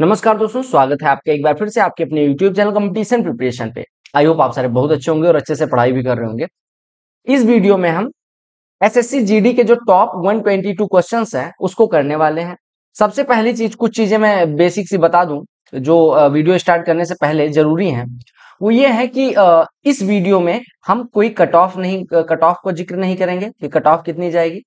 नमस्कार दोस्तों स्वागत है आपका एक बार फिर से आपके अपने YouTube चैनल कंपटीशन प्रिपरेशन पे आई होप आप सारे बहुत अच्छे होंगे और अच्छे से पढ़ाई भी कर रहे होंगे इस वीडियो में हम एसएससी जीडी के जो टॉप 122 क्वेश्चंस हैं उसको करने वाले हैं सबसे पहली चीज कुछ चीजें मैं बेसिक सी बता दूं जो वीडियो स्टार्ट करने से पहले जरूरी है वो ये है कि इस वीडियो में हम कोई कट ऑफ नहीं कट ऑफ का जिक्र नहीं करेंगे कि कट ऑफ कितनी जाएगी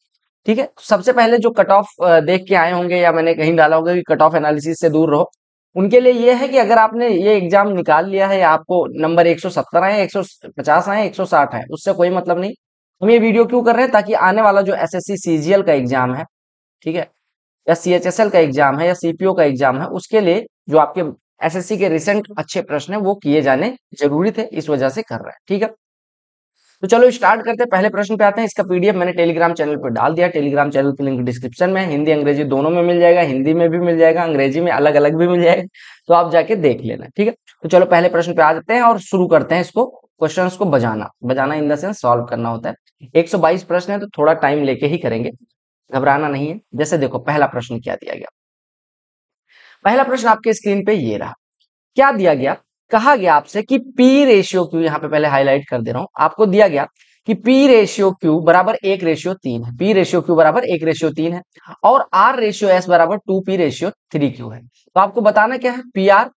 ठीक है सबसे पहले जो कट ऑफ देख के आए होंगे या मैंने कहीं डाला होगा कि कट ऑफ एनालिसिस से दूर रहो उनके लिए ये है कि अगर आपने ये एग्जाम निकाल लिया है या आपको नंबर 170 आए 150 आए 160 आए उससे कोई मतलब नहीं हम ये वीडियो क्यों कर रहे हैं ताकि आने वाला जो जी एल का एग्जाम है ठीक है या एल का एग्जाम है या सीपीओ का एग्जाम है उसके लिए जो आपके सी के रिसेंट अच्छे प्रश्न है वो किए जाने जरूरी थे इस वजह से कर रहे हैं ठीक है तो चलो स्टार्ट करते हैं पहले प्रश्न पे आते हैं इसका पीडीएफ मैंने टेलीग्राम चैनल पर डाल दिया टेलीग्राम चैनल की लिंक डिस्क्रिप्शन में हिंदी अंग्रेजी दोनों में मिल जाएगा हिंदी में भी मिल जाएगा अंग्रेजी में अलग अलग भी मिल जाएगा तो आप जाके देख लेना ठीक है तो चलो पहले प्रश्न पे आ जाते हैं और शुरू करते हैं इसको क्वेश्चन को बजाना बजाना इन द सेंस सॉल्व करना होता है एक प्रश्न है तो थोड़ा टाइम लेके ही करेंगे घबराना नहीं है जैसे देखो पहला प्रश्न क्या दिया गया पहला प्रश्न आपके स्क्रीन पे ये रहा क्या दिया गया कहा गया आपसे कि पी रेशियो क्यू यहाँ पे पहले हाईलाइट कर दे रहा हूं आपको दिया गया कि पी रेशियो क्यू बराबर एक रेशियो तीन है पी रेशियो क्यू बराबर एक रेशियो तीन है और आर रेशियो एस बराबर two P ratio three Q है तो आपको बताना क्या है P R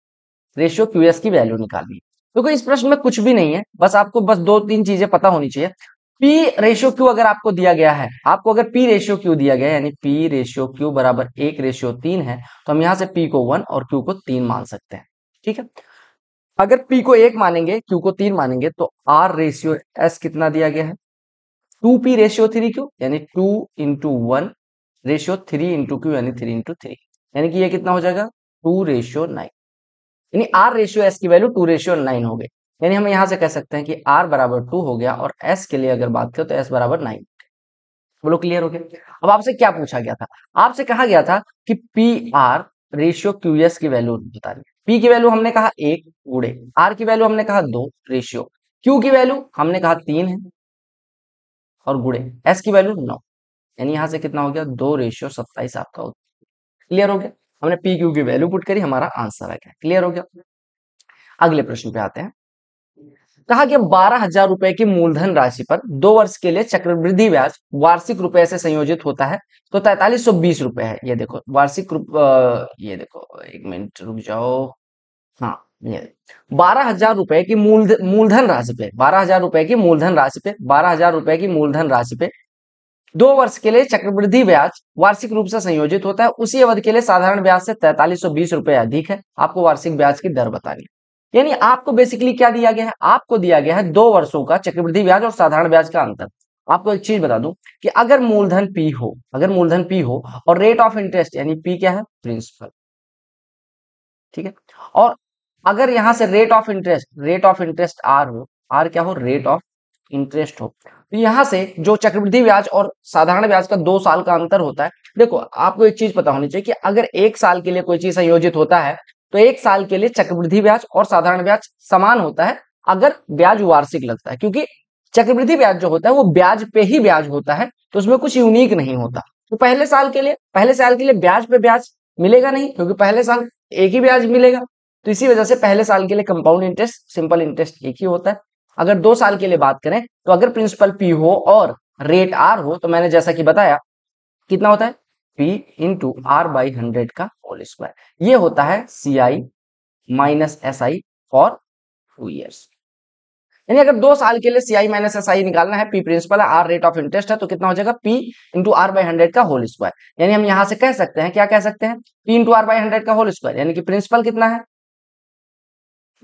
ratio Q S की वैल्यू निकालनी क्योंकि तो इस प्रश्न में कुछ भी नहीं है बस आपको बस दो तीन चीजें पता होनी चाहिए पी रेशियो क्यू अगर आपको दिया गया है आपको अगर पी रेशियो क्यू दिया गया यानी पी रेशियो क्यू बराबर एक रेशियो तीन है तो हम यहां से पी को वन और क्यू को तीन मान सकते हैं ठीक है अगर पी को एक मानेंगे क्यू को तीन मानेंगे तो आर रेशियो एस कितना दिया गया है two P ratio three Q यानी two into one ratio three into Q यानी थ्री इंटू थ्री यानी कि ये कितना हो जाएगा टू रेशियो नाइन यानी आर रेशियो एस की वैल्यू टू रेशियो नाइन हो गई यानी हम यहां से कह सकते हैं कि आर बराबर टू हो गया और एस के लिए अगर बात करें तो एस बराबर नाइन बोलो क्लियर हो गया अब आपसे क्या पूछा गया था आपसे कहा गया था कि P R ratio Q S की वैल्यू बतानी पी की वैल्यू हमने कहा एक गुड़े आर की वैल्यू हमने कहा दो रेशियो क्यू की वैल्यू हमने कहा तीन है और गुड़े एस की वैल्यू नौ यानी यहां से कितना हो गया दो रेशियो सत्ताईस आपका क्लियर हो गया हमने पी क्यू की वैल्यू पुट करी हमारा आंसर आ गया क्लियर हो गया अगले प्रश्न पे आते हैं कहा कि बारह हजार रुपए की मूलधन राशि पर दो वर्ष के लिए चक्रवृद्धि ब्याज वार्षिक रुपए से संयोजित होता है तो तैतालीस सौ बीस रुपए है ये देखो वार्षिक ये देखो एक मिनट रुक जाओ हाँ बारह हजार रुपए की मूल मूलधन राशि पे बारह हजार रुपए की मूलधन राशि पे बारह हजार रुपए की मूलधन राशि पे दो वर्ष के लिए चक्रवृद्धि ब्याज वार्षिक रूप से संयोजित होता है उसी अवधि के लिए साधारण ब्याज से तैतालीस सौ बीस रुपए अधिक है आपको वार्षिक ब्याज की दर बतानी यानी आपको बेसिकली क्या दिया गया है आपको दिया गया है दो वर्षों का चक्रवृद्धि ब्याज और साधारण ब्याज का अंतर आपको एक चीज बता दूं कि अगर मूलधन पी हो अगर मूलधन पी हो और रेट ऑफ इंटरेस्ट यानी पी क्या है प्रिंसिपल ठीक है और अगर यहां से rate of interest rate of interest R हो आर क्या हो रेट ऑफ इंटरेस्ट हो तो यहां से जो चक्रवृद्धि ब्याज और साधारण ब्याज का दो साल का अंतर होता है देखो आपको एक चीज पता होनी चाहिए कि अगर एक साल के लिए कोई चीज संयोजित होता है तो एक साल के लिए चक्रवृद्धि ब्याज और साधारण ब्याज समान होता है अगर ब्याज वार्षिक लगता है क्योंकि चक्रवृद्धि ब्याज जो होता है वो ब्याज पे ही ब्याज होता है तो उसमें कुछ यूनिक नहीं होता तो पहले साल के लिए पहले साल के लिए ब्याज पे ब्याज मिलेगा नहीं क्योंकि पहले साल एक ही ब्याज मिलेगा तो इसी वजह से पहले साल के लिए कंपाउंड इंटरेस्ट सिंपल इंटरेस्ट एक ही होता है अगर दो साल के लिए बात करें तो अगर प्रिंसिपल पी हो और रेट आर हो तो मैंने जैसा कि बताया कितना होता है P into R by hundred का होल स्क्वायर ये होता है C I minus S I for two years यानी अगर दो साल के लिए सी आई माइनस एस आई निकालना है पी प्रिंसिपल है आर रेट ऑफ इंटरेस्ट है तो कितना हो जाएगा P into R by hundred का होल स्क्वायर यानी हम यहां से कह सकते हैं क्या कह सकते हैं P into R by hundred का होल स्क्वायर यानी कि प्रिंसिपल कितना है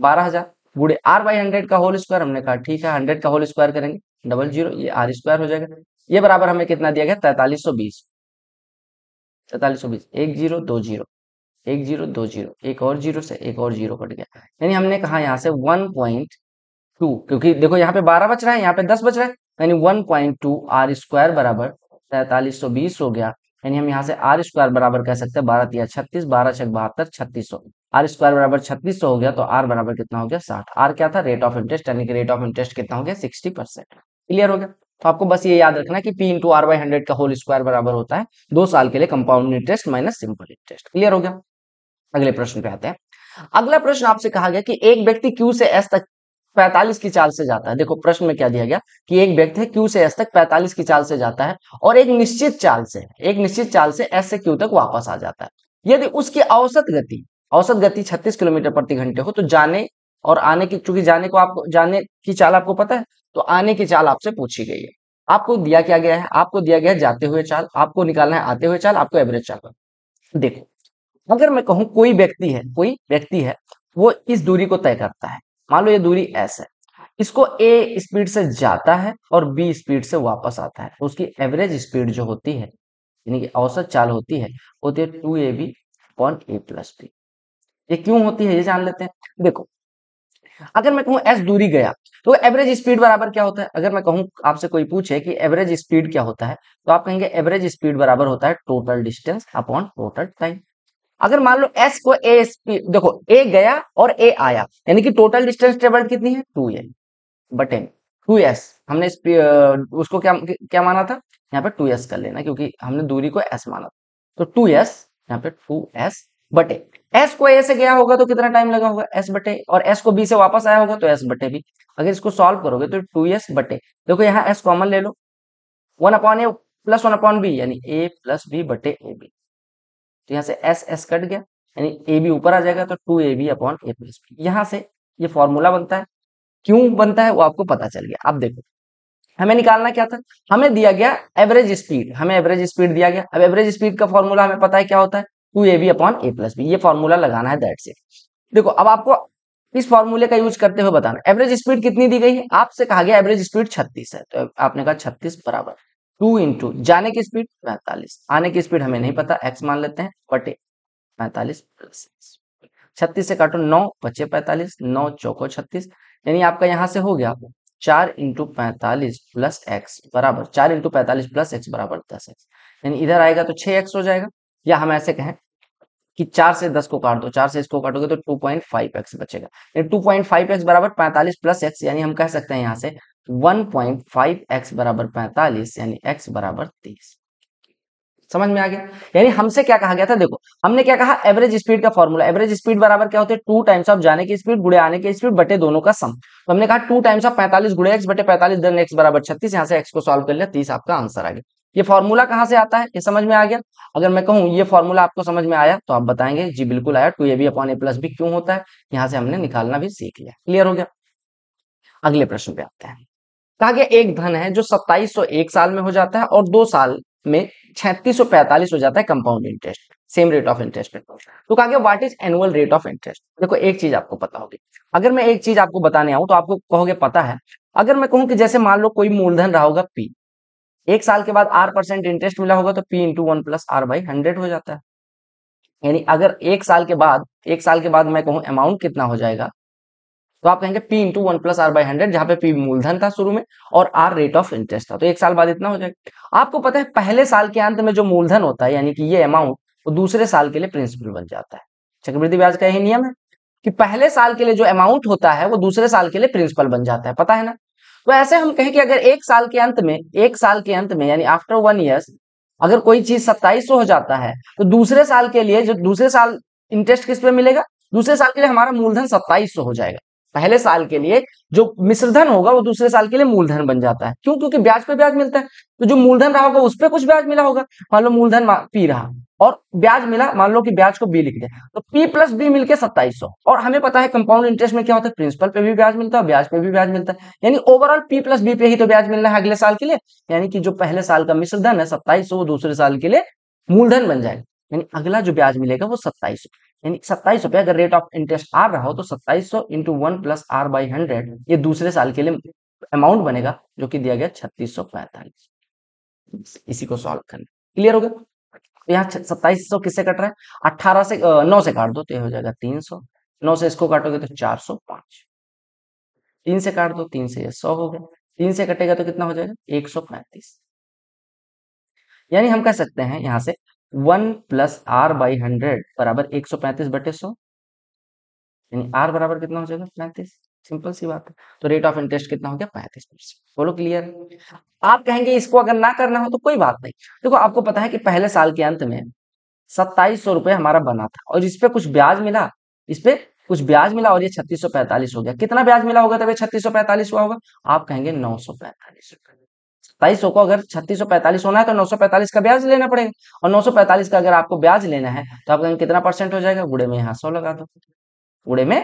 बारह हजार बूढ़े आर बाई हंड्रेड का होल स्क्वायर हमने कहा ठीक है हंड्रेड का होल स्क्वायर करेंगे डबल जीरो आर स्क्वायर हो जाएगा ये बराबर हमें कितना दिया गया तैतालीस सौ बीस सैतालीस सौ बीस एक जीरो दो जीरो एक जीरो दो जीरो एक और जीरो से एक और जीरो कट गया यानी हमने कहा यहाँ से वन पॉइंट टू क्योंकि देखो यहाँ पे बारह बच रहा है यहाँ पे दस बच रहा है यानी one point two R square बराबर सैतालीस सौ बीस हो गया यानी हम यहाँ से आर स्क्वायर बराबर कह सकते हैं बारह तीस छत्तीस बारह छह बहत्तर छत्तीस सौ आर स्क्वायर बराबर छत्तीस सौ हो गया तो आर बराबर कितना हो गया साठ आर क्या था रेट ऑफ इंटरेस्ट यानी कि रेट ऑफ इंटरेस्ट कितना हो गया सिक्सटी परसेंट क्लियर हो गया तो आपको बस ये याद रखना कि P into R by hundred का होल स्क्वायर बराबर होता है दो साल के लिए compound interest minus simple interest clear हो गया अगले प्रश्न पे आते हैं अगला प्रश्न आपसे कहा गया कि एक व्यक्ति क्यू से एस तक पैंतालीस की चाल से जाता है देखो प्रश्न में क्या दिया गया कि एक व्यक्ति है क्यू से एस तक पैंतालीस की चाल से जाता है और एक निश्चित चाल से एक निश्चित चाल से एस से क्यू तक वापस आ जाता है यदि उसकी औसत गति औसत गति छत्तीस किलोमीटर प्रति घंटे हो तो जाने और आने की चूंकि जाने को आप जाने की चाल आपको पता है तो आने की चाल आपसे पूछी गई है आपको दिया क्या गया है आपको दिया गया है जाते हुए चाल आपको निकालना है आते हुए चाल आपको एवरेज चाल देखो अगर मैं कहूं कोई व्यक्ति है कोई व्यक्ति है वो इस दूरी को तय करता है मान लो ये दूरी एस है इसको ए स्पीड से जाता है और बी स्पीड से वापस आता है तो उसकी एवरेज स्पीड जो होती है यानी कि औसत चाल होती है होती है two A B upon A plus B ये क्यों होती है ये जान लेते हैं देखो अगर मैं कहूँ एस दूरी गया तो एवरेज स्पीड बराबर क्या होता है अगर मैं कहूँ आपसे कोई पूछे कि एवरेज स्पीड क्या होता है तो आप कहेंगे एवरेज स्पीड बराबर होता है total distance upon total time अगर मान लो एस को ए स्पीड देखो ए गया और ए आया यानी कि टोटल डिस्टेंस ट्रेवल कितनी है टू ए बटे टू एस हमने उसको क्या क्या माना था यहाँ पे टू एस कर लेना क्योंकि हमने दूरी को एस माना था तो टू एस यहाँ पे टू एस बटे एस को ए से गया होगा तो कितना टाइम लगा होगा एस बटे और एस को बी से वापस आया होगा तो एस बटे बी अगर इसको सॉल्व करोगे तो टू एस बटे देखो यहाँ एस कॉमन ले लो one upon A plus one upon B यानी ए प्लस बी बटे ए बी तो यहाँ से एस एस कट गया यानी ए बी ऊपर आ जाएगा तो two A B upon A plus B यहाँ से ये फॉर्मूला बनता है क्यों बनता है वो आपको पता चल गया आप देखो हमें निकालना क्या था हमें दिया गया एवरेज स्पीड हमें एवरेज स्पीड दिया गया अब एवरेज स्पीड का फॉर्मूला हमें पता है क्या होता है two A B upon A plus B ये फॉर्मूला लगाना है दैट से देखो अब आपको इस फॉर्मूले का यूज करते हुए बताना एवरेज स्पीड कितनी दी गई है आपसे कहा गया एवरेज स्पीड छत्तीस है तो आपने कहा छत्तीस बराबर टू इंटू जाने की स्पीड पैंतालीस आने की स्पीड हमें नहीं पता एक्स मान लेते हैं बटे पैंतालीस प्लस छत्तीस से काटो नौ बचे पैंतालीस नौ चौको छत्तीस यानी आपका यहां से हो गया चार इंटू पैंतालीस प्लस एक्स बराबर चार इंटू पैंतालीस प्लस एक्स बराबर दस एक्स यानी इधर आएगा तो छह एक्स हो जाएगा या हम ऐसे कहें कि चार से दस को काट दो चार से इसको काटोगे तो टू पॉइंट फाइव एक्स बचेगा टू पॉइंट फाइव एक्स बराबर पैंतालीस प्लस एक्स यानी हम कह सकते हैं यहां से वन पॉइंट फाइव एक्स बराबर पैंतालीस यानी एक्स बराबर तीस समझ में आ गया यानी हमसे क्या कहा गया था देखो हमने क्या कहा एवरेज स्पीड का फॉर्मूला एवरेज स्पीड बराबर क्या होते हैं टू टाइम्स ऑफ जाने की स्पीड गुड़े आने की स्पीड बटे दोनों का सम तो हमने कहा टू टाइम्स ऑफ पैंतालीस गुड़े एक्स बटे पैंतालीस एक्स बराबर छत्तीस यहाँ से एक्स को सॉल्व कर लिया तीस आपका आंसर आ गया ये फॉर्मूला कहाँ से आता है ये समझ में आ गया अगर मैं कहूँ ये फॉर्मूला आपको समझ में आया तो आप बताएंगे जी बिल्कुल आया two A B upon A plus B क्यों होता है यहाँ से हमने निकालना भी सीख लिया क्लियर हो गया अगले प्रश्न पे आते हैं कहा गया एक धन है जो एक साल में हो जाता है और दो साल में पैंतालीस हो जाता है compound interest same rate of interest पे तो कहा गया what is annual rate of interest देखो एक चीज आपको पता होगी अगर मैं एक चीज आपको बताने आऊं तो आपको कहोगे पता है अगर मैं कहूं कि जैसे मान लो कोई मूलधन रहा होगा पी एक साल के बाद आर परसेंट इंटरेस्ट मिला होगा तो P into one plus R by hundred हो जाता है यानी अगर एक साल के बाद एक साल के बाद मैं कहूँ अमाउंट कितना हो जाएगा तो आप कहेंगे P into one plus R by hundred जहां पे पी मूलधन था शुरू में और आर रेट ऑफ इंटरेस्ट था तो एक साल बाद इतना हो जाएगा आपको पता है पहले साल के अंत में जो मूलधन होता है यानी कि ये अमाउंट वो दूसरे साल के लिए प्रिंसिपल बन जाता है चक्रवृद्धि ब्याज का यही नियम है कि पहले साल के लिए जो अमाउंट होता है वो दूसरे साल के लिए प्रिंसिपल बन जाता है पता है ना तो ऐसे हम कहें कि अगर एक साल के अंत में एक साल के अंत में यानी आफ्टर वन ईयर्स अगर कोई चीज सत्ताईस हो जाता है तो दूसरे साल के लिए जो दूसरे साल इंटरेस्ट किस पे मिलेगा दूसरे साल के लिए हमारा मूलधन सत्ताईस हो जाएगा पहले साल के लिए जो मिश्रधन होगा वो दूसरे साल के लिए मूलधन बन जाता है क्यों क्योंकि ब्याज पे ब्याज मिलता है तो जो मूलधन रहा होगा उस पर कुछ ब्याज मिला होगा मान लो मूलधन पी रहा और ब्याज मिला मान लो कि ब्याज को बी लिख दे तो पी प्लस बी मिलकर सत्ताईस सौ और हमें पता है कंपाउंड इंटरेस्ट में क्या होता है प्रिंसिपल पे भी ब्याज मिलता है ब्याज पे भी ब्याज मिलता है यानी ओवरऑल पी प्लस बी पे ही तो ब्याज मिलना है अगले साल के लिए यानी कि जो पहले साल का मिश्रधन है सत्ताईस वो दूसरे साल के लिए मूलधन बन जाएगा यानी अगला जो ब्याज मिलेगा वो सत्ताईस यानी सत्ताईस रुपया अगर रेट ऑफ इंटरेस्ट आ रहा हो तो सत्ताईस सौ into one plus R by hundred ये दूसरे साल के लिए अमाउंट बनेगा जो कि दिया गया छत्तीस सौ पैंतालीस इसी को सॉल्व करना क्लियर हो गया तो यहाँ सत्ताईस सौ किससे कट रहा है अट्ठारह से नौ से काट दो तो हो जाएगा तीन सौ नौ से इसको काटोगे तो चार सौ पांच तीन से काट दो तीन से सौ हो गया तीन से कटेगा तो कितना हो जाएगा एक सौ पैंतीस यानी हम कह सकते हैं यहां से one plus R by hundred बराबर एक सौ पैंतीस बटे सौ यानी आर बराबर कितना हो जाएगा पैंतीस सिंपल सी बात है तो रेट ऑफ इंटरेस्ट कितना हो गया पैंतीस परसेंट बोलो क्लियर आप कहेंगे इसको अगर ना करना हो तो कोई बात नहीं देखो आपको पता है कि पहले साल के अंत में सत्ताईस सौ रुपये हमारा बना था और इसपे कुछ ब्याज मिला इस पे कुछ ब्याज मिला और ये छत्तीस सौ पैंतालीस हो गया कितना ब्याज मिला होगा तब ये छत्तीस सौ पैंतालीस हुआ होगा आप कहेंगे नौ सौ पैंतालीस रुपये सताईस को अगर छत्तीस होना है तो नौ का ब्याज लेना पड़ेगा और नौ का अगर आपको ब्याज लेना है तो आपका कितना परसेंट हो जाएगा गुड़े में यहाँ सौ लगा दो गुड़े में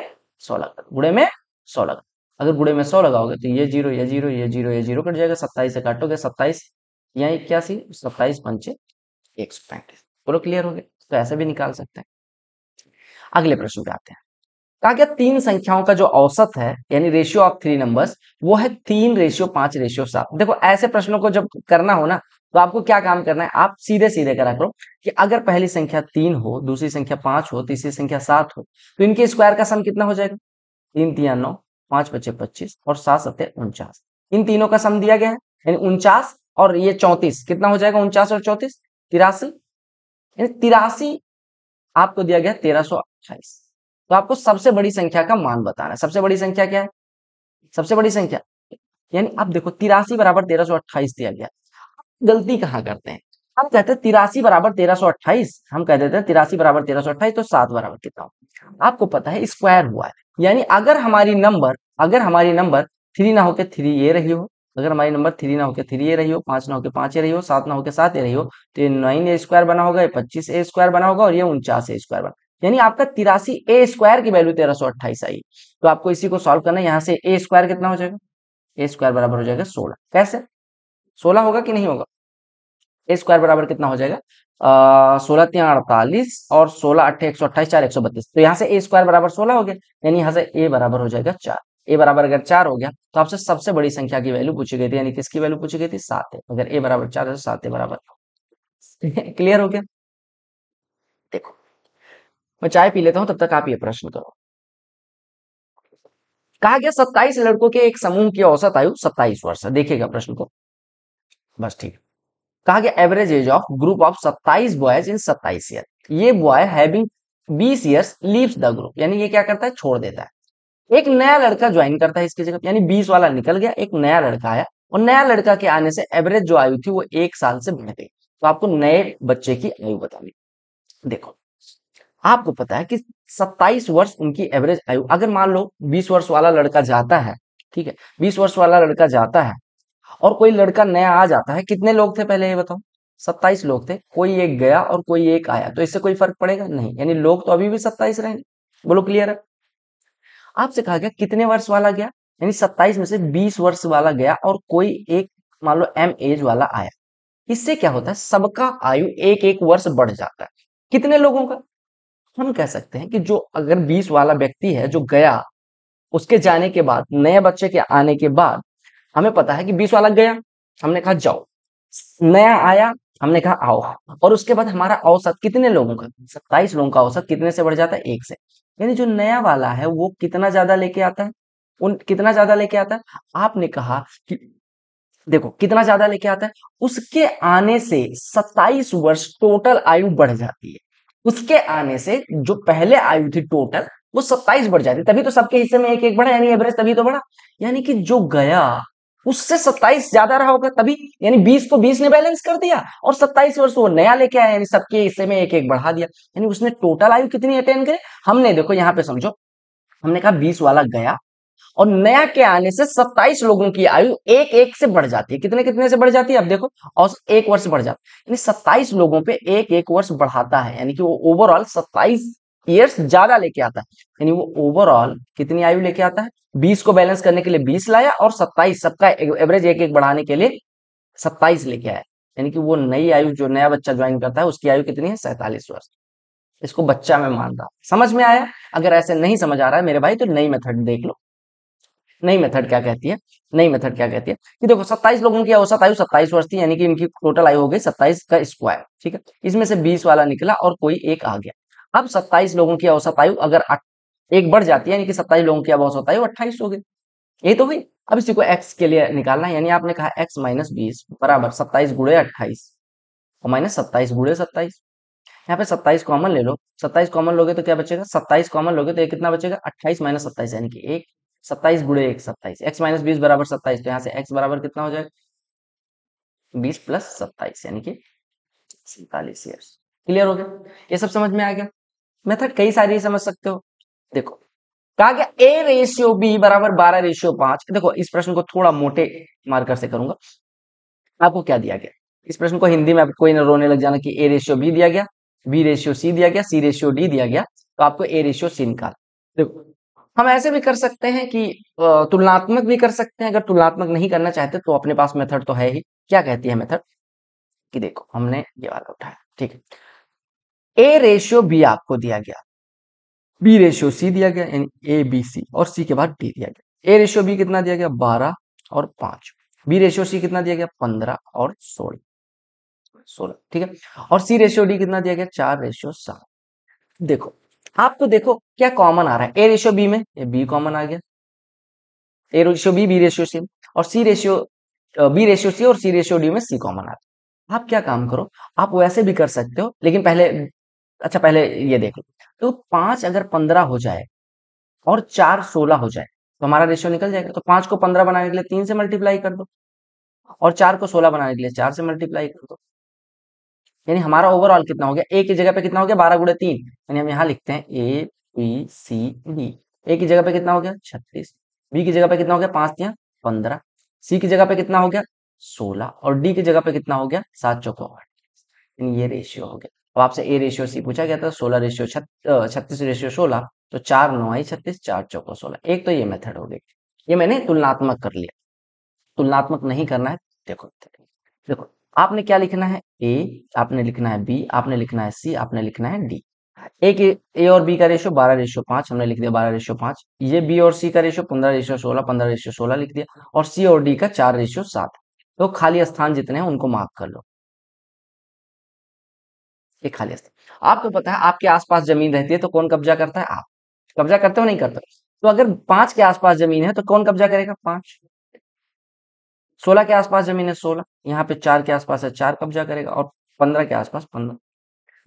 सौ लगा दो गुड़े में सौ लगा अगर बुढ़े में सौ लगाओगे तो ये जीरो ये जीरो ये जीरो ये जीरो कट जाएगा सत्ताईस से काटोगे सत्ताईस यहाँ इक्यासी सत्ताईस पंचे एक सौ पैंतीस पूरा क्लियर हो गया तो ऐसे भी निकाल सकते हैं अगले प्रश्न पे आते हैं कहा गया तीन संख्याओं का जो औसत है यानी रेशियो ऑफ थ्री नंबर्स वो है तीन रेशियो पांच रेशियो सात देखो ऐसे प्रश्नों को जब करना हो ना तो आपको क्या काम करना है आप सीधे सीधे करा करो कि अगर पहली संख्या तीन हो दूसरी संख्या पांच हो तीसरी संख्या सात हो तो इनके स्क्वायर का सम कितना हो जाएगा तीन तिया नौ पांच पच्चे पच्चीस और सात सत्य उनचास इन तीनों का सम दिया गया है यानी उनचास और ये चौंतीस कितना हो जाएगा उनचास और चौंतीस तिरासी यानी तिरासी आपको दिया गया तेरह सौ अट्ठाईस तो आपको सबसे बड़ी संख्या का मान बताना है सबसे बड़ी संख्या क्या है सबसे बड़ी संख्या यानी आप देखो तिरासी बराबर तेरह सौ अट्ठाईस दिया गया गलती कहाँ करते हैं हम कहते हैं तिरासी बराबर तेरह सौ अट्ठाईस हम कह देते हैं तिरासी बराबर तेरह सौ अट्ठाईस तो सात बराबर कितना आपको पता है स्क्वायर हुआ है यानी अगर हमारी नंबर अगर हमारी नंबर थ्री ना होकर थ्री ए रही हो अगर हमारी नंबर थ्री ना होकर थ्री ए रही हो पांच ना होकर पांच ए रही हो सात ना होकर सात ए रही हो तो ये नाइन ए स्क्वायर बना होगा ये पच्चीस ए स्क्वायर बना होगा और ये उनचास ए स्क्वायर बना यानी आपका तिरासी ए स्क्वायर की वैल्यू तेरह सौ अट्ठाईस आई तो आपको इसी को सॉल्व करना है यहाँ से ए स्क्वायर कितना हो जाएगा ए स्क्वायर बराबर हो जाएगा सोलह कैसे सोलह होगा कि नहीं होगा ए स्क्वायर बराबर कितना हो जाएगा सोलह तीन अड़तालीस और सोलह अट्ठे एक सौ अट्ठाईस चार एक सौ बत्तीस तो यहाँ से ए स्क्वायर बराबर सोलह हो गया यानी यहाँ से ए बराबर हो जाएगा चार ए बराबर अगर चार हो गया तो आपसे सबसे बड़ी संख्या की वैल्यू पूछी गई थी यानी किसकी वैल्यू पूछी गई थी सात है अगर ए बराबर चार है तो सात ए बराबर क्लियर हो गया मैं चाय पी लेता हूं तब तक आप ये प्रश्न करो कहा गया सत्ताईस लड़कों के एक समूह की औसत आयु सत्ताईस वर्ष है देखिएगा प्रश्न को बस ठीक कहा गया average age of group of सत्ताईस बॉयज इन सत्ताईस ईयर ये बॉय हैविंग बीस ईयर्स लीव्स द ग्रुप यानी ये क्या करता है छोड़ देता है एक नया लड़का ज्वाइन करता है इसकी जगह यानी बीस वाला निकल गया एक नया लड़का आया और नया लड़का के आने से एवरेज जो आयु थी वो एक साल से बढ़ गई तो आपको नए बच्चे की आयु बतानी देखो आपको पता है कि 27 वर्ष उनकी एवरेज आयु अगर मान लो 20 वर्ष वाला लड़का जाता है ठीक है 20 वर्ष वाला लड़का जाता है और कोई लड़का नया आ जाता है कितने लोग थे पहले ये बताओ 27 लोग थे कोई एक गया और कोई एक आया तो इससे कोई फर्क पड़ेगा नहीं यानी लोग तो अभी भी 27 रहेंगे बोलो क्लियर है आपसे कहा गया कितने वर्ष वाला गया यानी सत्ताईस में से बीस वर्ष वाला गया और कोई एक मान लो एम एज वाला आया इससे क्या होता है सबका आयु एक एक वर्ष बढ़ जाता है कितने लोगों का हम कह सकते हैं कि जो अगर बीस वाला व्यक्ति है जो गया उसके जाने के बाद नए बच्चे के आने के बाद हमें पता है कि बीस वाला गया हमने कहा जाओ नया आया हमने कहा आओ और उसके बाद हमारा औसत कितने लोगों का सत्ताईस लोगों का औसत कितने से बढ़ जाता है एक से यानी जो नया वाला है वो कितना ज्यादा लेके आता है उन कितना ज्यादा लेके आता है आपने कहा कि देखो कितना ज्यादा लेके आता है उसके आने से सत्ताईस वर्ष टोटल आयु बढ़ जाती है उसके आने से जो पहले आयु थी टोटल वो सत्ताईस बढ़ जाती तभी तो सबके हिस्से में एक एक बढ़ा यानी एवरेज तभी तो बढ़ा यानी कि जो गया उससे सत्ताईस ज्यादा रहा होगा तभी यानी बीस को बीस ने बैलेंस कर दिया और सत्ताईस वर्ष वो नया लेके आया यानी सबके हिस्से में एक एक बढ़ा दिया यानी उसने टोटल आयु कितनी अटेंड करी हमने देखो यहाँ पे समझो हमने कहा बीस वाला गया और नया के आने से 27 लोगों की आयु एक एक से बढ़ जाती है कितने कितने से बढ़ जाती है आप देखो और एक वर्ष बढ़ जाता है यानी 27 लोगों पे एक एक वर्ष बढ़ाता है यानी कि वो ओवरऑल 27 ईयर्स ज्यादा लेके आता है यानी वो ओवरऑल कितनी आयु लेके आता है 20 को बैलेंस करने के लिए 20 लाया और 27 सबका एवरेज एक एक बढ़ाने के लिए सत्ताईस लेके आया यानी कि वो नई आयु जो नया बच्चा ज्वाइन करता है उसकी आयु कितनी है सैतालीस वर्ष इसको बच्चा में मान रहा समझ में आया अगर ऐसे नहीं समझ आ रहा है मेरे भाई तो नई मेथड देख लो नई मेथड क्या कहती है नई मेथड क्या कहती है कि देखो सत्ताईस लोगों की औसत आयु सत्ताईस वर्ष थी यानी कि इनकी टोटल आयु हो गई सत्ताईस का स्क्वायर ठीक है इसमें से बीस वाला निकला और कोई एक आ गया अब सत्ताईस लोगों की औसत आयु अगर एक बढ़ जाती है यानी कि सत्ताईस लोगों की अब औसत आयु अट्ठाईस हो गई ये तो हुई अब इसी को एक्स के लिए निकालना है यानी आपने कहा एक्स माइनस बीस बराबर सत्ताईस गुड़े अट्ठाईस और माइनस सत्ताईस गुड़े सत्ताईस यहाँ पे सत्ताईस कॉमन ले लो सत्ताईस कॉमन लोगे तो क्या बचेगा सत्ताईस कॉमन लोगे तो ये कितना बचेगा अट्ठाईस माइनस सत्ताईस यानी कि एक सत्ताईस गुड़े एक सत्ताईस एक्स माइनस बीस बराबर सत्ताईस तो यहाँ से एक्स बराबर कितना हो जाएगा बीस प्लस सत्ताईस यानी कि सैतालीस ईयर्स क्लियर हो गया ये सब समझ में आ गया मेथड कई सारी समझ सकते हो देखो कहा गया ए रेशियो बी बराबर बारह रेशियो पांच देखो इस प्रश्न को थोड़ा मोटे मार्कर से करूंगा आपको क्या दिया गया इस प्रश्न को हिंदी में कोई ना रोने लग जाना कि ए रेशियो बी दिया गया बी रेशियो सी दिया गया सी रेशियो डी दिया गया तो आपको ए रेशियो सी निकाल देखो हम ऐसे भी कर सकते हैं कि तुलनात्मक भी कर सकते हैं अगर तुलनात्मक नहीं करना चाहते तो अपने पास मेथड तो है ही क्या कहती है मेथड कि देखो हमने ये वाला उठाया ठीक है ए रेशियो बी आपको दिया गया बी रेशियो सी दिया गया यानी ए बी सी और सी के बाद डी दिया गया ए रेशियो बी कितना दिया गया बारह और पांच बी रेशियो सी कितना दिया गया पंद्रह और सोलह सोलह ठीक है और सी रेशियो डी कितना दिया गया चार रेशियो सात देखो आप तो देखो क्या कॉमन आ रहा है ए रेशियो बी में ये बी कॉमन आ गया A ratio B B ratio C और C ratio B ratio C और सी रेशियो डी में सी कॉमन आ रहा है आप क्या काम करो आप वैसे भी कर सकते हो लेकिन पहले अच्छा पहले ये देख लो तो पांच अगर पंद्रह हो जाए और चार सोलह हो जाए तो हमारा रेशियो निकल जाएगा तो पांच को पंद्रह बनाने के लिए तीन से मल्टीप्लाई कर दो और चार को सोलह बनाने के लिए चार से मल्टीप्लाई कर दो यानी हमारा ओवरऑल कितना हो गया ए की जगह पे कितना हो गया बारह गुड़े तीन यानी हम यहाँ लिखते हैं A B C D A की जगह पे कितना हो गया छत्तीस बी की जगह पे कितना हो गया पांच तीन पंद्रह सी की जगह पे कितना हो गया सोलह और डी की जगह पे कितना हो गया सात चौको आठ ये रेशियो हो गया अब आपसे ए रेशियो सी पूछा गया था सोलह रेशियो छत्तीस रेशियो सोलह तो चार नौ आई छत्तीस चार चौको सोलह एक तो ये मेथड हो गई ये मैंने तुलनात्मक कर लिया तुलनात्मक नहीं करना है देखो देखो आपने क्या लिखना है ए आपने लिखना है बी आपने लिखना है सी आपने लिखना है डी हाँ एक ए और बी का रेशो बारह रेशो पांच हमने लिख दिया बारह रेशो पांच ये बी और सी का रेशो पंद्रह रेशो सोलह पंद्रह रेशो सोलह लिख दिया और सी और डी का चार रेशो सात तो खाली स्थान जितने हैं उनको मार्क कर लो ये खाली स्थान आपको पता है आपके आसपास जमीन रहती है तो कौन कब्जा करता है आप कब्जा करते हो नहीं करते तो अगर पांच के आसपास जमीन है तो कौन कब्जा करेगा पांच सोलह के आसपास जमीन है सोलह यहाँ पे चार के आसपास है चार कब्जा करेगा और पंद्रह के आसपास पंद्रह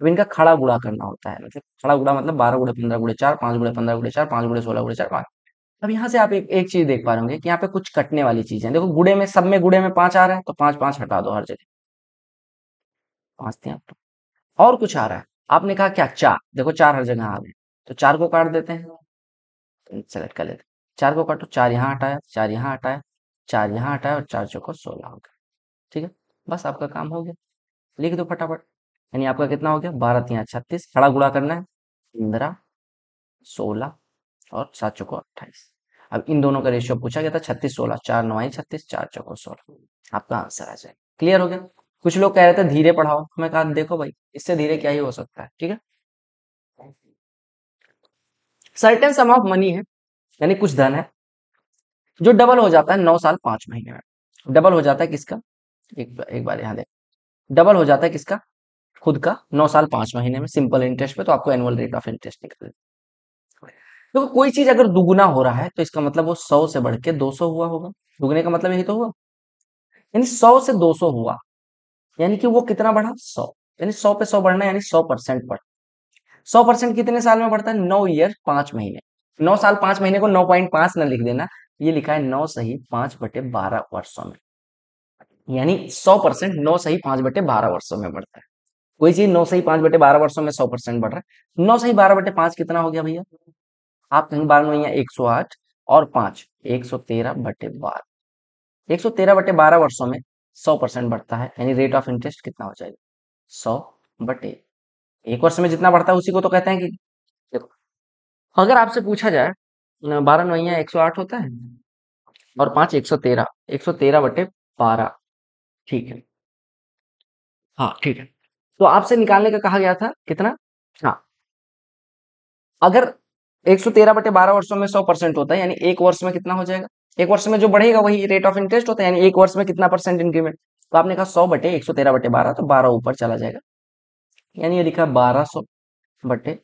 अब इनका खड़ा गुड़ा करना होता है मतलब खड़ा गुड़ा मतलब बारह गुड़े पंद्रह गुड़े चार पांच गुड़े पंद्रह गुड़े चार पांच गुड़े सोलह गुड़े चार पांच अब यहाँ से आप एक एक चीज देख पा रहे होंगे कि यहाँ पे कुछ कटने वाली चीज है देखो गुड़े में सब में गुड़े में पांच आ रहा है तो पांच पांच हटा दो हर जगह पांच थे आपको तो। और कुछ आ रहा है आपने कहा क्या चार देखो चार हर जगह आ गए तो चार को काट देते हैं सेलेक्ट कर लेते चार को काटो चार यहाँ हटाया चार यहाँ हटाया चार यहाँ हटाया और चार चौको सोलह हो गया ठीक है बस आपका काम हो गया लिख दो फटाफट यानी आपका कितना हो गया बारह तीन छत्तीस खड़ा गुड़ा करना है पंद्रह सोलह और सात चौको अट्ठाईस अब इन दोनों का रेशियो पूछा गया था छत्तीस सोलह चार नवाई छत्तीस चार चौको सोलह आपका आंसर आ जाएगा क्लियर हो गया कुछ लोग कह रहे थे धीरे पढ़ाओ मैं कहा देखो भाई इससे धीरे क्या ही हो सकता है ठीक है सर्टेन सम ऑफ मनी है यानी कुछ धन है जो डबल हो जाता है नौ साल पांच महीने में डबल हो जाता है किसका एक एक बार यहां देख डबल हो जाता है किसका खुद का नौ साल पांच महीने में सिंपल इंटरेस्ट पे तो आपको एनुअल रेट ऑफ इंटरेस्ट निकल देखो तो कोई चीज अगर दुगुना हो रहा है तो इसका मतलब वो सौ से बढ़ के दो सौ हुआ होगा दुगने का मतलब यही तो हुआ यानी सौ से दो सौ हुआ यानी कि वो कितना बढ़ा सौ यानी सौ पे सौ बढ़ना यानी सौ परसेंट बढ़ा सौ परसेंट कितने साल में बढ़ता है नौ ईयर पांच महीने नौ साल पांच महीने को नौ पॉइंट पांच ना लिख देना ये लिखा है नौ सही पांच बटे बारह वर्षों में यानी सौ परसेंट नौ सही पांच बटे बारह वर्षों में बढ़ता है कोई चीज नौ सही पांच बटे बारह वर्षों में सौ परसेंट बढ़ रहा है नौ सही बारह बटे पांच कितना हो गया भैया आप कहीं बार में एक सौ आठ और पांच एक सौ तेरह बटे बारह एक सौ तेरह बटे बारह वर्षो में सौ परसेंट बढ़ता है यानी रेट ऑफ इंटरेस्ट कितना हो जाएगा सौ बटे एक वर्ष में जितना बढ़ता है उसी को तो कहते हैं कि देखो अगर आपसे पूछा जाए बारह नवैया एक सौ आठ होता है और पांच एक सौ तेरह एक सौ तेरह बटे बारह ठीक है हाँ ठीक है तो आपसे निकालने का कहा गया था कितना हाँ अगर एक सौ तेरह बटे बारह वर्षों में सौ परसेंट होता है यानी एक वर्ष में कितना हो जाएगा एक वर्ष में जो बढ़ेगा वही रेट ऑफ इंटरेस्ट होता है यानी एक वर्ष में कितना परसेंट इंक्रीमेंट तो आपने कहा सौ बटे एक सौ तेरह बटे बारह तो बारह ऊपर चला जाएगा यानी ये लिखा बारह सौ बटे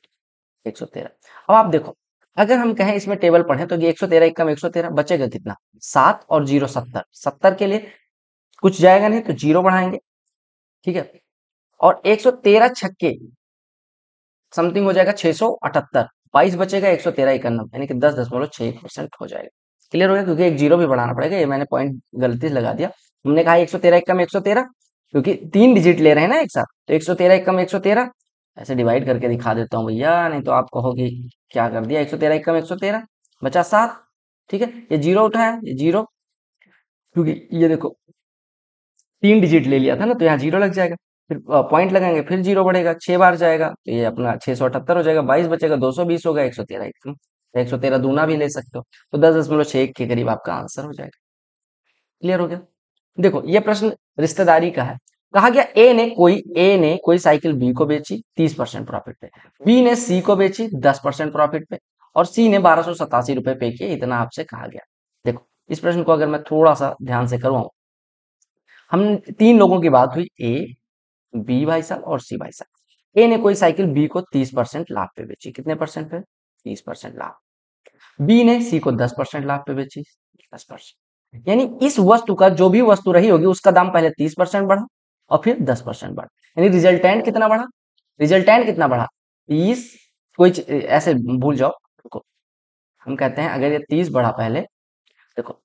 एक सौ तेरह अब आप देखो अगर हम कहें इसमें टेबल पढ़े तो ये एक सौ तेरह एक कम एक सौ तेरह बचेगा कितना सात और जीरो सत्तर सत्तर के लिए कुछ जाएगा नहीं तो जीरो बढ़ाएंगे ठीक है और एक सौ तेरह छक्के समथिंग हो जाएगा छह सौ अठहत्तर बाईस बचेगा एक सौ तेरह इकनम यानी कि दस दशमलव छह परसेंट हो जाएगा क्लियर हो गया क्योंकि एक जीरो भी बढ़ाना पड़ेगा ये मैंने पॉइंट गलती से लगा दिया हमने कहा एक सौ तेरह एक कम एक सौ तेरह क्योंकि तीन डिजिट ले रहे हैं ना एक साथ तो एक सौ तेरह एक कम एक सौ तेरह ऐसे डिवाइड करके दिखा देता हूँ भैया नहीं तो आप कहो कि क्या कर दिया एक सौ तेरह एकम एक सौ तेरह बचा सात ठीक है ये जीरो उठाया ये जीरो क्योंकि ये देखो तीन डिजिट ले लिया था ना तो यहाँ जीरो लग जाएगा फिर पॉइंट लगाएंगे फिर जीरो बढ़ेगा छह बार जाएगा तो ये अपना छह सौ अठहत्तर हो जाएगा बाईस बचेगा दो सौ बीस होगा एक सौ तेरह एकदम एक सौ तेरह दूना भी ले सकते हो तो दस दशमलव छह एक के करीब आपका आंसर हो जाएगा क्लियर हो गया देखो ये प्रश्न रिश्तेदारी का है कहा गया ए ने कोई ए ने कोई साइकिल बी को बेची तीस परसेंट प्रॉफिट पे बी ने सी को बेची दस परसेंट प्रॉफिट पे और सी ने बारह सौ सतासी रुपए पे किए इतना आपसे कहा गया देखो इस प्रश्न को अगर मैं थोड़ा सा ध्यान से करवाऊं हम तीन लोगों की बात हुई ए बी भाई साहब और सी भाई साहब ए ने कोई साइकिल बी को तीस परसेंट लाभ पे बेची कितने परसेंट पे तीस परसेंट लाभ बी ने सी को दस परसेंट लाभ पे बेची दस परसेंट यानी इस वस्तु का जो भी वस्तु रही होगी उसका दाम पहले तीस परसेंट बढ़ा और फिर दस परसेंट बढ़ा यानी रिजल्टेंट कितना बढ़ा रिजल्टेंट कितना बढ़ा तीस कोई ऐसे भूल जाओ देखो हम कहते हैं अगर ये तीस बढ़ा पहले देखो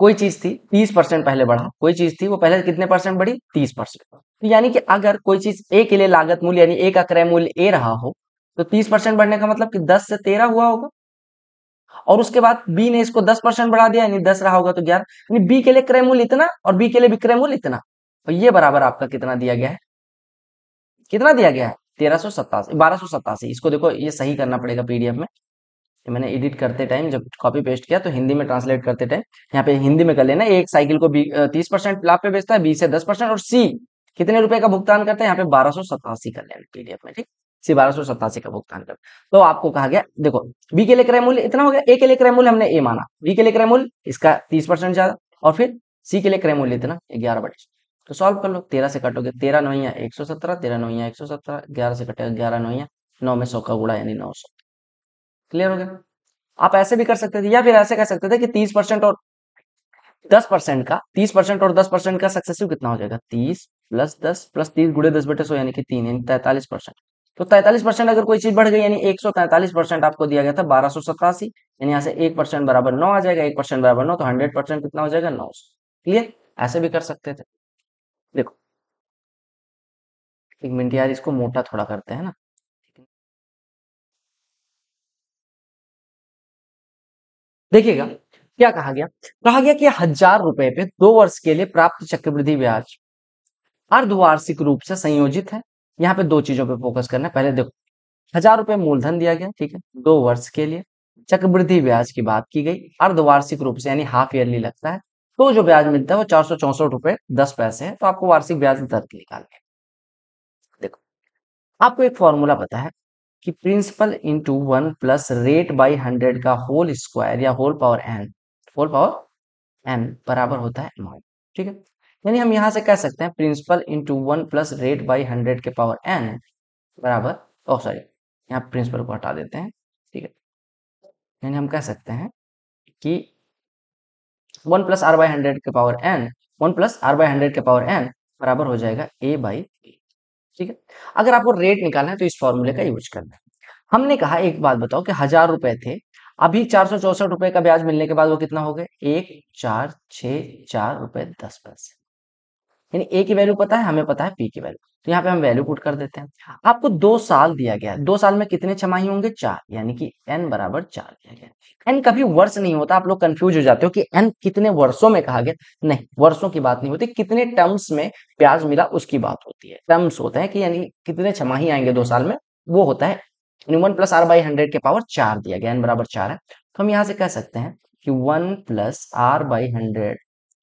कोई चीज थी तीस परसेंट पहले बढ़ा कोई चीज थी वो पहले कितने परसेंट बढ़ी तीस परसेंट तो यानी कि अगर कोई चीज ए के लिए लागत मूल्य यानी ए का क्रय मूल्य ए रहा हो तो तीस परसेंट बढ़ने का मतलब कि दस से तेरह हुआ होगा और उसके बाद बी ने इसको दस परसेंट बढ़ा दिया यानी दस रहा होगा तो ग्यारह यानी बी के लिए क्रय मूल्य इतना और बी के लिए विक्रय मूल्य इतना और तो ये बराबर आपका कितना दिया गया है कितना दिया गया है तेरह सौ सत्तासी बारह सौ सत्तासी इसको देखो ये सही करना पड़ेगा पीडीएफ में मैंने एडिट करते टाइम जब कॉपी पेस्ट किया तो हिंदी में ट्रांसलेट करते टाइम यहाँ पे हिंदी में कर लेना एक साइकिल को तीस परसेंट लाभ पे बेचता है बी से दस परसेंट और सी कितने रुपए का भुगतान करता है यहाँ पे बारह सौ सतासी कर लेना पीडीएफ में ठीक सी बारह सौ सत्तासी का भुगतान कर तो आपको कहा गया देखो बी के लिए क्रय मूल्य इतना हो गया ए के लिए क्रय मूल्य हमने ए माना बी के लिए क्रय मूल्य इसका तीस परसेंट ज्यादा और फिर सी के लिए क्रय मूल्य इतना ग्यारह बटे तो सॉल्व कर लो तेरह से कटोगे तेरह नोइया एक सौ सत्रह तेरह नोया एक सौ सत्रह ग्यारह से कटेगा ग्यारह नोइया नौ में सौ का गुड़ा यानी नौ सौ क्लियर हो गया आप ऐसे भी कर सकते थे या फिर ऐसे कर सकते थे कि तीस परसेंट और दस परसेंट का तीस परसेंट और दस परसेंट का सक्सेसिव कितना हो जाएगा तीस प्लस दस प्लस तीस गुड़े दस बटे सौ यानी कि तीन यानी तैतालीस परसेंट तो 43 परसेंट अगर कोई चीज बढ़ गई यानी एक परसेंट आपको दिया गया था बारह सौ सतासी यानी यहाँ से एक परसेंट बराबर नौ आ जाएगा एक परसेंट बराबर नौ तो हंड्रेड परसेंट कितना हो जाएगा नौ क्लियर ऐसे भी कर सकते थे देखो एक मिनट यार इसको मोटा थोड़ा करते हैं ना देखिएगा क्या कहा गया कहा गया कि हजार रुपए पे दो वर्ष के लिए प्राप्त चक्रवृद्धि ब्याज अर्धवार्षिक रूप से संयोजित है यहाँ पे दो चीजों पे फोकस करना है पहले देखो हजार रुपये मूलधन दिया गया ठीक है दो वर्ष के लिए चक्रवृद्धि ब्याज की बात की गई अर्धवार्षिक रूप से यानी हाफ ईयरली लगता है तो जो ब्याज मिलता है वो चार सौ चौसठ रुपए दस पैसे है तो आपको वार्षिक ब्याज दर निकालना है देखो आपको एक फॉर्मूला पता है कि principal into one plus rate by hundred का होल स्क्वायर या whole power N whole power N बराबर होता है अमाउंट ठीक है यानी हम यहाँ से कह सकते हैं principal into one plus rate by hundred के पावर एन बराबर ओ oh, सॉरी यहाँ प्रिंसिपल को हटा देते हैं ठीक है यानी हम कह सकते हैं कि one plus R by hundred के power N one plus R by hundred के पावर एन बराबर हो जाएगा ए बाई ठीक है अगर आपको रेट निकालना है तो इस फॉर्मूले का यूज करना है हमने कहा एक बात बताओ कि हजार रुपए थे अभी चार सौ चौसठ रुपए का ब्याज मिलने के बाद वो कितना हो गए एक चार छ चार रुपए दस पैसे यानी ए की वैल्यू पता है हमें पता है पी की वैल्यू तो यहाँ पे हम वैल्यू पुट कर देते हैं हाँ। आपको दो साल दिया गया है दो साल में कितने छमाही होंगे चार यानी कि एन बराबर चार दिया गया एन कभी वर्ष नहीं होता आप लोग कंफ्यूज हो जाते हो कि एन कितने वर्षों में कहा गया नहीं वर्षों की बात नहीं होती कितने टर्म्स में प्याज मिला उसकी बात होती है टर्म्स होते हैं कि यानी कितने छमाही आएंगे दो साल में वो होता है one plus R by hundred के पावर चार दिया गया एन बराबर चार है तो हम यहाँ से कह सकते हैं कि one plus R by hundred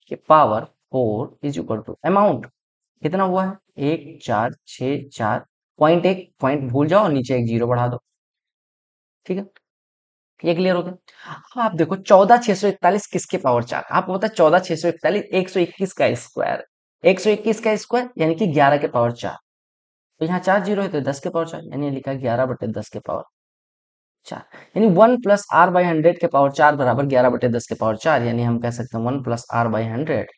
के power four is equal to amount कितना हुआ है एक चार छ चार पॉइंट एक पॉइंट भूल जाओ नीचे एक जीरो बढ़ा दो ठीक है ये क्लियर हो गया अब आप देखो चौदह छह सौ इकतालीस किसके पावर चार आपको पता है चौदह छह सौ इकतालीस एक सौ इक्कीस का स्क्वायर एक सौ इक्कीस का स्क्वायर यानी कि ग्यारह के पावर चार तो यहाँ चार जीरो है तो दस के पावर चार यानी लिखा ग्यारह बटे दस के पावर चार यानी one plus R by hundred के पावर चार बराबर ग्यारह बटे दस के पावर चार यानी हम कह सकते हैं one plus R by hundred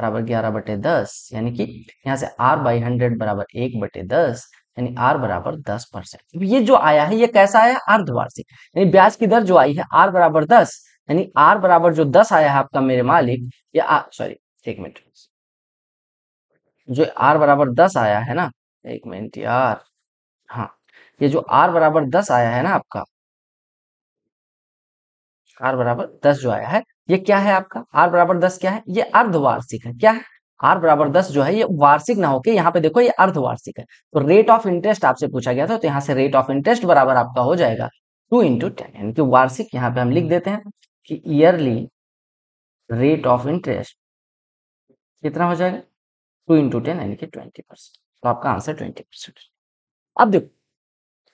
बराबर ग्यारह बटे दस यानी कि यहाँ से आर बाई हंड्रेड बराबर एक बटे दस यानी आर बराबर दस परसेंट तो ये जो आया है ये कैसा आया अर्धवार्षिक यानी ब्याज की दर जो आई है आर बराबर दस यानी आर बराबर जो दस आया है आपका मेरे मालिक या सॉरी एक मिनट जो आर बराबर दस आया है ना एक मिनट यार हाँ ये जो आर बराबर दस आया है ना आपका आर बराबर दस जो आया है ये क्या है आपका आर बराबर दस क्या है ये अर्धवार्षिक है क्या है आर बराबर दस जो है ये वार्षिक ना होके यहाँ पे देखो ये अर्धवार्षिक है तो रेट ऑफ इंटरेस्ट आपसे पूछा गया था तो यहाँ से रेट ऑफ इंटरेस्ट बराबर आपका हो जाएगा टू इंटू टेन यानी कि वार्षिक यहाँ पे हम लिख देते हैं कि ईयरली रेट ऑफ इंटरेस्ट कितना हो जाएगा टू इंटू टेन यानी कि ट्वेंटी परसेंट तो आपका आंसर ट्वेंटी परसेंट अब देखो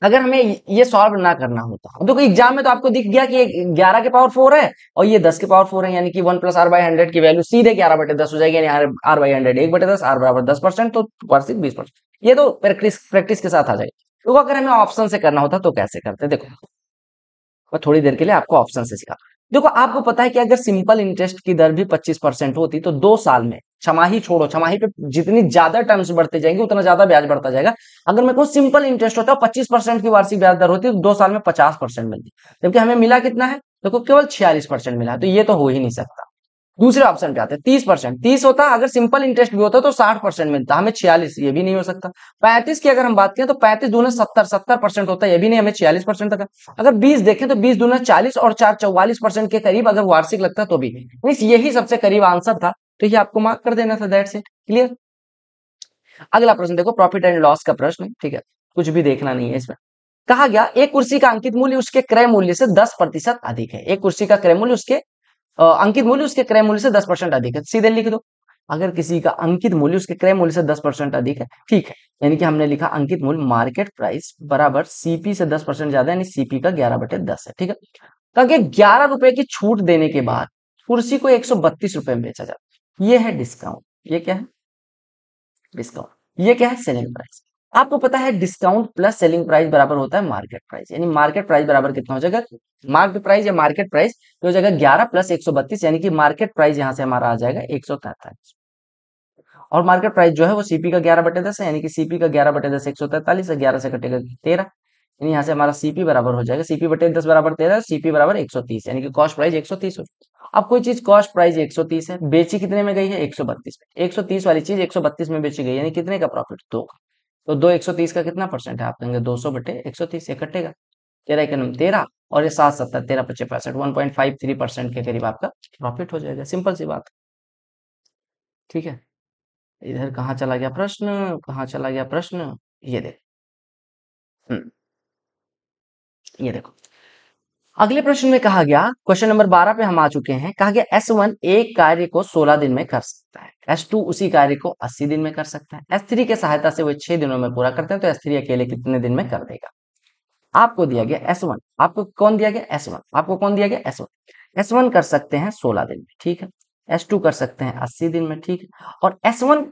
अगर हमें ये सॉल्व ना करना होता देखो तो एग्जाम में तो आपको दिख गया कि ग्यारह के पावर फोर है और ये दस के पावर फोर है यानी कि one plus R by hundred की वैल्यू सीधे ग्यारह बटे दस हो जाएगी यानी आर बाई हंड्रेड एक बटे दस आर बराबर दस परसेंट तो वार्षिक बीस परसेंट ये तो प्रैक्टिस प्रैक्टिस के साथ आ जाएगी तो अगर हमें ऑप्शन से करना होता तो कैसे करते देखो मैं थोड़ी देर के लिए आपको ऑप्शन से सिखा देखो आपको पता है कि अगर सिंपल इंटरेस्ट की दर भी 25 परसेंट होती तो दो साल में छमाही छोड़ो छमाही पे जितनी ज्यादा टर्म्स बढ़ते जाएंगे उतना ज्यादा ब्याज बढ़ता जाएगा अगर मेरे को सिंपल इंटरेस्ट होता है पच्चीस परसेंट की वार्षिक ब्याज दर होती तो दो साल में पचास परसेंट मिलती जबकि हमें मिला कितना है देखो केवल छियालीस परसेंट मिला है तो ये तो हो ही नहीं सकता दूसरे ऑप्शन पे आते तीस परसेंट तीस होता अगर सिंपल इंटरेस्ट भी होता तो साठ परसेंट मिलता हमें छियालीस ये भी नहीं हो सकता पैंतीस की अगर हम बात करें तो पैंतीस दूना सत्तर सत्तर परसेंट होता है ये भी नहीं हमें छियालीस परसेंट तक अगर बीस देखें तो बीस दूना चालीस और चार चौवालीस परसेंट के करीब अगर वार्षिक लगता तो भी मीन यही सबसे करीब आंसर था तो ये आपको मार्क कर देना था दैट से क्लियर अगला प्रश्न देखो प्रॉफिट एंड लॉस का प्रश्न ठीक है कुछ भी देखना नहीं है इसमें कहा गया एक कुर्सी का अंकित मूल्य उसके क्रय मूल्य से दस प्रतिशत अधिक है एक कुर्सी का क्रय मूल्य उसके अंकित मूल्य उसके क्रय मूल्य से दस परसेंट अधिक है सीधे लिख दो अगर किसी का अंकित मूल्य उसके क्रय मूल्य से दस परसेंट अधिक है ठीक है यानी कि हमने लिखा अंकित मूल्य मार्केट प्राइस बराबर सीपी से दस परसेंट ज्यादा यानी सीपी का ग्यारह बटे दस है ठीक है क्योंकि तो ग्यारह रुपए की छूट देने के बाद कुर्सी को एक सौ बत्तीस रुपए में बेचा जाता है यह है डिस्काउंट ये क्या है डिस्काउंट ये क्या है सेलिंग प्राइस आपको पता है डिस्काउंट प्लस सेलिंग प्राइस बराबर होता है मार्केट प्राइस यानी मार्केट प्राइस बराबर कितना हो जाएगा मार्केट प्राइस या मार्केट प्राइस तो हो जाएगा ग्यारह प्लस एक सौ बत्तीस यानी कि मार्केट प्राइस यहाँ से हमारा आ जाएगा एक सौ तैतालीस और मार्केट प्राइस जो है वो सीपी का ग्यारह बटे दस है यानी कि सीपी का ग्यारह बटे दस एक सौ तैतालीस ग्यारह से कटेगा तेरह यानी यहाँ से हमारा सीपी बराबर हो जाएगा सीपी बटे दस बराबर तेरह सीपी बराबर एक सौ तीस यानी कि कॉस्ट प्राइस एक सौ तीस हो अब कोई चीज कॉस्ट प्राइस एक सौ तीस है बेची कितने में गई है एक सौ बत्तीस में एक सौ तीस वाली चीज एक सौ बत्तीस में बेची गई यानी कितने का प्रॉफिट दो का तो दो एक सौ तीस का कितना परसेंट है आप कहेंगे दो सौ बटे एक सौ तीस ये कटेगा तेरह एक नम तेरह और ये सात सत्तर तेरह पच्चीस पैंसठ one point five three percent के करीब आपका प्रॉफिट हो जाएगा सिंपल सी बात ठीक है इधर कहाँ चला गया प्रश्न कहाँ चला गया प्रश्न ये देख हम्म। ये देखो अगले प्रश्न में कहा गया क्वेश्चन नंबर बारह पे हम आ चुके हैं कहा गया एस वन एक कार्य को सोलह दिन में कर सकता है एस टू उसी कार्य को अस्सी दिन में कर सकता है एस थ्री के सहायता से वो छह दिनों में पूरा करते हैं तो एस थ्री अकेले कितने दिन में कर देगा आपको दिया गया एस वन आपको कौन दिया गया एस वन आपको कौन दिया गया एस वन एस वन कर सकते हैं सोलह दिन में ठीक है एस टू कर सकते हैं अस्सी दिन में ठीक है और एस वन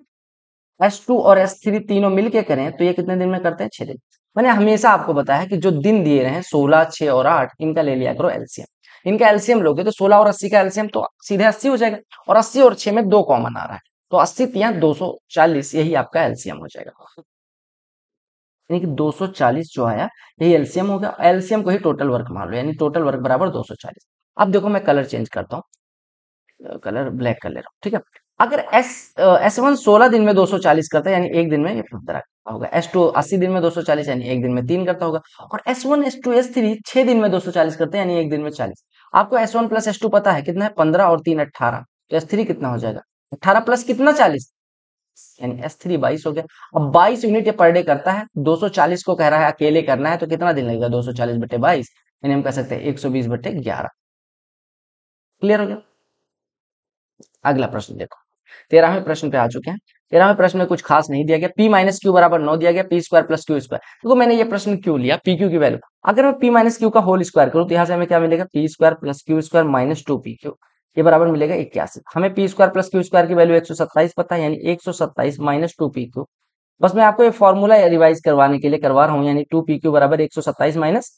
एस टू और एस थ्री तीनों मिलकर करें तो ये कितने दिन में करते हैं छह दिन मैंने हमेशा आपको बताया कि जो दिन दिए रहे हैं सोलह छह और आठ इनका ले लिया करो एल्सियम इनका एल्सियम लोगे तो सोलह और अस्सी का एल्सियम तो सीधे अस्सी हो जाएगा और अस्सी और छह में दो कॉमन आ रहा है तो अस्सी तिया दो सौ चालीस यही आपका एल्सियम हो जाएगा यानी कि 240 जो आया यही एल्सियम हो गया एल्सियम को ही टोटल वर्क मान लो यानी टोटल वर्क बराबर 240 अब देखो मैं कलर चेंज करता हूँ कलर ब्लैक कर ले रहा हूँ ठीक है अगर एस एस वन सोलह दिन में 240 करता है यानी एक दिन में ये पंद्रह होगा एस टू अस्सी दिन में दो सौ चालीस यानी एक दिन में तीन करता होगा और S one S two S three छह दिन में दो सौ चालीस करते हैं यानी एक दिन में चालीस आपको S one plus S two पता है कितना है पंद्रह और तीन अट्ठारह तो एस थ्री कितना हो जाएगा अट्ठारह प्लस कितना चालीस यानी एस थ्री बाईस हो गया अब बाईस यूनिट पर डे करता है दो सौ चालीस को कह रहा है अकेले करना है तो कितना दिन लगेगा दो सौ चालीस बटे बाईस यानी हम कह सकते हैं एक सौ बीस बटे ग्यारह क्लियर हो गया अगला प्रश्न देखो तेरहवें प्रश्न पे आ चुके हैं तेरह में प्रश्न में कुछ खास नहीं दिया गया पी माइनस क्यू बराबर नौ दिया गया P square plus Q square देखो मैंने ये प्रश्न क्यों लिया पी क्यू की वैल्यू अगर मैं पी माइनस क्यू का होल स्क्वायर करूँ तो यहाँ से हमें क्या मिलेगा P square plus Q square minus two P Q ये बराबर मिलेगा इक्यासी हमें P square plus Q square की वैल्यू एक सौ सत्ताईस पता है यानी एक सौ सत्ताईस माइनस टू पी क्यू बस मैं आपको ये फॉर्मूला रिवाइज करवाने के लिए करवा रहा हूँ यानी टू पी क्यू बराबर एक सौ सत्ताईस माइनस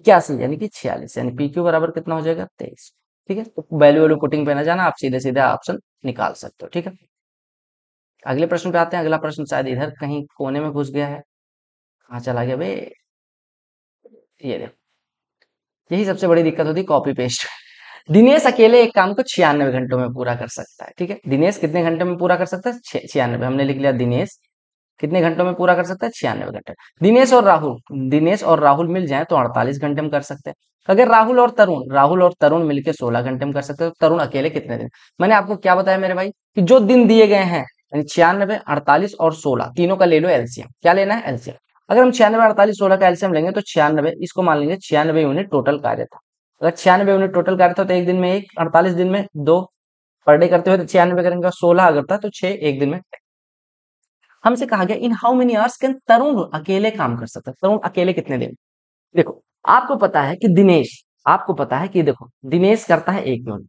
इक्यासी यानी कि छियालीस यानी पी क्यू बराबर कितना हो जाएगा तेईस ठीक है तो वैल्यू वैल्यू कोटिंग पे ना जाना आप सीधे सीधे ऑप्शन निकाल सकते हो ठीक है अगले प्रश्न पे आते हैं अगला प्रश्न शायद इधर कहीं कोने में घुस गया है कहा चला गया भाई ये देखो यही सबसे बड़ी दिक्कत होती कॉपी पेस्ट दिनेश अकेले एक काम को छियानवे घंटों में पूरा कर सकता है ठीक है दिनेश कितने घंटे में पूरा कर सकता है छियानवे हमने लिख लिया दिनेश कितने घंटों में पूरा कर सकता है छियानवे घंटे दिनेश और राहुल दिनेश और राहुल मिल जाए तो अड़तालीस घंटे में कर सकते हैं अगर राहुल और तरुण राहुल और तरुण मिलकर सोलह घंटे में कर सकते हैं तो तरुण अकेले कितने दिन मैंने आपको क्या बताया मेरे भाई कि जो दिन दिए गए हैं यानी छियानबे अड़तालीस और सोलह तीनों का ले लो एल्सियम क्या लेना है एल्सियम अगर हम छियानवे अड़तालीस सोलह का एल्सियम लेंगे तो छियानबे इसको मान लेंगे छियानवे यूनिट टोटल कार्य था अगर छियानबे यूनिट टोटल कार्य था तो एक दिन में एक अड़तालीस दिन में दो पर डे करते हुए तो छियानबे करेंगे सोलह अगर था तो छह एक दिन में हमसे कहा गया इन हाउ मेनी आवर्स के तरुण अकेले काम कर सकता तरुण अकेले कितने दिन देखो आपको पता है कि दिनेश आपको पता है कि देखो दिनेश करता है एक यूनिट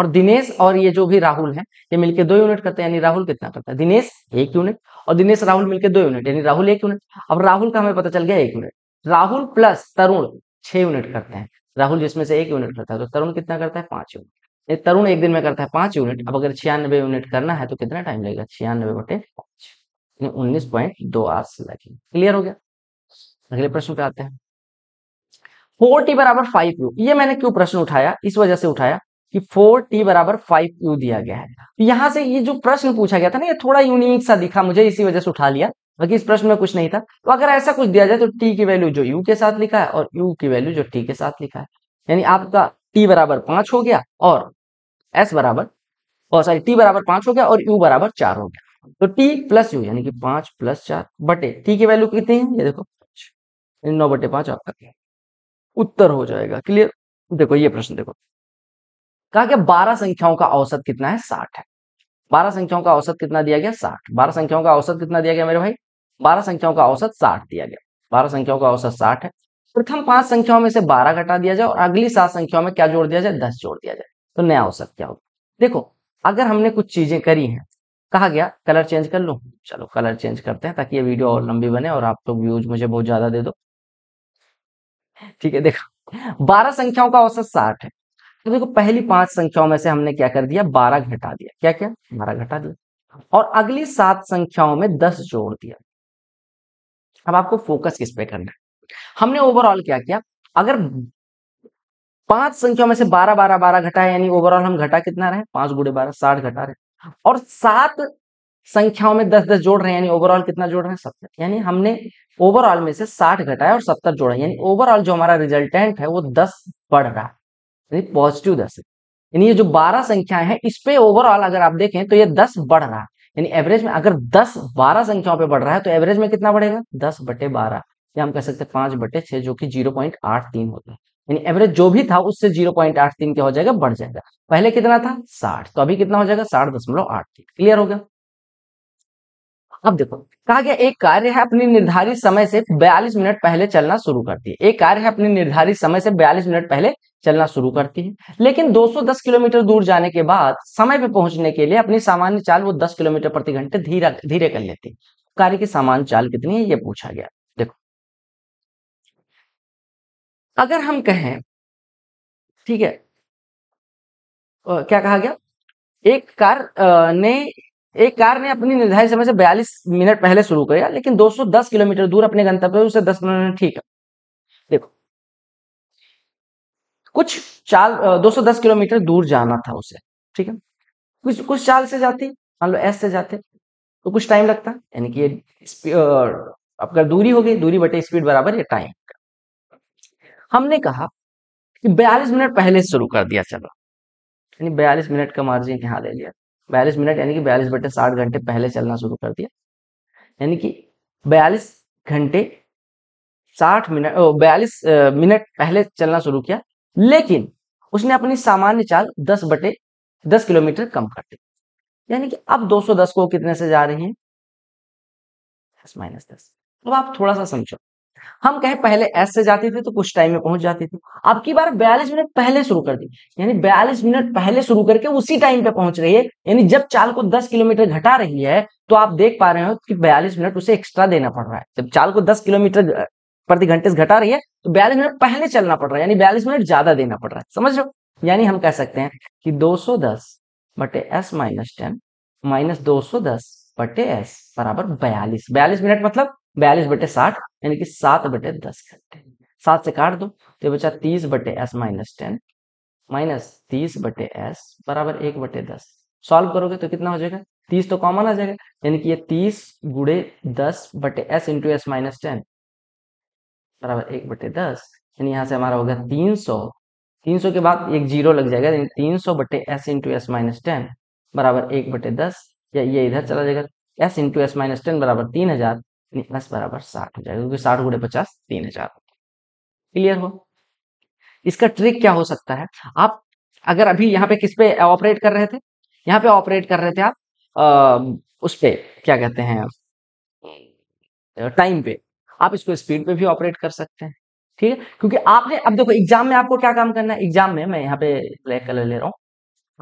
और दिनेश और ये जो भी राहुल है ये मिलकर दो यूनिट करते हैं यानी राहुल कितना करता है दिनेश एक यूनिट और दिनेश राहुल मिलकर दो यूनिट यानी राहुल एक यूनिट अब राहुल का हमें पता चल गया एक यूनिट राहुल प्लस तरुण छह यूनिट करते हैं राहुल जिसमें से एक यूनिट करता है तो तरुण कितना करता है पांच यूनिट तरुण एक दिन में करता है पांच यूनिट अब अगर छियानबे यूनिट करना है तो कितना टाइम लगेगा छियानबे बटे पांच उन्नीस पॉइंट दो आवर्स लगेंगे क्लियर हो गया अगले प्रश्न पे आते हैं फोर्टी बराबर फाइव यू ये मैंने क्यों प्रश्न उठाया इस वजह से उठाया कि फोर टी बराबर फाइव क्यू दिया गया है तो यहां से ये जो प्रश्न पूछा गया था ना ये थोड़ा यूनिक सा दिखा मुझे इसी वजह से उठा लिया बाकी इस प्रश्न में कुछ नहीं था तो अगर ऐसा कुछ दिया जाए तो टी की वैल्यू जो यू के साथ लिखा है और यू की वैल्यू जो टी के साथ लिखा है यानी आपका टी बराबर पांच हो गया और एस बराबर और सॉरी टी बराबर पांच हो गया और यू बराबर चार हो गया तो टी प्लस यू यानी कि पांच प्लस चार बटे टी की वैल्यू कितनी है ये देखो नौ बटे पांच आपका उत्तर हो जाएगा क्लियर देखो ये प्रश्न देखो कहा कि बारह संख्याओं का औसत कितना है साठ है बारह संख्याओं का औसत कितना दिया गया साठ बारह संख्याओं का औसत कितना दिया गया मेरे भाई बारह संख्याओं का औसत साठ दिया गया बारह संख्याओं का औसत साठ है प्रथम पांच संख्याओं में से बारह घटा दिया जाए और अगली सात संख्याओं में क्या जोड़ दिया जाए दस जोड़ दिया जाए तो नया औसत क्या होगा देखो अगर हमने कुछ चीजें करी हैं कहा गया कलर चेंज कर लो चलो कलर चेंज करते हैं ताकि ये वीडियो और लंबी बने और आप लोग तो व्यूज मुझे बहुत ज्यादा दे दो ठीक है देखो बारह संख्याओं का औसत साठ है तो देखो पहली पांच संख्याओं में से हमने क्या कर दिया बारह घटा दिया क्या क्या बारह घटा दिया और अगली सात संख्याओं में दस जोड़ दिया अब आपको फोकस किस पे करना है हमने ओवरऑल क्या किया अगर पांच संख्याओं में से बारह बारह बारह घटा है यानी ओवरऑल हम घटा कितना रहे पांच गुड़े बारह साठ घटा रहे और सात संख्याओं में दस दस जोड़ रहे हैं यानी ओवरऑल कितना जोड़ रहे हैं सत्तर यानी हमने ओवरऑल में से साठ घटाया और सत्तर जोड़ा यानी ओवरऑल जो हमारा रिजल्टेंट है वो दस बढ़ रहा है यानी पॉजिटिव दस यानी ये जो बारह संख्या है इस पे ओवरऑल अगर आप देखें तो ये दस बढ़ रहा है यानी एवरेज में अगर दस बारह संख्याओं पे बढ़ रहा है तो एवरेज में कितना बढ़ेगा दस बटे बारह या हम कह सकते हैं पांच बटे छह जो कि जीरो पॉइंट आठ तीन होता है यानी एवरेज जो भी था उससे जीरो पॉइंट आठ तीन क्या हो जाएगा बढ़ जाएगा पहले कितना था साठ तो अभी कितना हो जाएगा साठ दशमलव आठ तीन क्लियर हो गया अब देखो कहा गया एक कार्य है अपनी निर्धारित समय से 42 मिनट पहले चलना शुरू करती है एक कार्य है अपने निर्धारित समय से 42 मिनट पहले चलना शुरू करती है लेकिन 210 किलोमीटर दूर जाने के बाद समय पर पहुंचने के लिए अपनी सामान्य चाल वो 10 किलोमीटर प्रति घंटे धीरे धीरे कर लेती है कार्य की सामान्य चाल कितनी है ये पूछा गया देखो अगर हम कहें ठीक है क्या कहा गया एक कार ने एक कार ने अपनी निर्धारित समय से 42 मिनट पहले शुरू किया लेकिन 210 किलोमीटर दूर अपने गंतव्य उसे 10 मिनट ठीक है देखो कुछ चाल 210 किलोमीटर दूर जाना था उसे ठीक है कुछ कुछ चाल से जाती मान लो एस से जाते तो कुछ टाइम लगता यानी कि ये आपका दूरी हो गई दूरी बटे स्पीड बराबर ये टाइम हमने कहा कि बयालीस मिनट पहले शुरू कर दिया चलो यानी बयालीस मिनट का मार्जिन यहाँ ले लिया बयालीस मिनट यानी कि बयालीस बटे साठ घंटे पहले चलना शुरू कर दिया यानी कि बयालीस घंटे साठ मिनट बयालीस मिनट पहले चलना शुरू किया लेकिन उसने अपनी सामान्य चाल दस बटे दस किलोमीटर कम कर दी यानी कि अब 210 को कितने से जा रहे हैं दस माइनस दस अब आप थोड़ा सा समझो हम कहे पहले एस से जाते थे तो कुछ टाइम में पहुंच जाते थे अब की बार बयालीस मिनट पहले शुरू कर दी यानी बयालीस मिनट पहले शुरू करके उसी टाइम पे पहुंच रही है यानी जब चाल को दस किलोमीटर घटा रही है तो आप देख पा रहे हो कि बयालीस मिनट उसे एक्स्ट्रा देना पड़ रहा है जब चाल को दस किलोमीटर प्रति घंटे से घटा रही है तो बयालीस मिनट पहले चलना पड़ रहा है यानी बयालीस मिनट ज्यादा देना पड़ रहा है समझ लो यानी हम कह सकते हैं कि 210 बटे एस माइनस टेन माइनस दो सौ दस बटे एस बराबर बयालीस बयालीस मिनट मतलब बयालीस बटे साठ यानी कि सात बटे दस घंटे सात से काट दो तो बचा तीस बटे एस माइनस टेन माइनस तीस बटे एस बराबर एक बटे दस सॉल्व करोगे तो कितना हो जाएगा तीस तो कॉमन आ जाएगा यानी कि ये तीस गुड़े दस बटे S into S minus ten बराबर एक बटे दस यानी यहाँ से हमारा होगा तीन सौ तीन सौ के बाद एक जीरो लग जाएगा यानी तीन सौ बटे S into S minus ten बराबर एक बटे दस या ये इधर चला जाएगा S into S minus ten बराबर तीन हजार एस बराबर साठ हो जाएगा क्योंकि साठ गुड़े पचास तीन हजार क्लियर हो इसका ट्रिक क्या हो सकता है आप अगर अभी यहाँ पे किस पे ऑपरेट कर रहे थे यहाँ पे ऑपरेट कर रहे थे आप आ, उस पे क्या कहते हैं टाइम पे आप इसको स्पीड पे भी ऑपरेट कर सकते हैं ठीक है क्योंकि आपने अब देखो एग्जाम में आपको क्या काम करना है एग्जाम में मैं यहाँ पे ब्लैक कलर ले रहा हूँ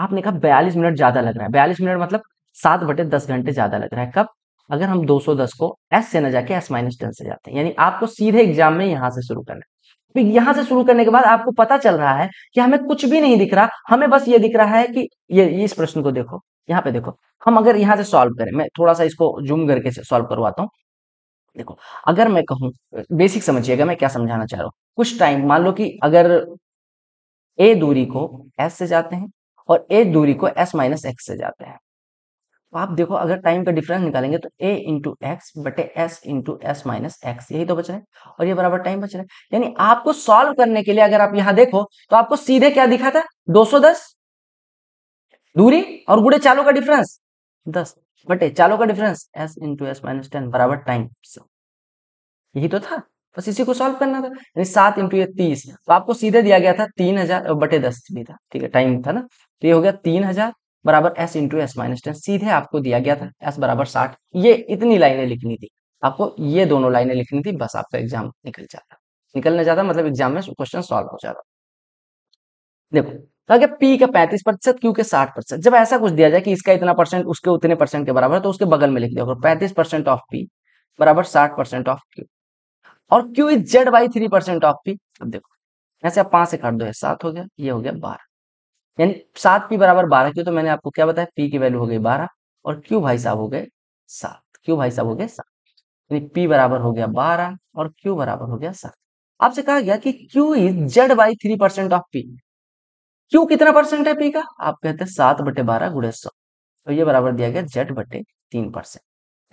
आपने कहा बयालीस मिनट ज्यादा लग रहा है बयालीस मिनट मतलब सात बटे दस घंटे ज्यादा लग रहा है कब अगर हम 210 को एस से न जाके एस माइनस टेन से जाते हैं यानी आपको सीधे एग्जाम में यहाँ से शुरू करना है फिर यहाँ से शुरू करने के बाद आपको पता चल रहा है कि हमें कुछ भी नहीं दिख रहा हमें बस ये दिख रहा है कि ये इस प्रश्न को देखो यहाँ पे देखो हम अगर यहाँ से सॉल्व करें मैं थोड़ा सा इसको जूम करके सॉल्व करवाता हूँ देखो अगर मैं कहूँ बेसिक समझिएगा मैं क्या समझाना चाह रहा हूँ कुछ टाइम मान लो कि अगर ए दूरी को एस से जाते हैं और ए दूरी को एस माइनस एक्स से जाते हैं तो आप देखो अगर टाइम का डिफरेंस निकालेंगे तो ए इंटू एक्स बटे S into S minus X यही तो बच रहा है और ये बराबर टाइम बच रहा है यानी आपको सॉल्व करने के लिए अगर आप यहां देखो तो आपको सीधे क्या दिखा था 210 दूरी और गुड़े चालों का डिफरेंस 10 बटे चालों का difference S into S minus ten बराबर टाइम सो यही तो था बस इसी को सॉल्व करना था यानी सात इंटू ये तीस तो आपको सीधे दिया गया था तीन हजार बटे दस भी था ठीक है टाइम था ना तो ये हो गया तीन हजार बराबर S into S minus ten सीधे आपको दिया गया था एस बराबर साठ ये इतनी लाइनें लिखनी थी आपको ये दोनों लाइनें लिखनी थी बस आपका एग्जाम निकल जाता निकलना जाता मतलब एग्जाम में क्वेश्चन सॉल्व हो जाता देखो अगर तो पी का पैंतीस प्रतिशत क्यू के साठ प्रतिशत जब ऐसा कुछ दिया जाए कि इसका इतना परसेंट उसके उतने परसेंट के बराबर है तो उसके बगल में लिख दिया पैंतीस परसेंट ऑफ पी बराबर साठ परसेंट ऑफ क्यू और Q is Z by three percent of P अब देखो ऐसे आप पांच से काट दो सात हो गया ये हो गया बारह यानी सात पी बराबर बारह क्यों तो मैंने आपको क्या बताया पी की वैल्यू हो गई बारह और क्यू भाई साहब हो गए सात क्यू भाई साहब हो गए सात यानी पी बराबर हो गया बारह और क्यू बराबर हो गया सात आपसे कहा गया कि Q is Z by three percent of P Q कितना परसेंट है पी का आप कहते हैं सात बटे बारह गुड़े सौ तो ये बराबर दिया गया जेड बटे तीन परसेंट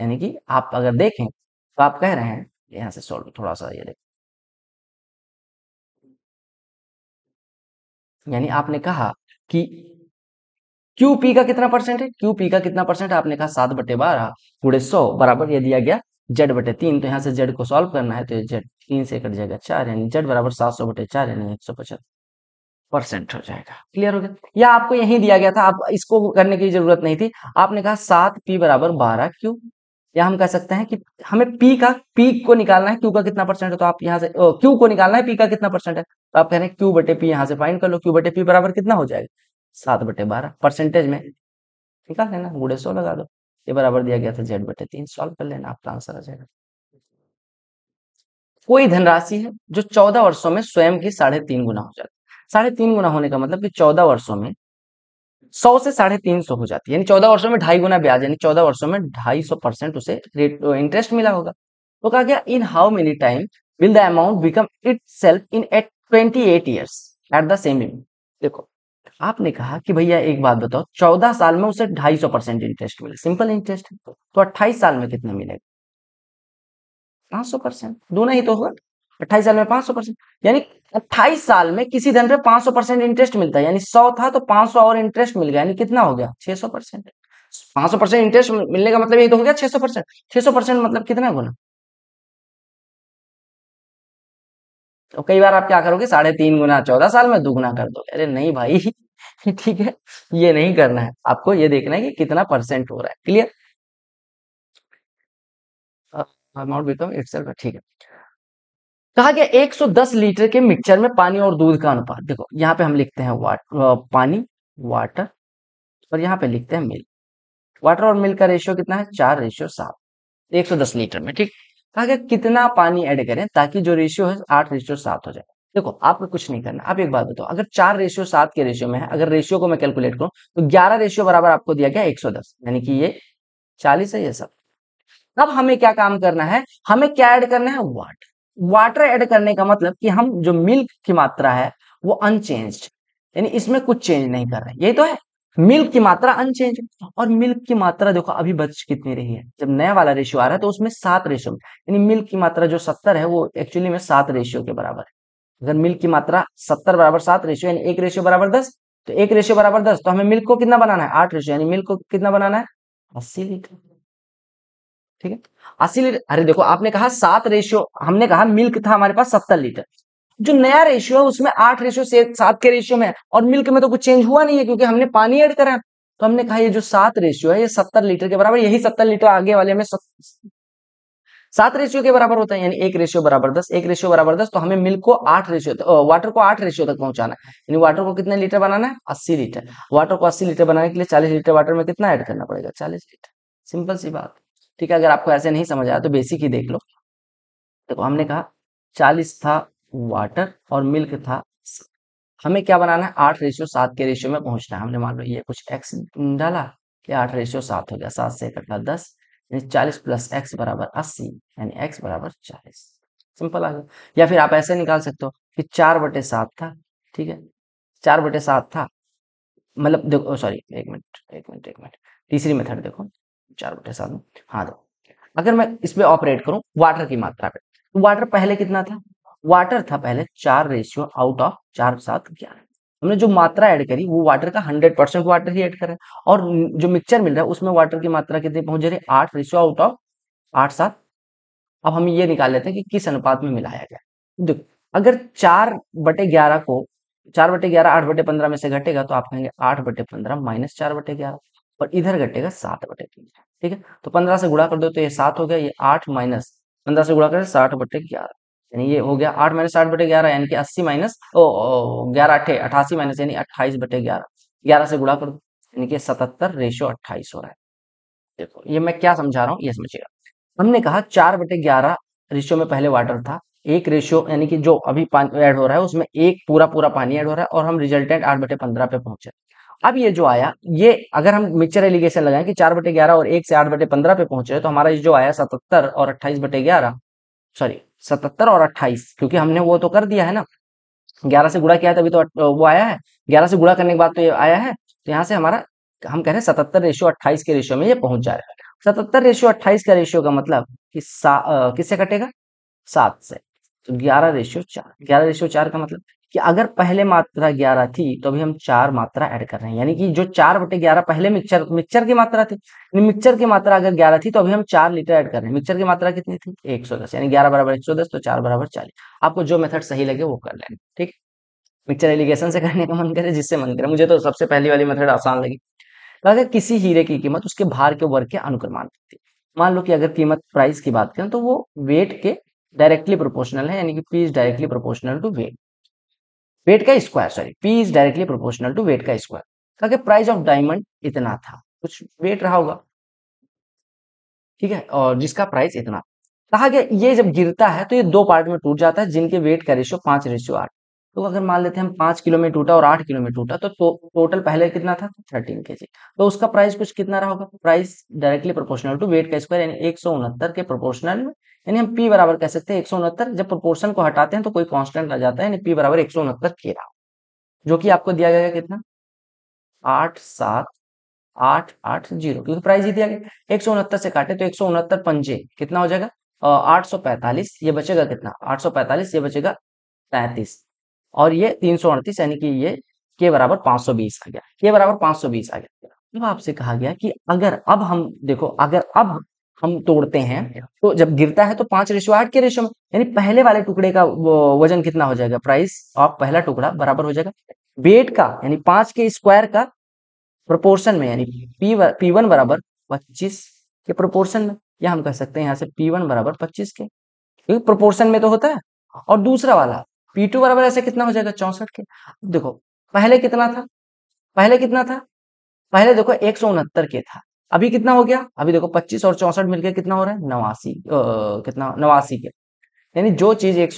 यानी कि आप अगर देखें तो आप कह रहे हैं यहाँ से सॉल्व थोड़ा सा ये देख यानी आपने कहा कि क्यू पी का कितना परसेंट है क्यू पी का कितना परसेंट है आपने कहा सात बटे बारह पूरे सौ बराबर यह दिया गया जेड बटे तीन तो यहाँ से जेड को सॉल्व करना है तो जेड तीन से कट जाएगा चार यानी जेड बराबर सात सौ बटे चार यानी एक सौ पचहत्तर परसेंट हो जाएगा क्लियर हो गया या आपको यही दिया गया था आप इसको करने की जरूरत नहीं थी आपने कहा सात पी बराबर बारह क्यू या हम कह सकते हैं कि हमें पी का पी को निकालना है क्यू का कितना परसेंट है तो आप यहाँ से क्यू को निकालना है पी का कितना परसेंट है तो आप कह रहे हैं क्यू बटे पी यहाँ से फाइंड कर लो क्यू बटे पी बराबर कितना हो जाएगा सात बटे बारह परसेंटेज में निकाल लेना गुड़े सौ लगा दो ये बराबर दिया गया था जेड बटे तीन सॉल्व कर लेना आपका आंसर आ जाएगा कोई धनराशि है जो चौदह वर्षों में स्वयं की साढ़े तीन गुना हो जाती है साढ़े तीन गुना होने का मतलब कि चौदह वर्षों में सौ से साढ़े तीन सौ हो जाती है यानी चौदह वर्षों में ढाई गुना ब्याज यानी चौदह वर्षों में ढाई सौ परसेंट उसे रेट इंटरेस्ट मिला होगा तो कहा गया in how many time will the amount become itself in at twenty eight years at the same limit देखो आपने कहा कि भैया एक बात बताओ चौदह साल में उसे ढाई सौ परसेंट इंटरेस्ट मिले सिंपल इंटरेस्ट तो अट्ठाईस साल में कितना मिलेगा पांच सौ परसेंट दोनों ही तो होगा अट्ठाईस साल में पांच सौ परसेंट यानी अट्ठाईस साल में किसी धन पे पांच सौ परसेंट इंटरेस्ट मिलता है यानी सौ था तो पांच सौ और इंटरेस्ट मिल गया यानी कितना हो गया छह सौ परसेंट पांच सौ परसेंट इंटरेस्ट मिलने का मतलब ये तो हो गया छह सौ परसेंट छह सौ परसेंट मतलब कितना गुना तो कई बार आप क्या करोगे साढ़े तीन गुना चौदह साल में दुगुना कर दोगे अरे नहीं भाई ठीक है ये नहीं करना है आपको ये देखना है कि कितना परसेंट हो रहा है क्लियर अमाउंट बिकम इट ठीक है कहा गया 110 लीटर के मिक्सचर में पानी और दूध का अनुपात देखो यहाँ पे हम लिखते हैं वाट, पानी वाटर और यहाँ पे लिखते हैं मिल्क वाटर और मिल्क का रेशियो कितना है चार रेशियो सात एक सौ दस लीटर में ठीक कहा गया कितना पानी ऐड करें ताकि जो रेशियो है आठ रेशियो सात हो जाए देखो आपको कुछ नहीं करना आप एक बात बताओ अगर चार रेशियो सात के रेशियो में है अगर रेशियो को मैं कैलकुलेट करूं तो ग्यारह रेशियो बराबर आपको दिया गया एक सौ दस यानी कि ये चालीस है ये सब अब हमें क्या काम करना है हमें क्या ऐड करना है वाट वाटर ऐड करने का मतलब कि हम जो मिल्क की मात्रा है वो अनचेंज यानी इसमें कुछ चेंज नहीं कर रहे यही तो है मिल्क की मात्रा अनचेंज और मिल्क की मात्रा देखो अभी बच कितनी रही है जब नया वाला रेशियो आ रहा है तो उसमें सात रेशियो यानी मिल्क की मात्रा जो सत्तर है वो एक्चुअली में सात रेशियो के बराबर है अगर मिल्क की मात्रा सत्तर बराबर सात रेशियो यानी एक रेशियो बराबर दस तो एक रेशियो बराबर दस तो हमें मिल्क को कितना बनाना है आठ रेशियो यानी मिल्क को कितना बनाना है अस्सी लीटर ठीक है अस्सी लीटर अरे देखो आपने कहा सात रेशियो हमने कहा मिल्क था हमारे पास सत्तर लीटर जो नया रेशियो है उसमें आठ रेशियो से सात के रेशियो में और मिल्क में तो कुछ चेंज हुआ नहीं है क्योंकि हमने पानी ऐड करा तो हमने कहा ये जो सात रेशियो है ये सत्तर लीटर के बराबर यही सत्तर लीटर आगे वाले में सात रेशियो के बराबर होता है यानी एक रेशियो बराबर दस एक रेशियो बराबर दस तो हमें मिल्क को आठ रेशियो वाटर को आठ रेशियो तक पहुंचाना है यानी वाटर को कितने लीटर बनाना है अस्सी लीटर वाटर को अस्सी लीटर बनाने के लिए चालीस लीटर वाटर में कितना ऐड करना पड़ेगा चालीस लीटर सिंपल सी बात ठीक है अगर आपको ऐसे नहीं समझ आया तो बेसिक ही देख लो देखो तो हमने कहा चालीस था वाटर और मिल्क था हमें क्या बनाना है आठ रेशियो सात के रेशियो में पहुंचना है हमने मान लो ये कुछ एक्स डाला कि आठ रेशियो सात हो गया सात से इकट्ठा दस यानी चालीस प्लस एक्स बराबर अस्सी यानी एक्स बराबर चालीस सिंपल आ गया या फिर आप ऐसे निकाल सकते हो कि चार बटे सात था ठीक है चार बटे सात था मतलब देखो सॉरी एक मिनट एक मिनट एक मिनट तीसरी मेथड देखो चार बटे सात हाँ दो तो, अगर मैं इसमें ऑपरेट करूं वाटर की मात्रा पे तो वाटर पहले कितना था वाटर था पहले चार रेशियो आउट ऑफ चार सात ग्यारह हमने जो मात्रा ऐड करी वो वाटर का हंड्रेड परसेंट वाटर ही ऐड करा और जो मिक्सचर मिल रहा है उसमें वाटर की मात्रा कितनी पहुंच रही आठ रेशियो आउट ऑफ आठ सात अब हम ये निकाल लेते हैं कि किस अनुपात में मिलाया गया देखो अगर चार बटे ग्यारह को चार बटे ग्यारह आठ बटे पंद्रह में से घटेगा तो आप कहेंगे आठ बटे पंद्रह माइनस चार बटे ग्यारह और इधर घटेगा सात बटे तीन ठीक है तो पंद्रह से गुड़ा कर दो तो ये सात हो गया ये आठ माइनस पंद्रह से गुड़ा कर साठ बटे ग्यारह यानी ये हो गया आठ माइनस साठ बटे ग्यारह यानी कि अस्सी माइनस ओ ग्यारह अठे अठासी माइनस यानी अट्ठाईस बटे ग्यारह ग्यारह से गुड़ा कर दो यानी कि सतहत्तर रेशो अट्ठाईस हो रहा है देखो ये मैं क्या समझा रहा हूँ ये समझिएगा हमने कहा चार बटे ग्यारह रेशियो में पहले वाटर था एक रेशियो यानी कि जो अभी पानी ऐड हो रहा है उसमें एक पूरा पूरा पानी ऐड हो रहा है और हम रिजल्टेंट आठ बटे पंद्रह पे पहुंचे अब ये जो आया ये अगर हम मिक्सर एलिगेशन लगाएं कि चार बटे ग्यारह और एक से आठ बटे पंद्रह पे पहुंचे तो हमारा ये जो आया सतहत्तर और अट्ठाईस बटे ग्यारह सॉरी सतहत्तर और अट्ठाईस क्योंकि हमने वो तो कर दिया है ना ग्यारह से गुड़ा किया तभी तो वो आया है ग्यारह से गुड़ा करने के बाद तो ये आया है तो यहाँ से हमारा हम कह रहे हैं सतहत्तर रेशियो अट्ठाईस के रेशियो में ये पहुंच जा रहा है सतहत्तर रेशियो अट्ठाईस का रेशियो का मतलब कि किससे कटेगा सात से तो ग्यारह रेशियो चार ग्यारह रेशियो चार का मतलब कि अगर पहले मात्रा ग्यारह थी तो अभी हम चार मात्रा ऐड कर रहे हैं यानी कि जो चार बटे ग्यारह पहले मिक्सर मिक्सर की मात्रा थी मिक्सर की मात्रा अगर ग्यारह थी तो अभी हम चार लीटर ऐड कर रहे हैं मिक्सर की मात्रा कितनी थी एक सौ दस यानी ग्यारह बराबर एक सौ दस तो चार बराबर चालीस आपको जो मेथड सही लगे वो कर लेना ठीक मिक्सर एलिगेशन से करने का मन करे जिससे मन करे मुझे तो सबसे पहली वाली मेथड आसान लगी तो अगर किसी हीरे की कीमत उसके भार के वर्ग के अनुक्रमान थी मान लो कि अगर कीमत प्राइस की बात करें तो वो वेट के डायरेक्टली प्रोपोर्शनल है यानी कि P is directly proportional to weight weight का square sorry P is directly proportional to weight का स्क्वायर ताकि प्राइस ऑफ डायमंड इतना था कुछ वेट रहा होगा ठीक है और जिसका प्राइस इतना कहा गया ये जब गिरता है तो ये दो पार्ट में टूट जाता है जिनके वेट का रेशियो पांच रेशियो आठ तो अगर मान लेते हैं हम पांच किलो में टूटा और आठ किलो में टूटा तो, टोटल तो पहले कितना था थर्टीन के जी तो उसका प्राइस कुछ कितना रहा होगा price directly proportional to weight का स्क्वायर यानी एक के प्रोपोर्शनल में यानी हम पी बराबर कह सकते हैं एक सौ उनहत्तर जब प्रोपोर्शन को हटाते हैं तो कोई कॉन्स्टेंट रह जाता है यानी पी बराबर एक सौ उनहत्तर के रहा जो कि आपको दिया गया कितना आठ सात आठ आठ जीरो क्योंकि प्राइस ही दिया गया एक सौ उनहत्तर से काटे तो एक सौ उनहत्तर पंजे कितना हो जाएगा आठ सौ पैंतालीस ये बचेगा कितना आठ सौ पैंतालीस ये बचेगा तैंतीस और ये तीन सौ अड़तीस यानी कि ये के बराबर पांच सौ बीस आ गया के बराबर पांच सौ बीस आ गया अब आपसे कहा गया कि अगर अब हम देखो अगर अब हम तोड़ते हैं हाँ, हाँ। तो जब गिरता है तो पांच रेशो आठ के रेशो में यानी पहले वाले टुकड़े का वजन कितना हो जाएगा प्राइस ऑफ पहला टुकड़ा बराबर हो जाएगा वेट का यानी पांच के स्क्वायर का प्रोपोर्शन में यानी पी पी वन बराबर पच्चीस के प्रोपोर्शन में या हम कह सकते हैं यहाँ से पी वन बराबर पच्चीस के क्योंकि प्रोपोर्शन में तो होता है और दूसरा वाला पी टू बराबर ऐसे कितना हो जाएगा चौसठ के देखो पहले कितना था पहले कितना था पहले देखो एक सौ उनहत्तर के था अभी कितना हो गया अभी देखो पच्चीस और चौसठ मिलकर कितना हो रहा है नवासी कितना नवासी के यानी जो चीज एक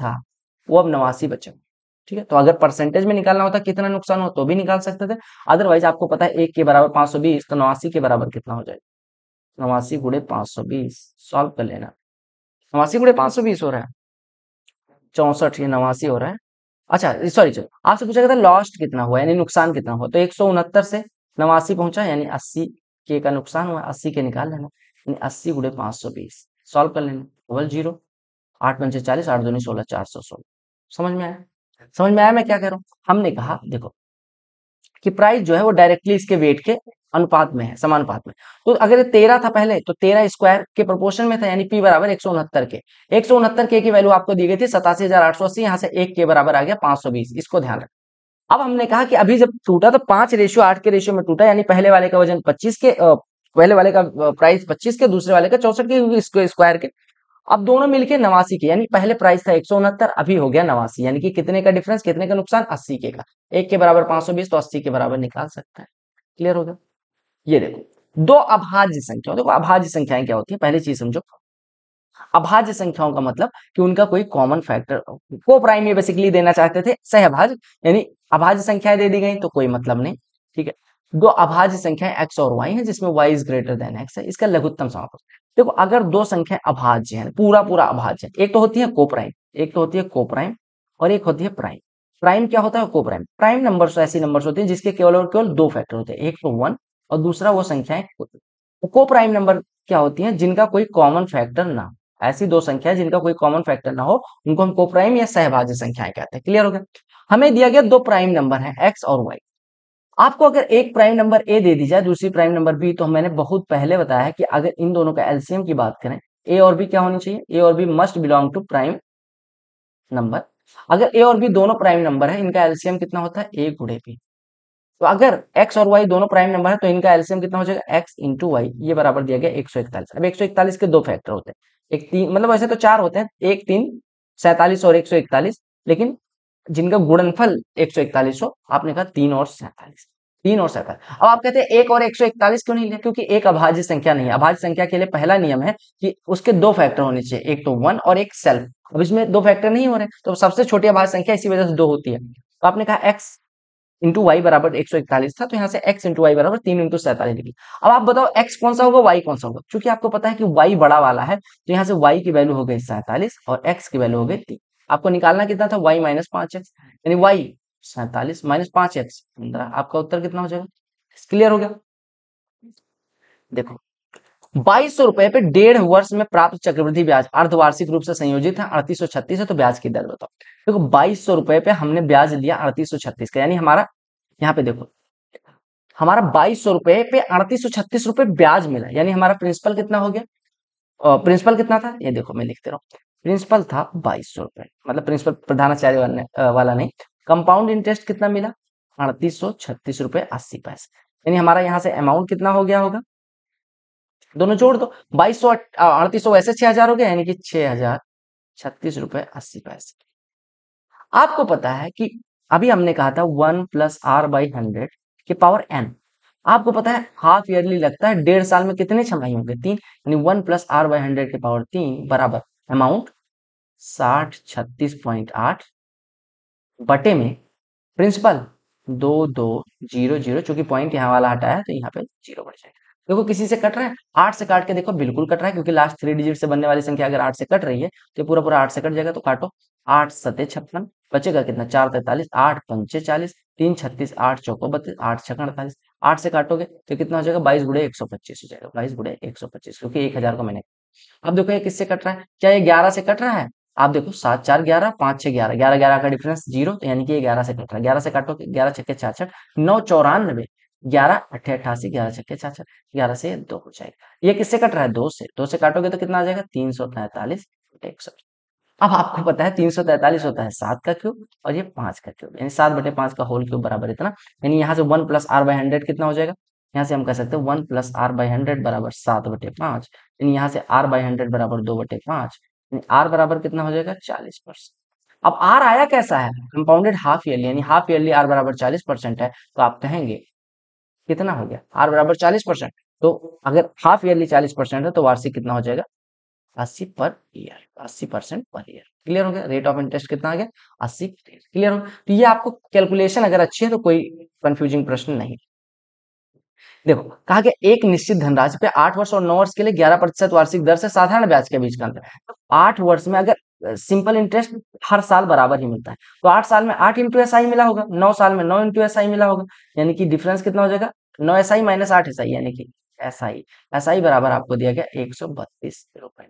था वो अब नवासी बचा ठीक है तो अगर परसेंटेज में निकालना होता कितना नुकसान हो तो भी निकाल सकते थे अदरवाइज आपको पता है एक के बराबर पांच सौ बीस तो नवासी के बराबर कितना हो जाएगा नवासी गुड़े पांच सौ बीस सॉल्व कर लेना नवासी गुड़े पांच सौ बीस हो रहा है चौसठ ये नवासी हो रहा है अच्छा सॉरी सॉरी आपसे पूछा गया था लॉस्ट कितना हुआ यानी नुकसान कितना हुआ तो एक से नवासी पहुंचा यानी अस्सी के का नुकसान हुआ अस्सी के निकाल लेना यानी अस्सी गुड़े पाँच सौ बीस सॉल्व कर लेना वन जीरो आठ पंचे चालीस आठ दो सोलह चार सौ सोलह समझ में आया समझ में आया मैं क्या कह रहा हूँ हमने कहा देखो कि प्राइस जो है वो डायरेक्टली इसके वेट के अनुपात में है समानुपात में तो अगर ये तेरह था पहले तो तेरह स्क्वायर के प्रोपोर्शन में था यानी पी बराबर एक सौ उनहत्तर के एक सौ उनहत्तर के की वैल्यू आपको दी गई थी सतासी हजार आठ सौ अस्सी यहाँ से एक के बराबर आ गया पांच सौ बीस इसको ध्यान रखें अब हमने कहा कि अभी जब टूटा तो पांच रेशियो आठ के रेशियो में टूटा यानी पहले वाले का वजन पच्चीस के पहले वाले का प्राइस पच्चीस के दूसरे वाले का चौसठ के स्क्वायर के अब दोनों मिलके नवासी के यानी पहले प्राइस था एक अभी हो गया नवासी यानी कि कितने का डिफरेंस कितने का नुकसान अस्सी के का एक के बराबर पांच तो अस्सी के बराबर निकाल सकता है क्लियर हो गया ये देखो दो अभाज्य संख्या देखो अभाज्य संख्याएं क्या होती है पहली चीज समझो अभाज्य संख्याओं का मतलब कि उनका कोई कॉमन फैक्टर को प्राइम ये बेसिकली देना चाहते थे सहभाज यानी अभाज्य संख्याएं दे दी गई तो कोई मतलब नहीं ठीक है दो अभाज्य संख्याएं एक्स और वाई है जिसमें Y is greater than X है इसका लघुत्तम समापक देखो अगर दो संख्या अभाज्य है पूरा पूरा अभाज्य है एक तो होती है को प्राइम एक तो होती है को प्राइम और एक होती है प्राइम प्राइम क्या होता है को प्राइम प्राइम नंबर ऐसी नंबर होते हैं जिसके केवल और केवल दो फैक्टर होते हैं एक तो वन और दूसरा वो संख्याएं को प्राइम नंबर क्या होती है जिनका कोई कॉमन फैक्टर ना ऐसी दो संख्या जिनका कोई कॉमन फैक्टर ना हो उनको हम को प्राइम या सहभाज्य संख्याएं कहते हैं क्लियर हो गया हमें दिया गया दो प्राइम नंबर है एक्स और वाई आपको अगर एक प्राइम नंबर ए दे दी जाए दूसरी प्राइम नंबर बी तो मैंने बहुत पहले बताया है कि अगर इन दोनों का एलसीएम की बात करें ए और बी क्या होनी चाहिए ए और B must belong to prime number अगर ए और बी दोनों प्राइम नंबर है इनका एलसीएम कितना होता है ए गुड़े बी तो अगर एक्स और वाई दोनों प्राइम नंबर है तो इनका एलसीएम कितना हो जाएगा एक्स इंटू वाई ये बराबर दिया गया एक सौ इकतालीस अब एक सौ इकतालीस के दो फैक्टर होते हैं एक तीन मतलब वैसे तो चार होते हैं एक तीन सैतालीस और एक सौ इकतालीस लेकिन जिनका गुणनफल एक सौ इकतालीस हो आपने कहा तीन और सैतालीस तीन और सैतालीस अब आप कहते हैं एक और एक सौ इकतालीस क्यों नहीं लिया क्योंकि एक अभाज्य संख्या नहीं है अभाज्य संख्या के लिए पहला नियम है कि उसके दो फैक्टर होने चाहिए एक तो वन और एक सेल्फ अब इसमें दो फैक्टर नहीं हो रहे तो सबसे छोटी अभाज्य संख्या इसी वजह से दो होती है तो आपने कहा एक्स इंटू वाई बराबर एक सौ इकतालीस था तो यहाँ से एक्स इंटू वाई बराबर तीन इंटू सैतालीस निकली अब आप बताओ एक्स कौन सा होगा वाई कौन सा होगा क्योंकि आपको पता है कि वाई बड़ा वाला है तो यहाँ से वाई की वैल्यू हो गई सैतालीस और एक्स की वैल्यू हो गई तीन आपको निकालना कितना था वाई माइनस पांच एक्स यानी वाई सैतालीस माइनस पांच एक्स पंद्रह आपका उत्तर कितना हो जाएगा क्लियर हो गया देखो बाईस सौ रुपए पे डेढ़ वर्ष में प्राप्त चक्रवृद्धि ब्याज अर्धवार्षिक रूप से संयोजित है अड़तीस सौ छत्तीस है तो ब्याज की दर बताओ देखो बाईस सौ रुपए पे हमने ब्याज लिया अड़तीस सौ छत्तीस का यानी हमारा यहाँ पे देखो हमारा बाईस सौ रुपए पे अड़तीस सौ छत्तीस रुपए ब्याज मिला यानी हमारा प्रिंसिपल कितना हो गया और प्रिंसिपल कितना था ये देखो मैं लिखते रहा प्रिंसिपल था बाईस सौ रुपए मतलब प्रिंसिपल प्रधानाचार्य वाला नहीं कंपाउंड इंटरेस्ट कितना मिला अड़तीस सौ छत्तीस रुपए अस्सी पैसे यानी हमारा यहाँ से अमाउंट कितना हो गया होगा दोनों जोड़ दो बाईस सौ अड़तीस सौ ऐसे छह हजार हो गया यानी कि छह हजार छत्तीस रुपए अस्सी पैसे आपको पता है कि अभी हमने कहा था one plus R by hundred के पावर एन आपको पता है हाफ ईयरली लगता है डेढ़ साल में कितने छमाई होंगे तीन यानी one plus R by hundred के पावर तीन बराबर अमाउंट साठ छत्तीस पॉइंट आठ बटे में प्रिंसिपल दो दो जीरो जीरो चूंकि पॉइंट यहाँ वाला हटाया तो यहाँ पे जीरो बढ़ जाएगा देखो किसी से कट रहा है आठ से काट के देखो बिल्कुल कट रहा है क्योंकि लास्ट थ्री डिजिट से बनने वाली संख्या अगर आठ से कट रही है तो पूरा पूरा आठ से कट जाएगा तो काटो आठ सते छप्पन बचेगा कितना चार तैतालीस आठ पंचे चालीस तीन छत्तीस आठ चौको बत्तीस आठ छक अड़तालीस आठ से काटोगे तो कितना हो जाएगा बाईस गुड़े एक सौ पच्चीस हो जाएगा बाईस गुड़े एक सौ पच्चीस क्योंकि एक हजार को मैंने अब देखो ये किससे कट रहा है क्या ये ग्यारह से कट रहा है आप देखो सात चार ग्यारह पांच छह ग्यारह ग्यारह ग्यारह का डिफरेंस जीरो तो यानी कि ग्यारह से कट रहा है ग्यारह से काटो ग्यारह छक्के छठ नौ चौरानवे ग्यारह अट्ठे अट्ठासी ग्यारह छक्के छाछठ ग्यारह से दो हो जाएगा ये किससे कट रहा है दो से दो से काटोगे तो कितना आ जाएगा तीन सौ तैतालीस एक सौ अब आपको पता है तीन सौ तैतालीस होता है सात का क्यूब और ये पांच का क्यूब यानी सात बटे पांच का होल क्यूब बराबर इतना यानी यहाँ से one plus R by hundred कितना हो जाएगा यहाँ से हम कह सकते हैं one plus R by hundred बराबर सात बटे पांच यानी यहाँ से आर बाई हंड्रेड बराबर दो बटे पांच आर बराबर कितना हो जाएगा चालीस परसेंट अब आर आया कैसा है कंपाउंडेड हाफ ईयरली यानी हाफ ईयरली आर बराबर चालीस परसेंट है तो आप कहेंगे कितना हो गया आर बराबर चालीस परसेंट तो अगर हाफ ईयरली चालीस परसेंट है तो वार्षिक कितना हो जाएगा अस्सी पर ईयर अस्सी परसेंट पर ईयर क्लियर हो गया रेट ऑफ इंटरेस्ट कितना आ गया अस्सी क्लियर हो तो ये आपको कैलकुलेशन अगर अच्छी है तो कोई कंफ्यूजिंग प्रश्न नहीं देखो कहा गया एक निश्चित धनराशि पे आठ वर्ष और नौ वर्ष के लिए ग्यारह प्रतिशत वार्षिक दर से साधारण ब्याज के बीच का अंतर तो आठ वर्ष में अगर सिंपल इंटरेस्ट हर साल बराबर ही मिलता है तो आठ साल में आठ इंटू एस आई मिला होगा नौ साल में नौ इंटू एस आई मिला होगा यानी कि डिफरेंस कितना हो जाएगा नौ एस आई माइनस आठ एस आई यानी कि एस आई एस आई बराबर आपको दिया गया एक सौ बत्तीस रुपए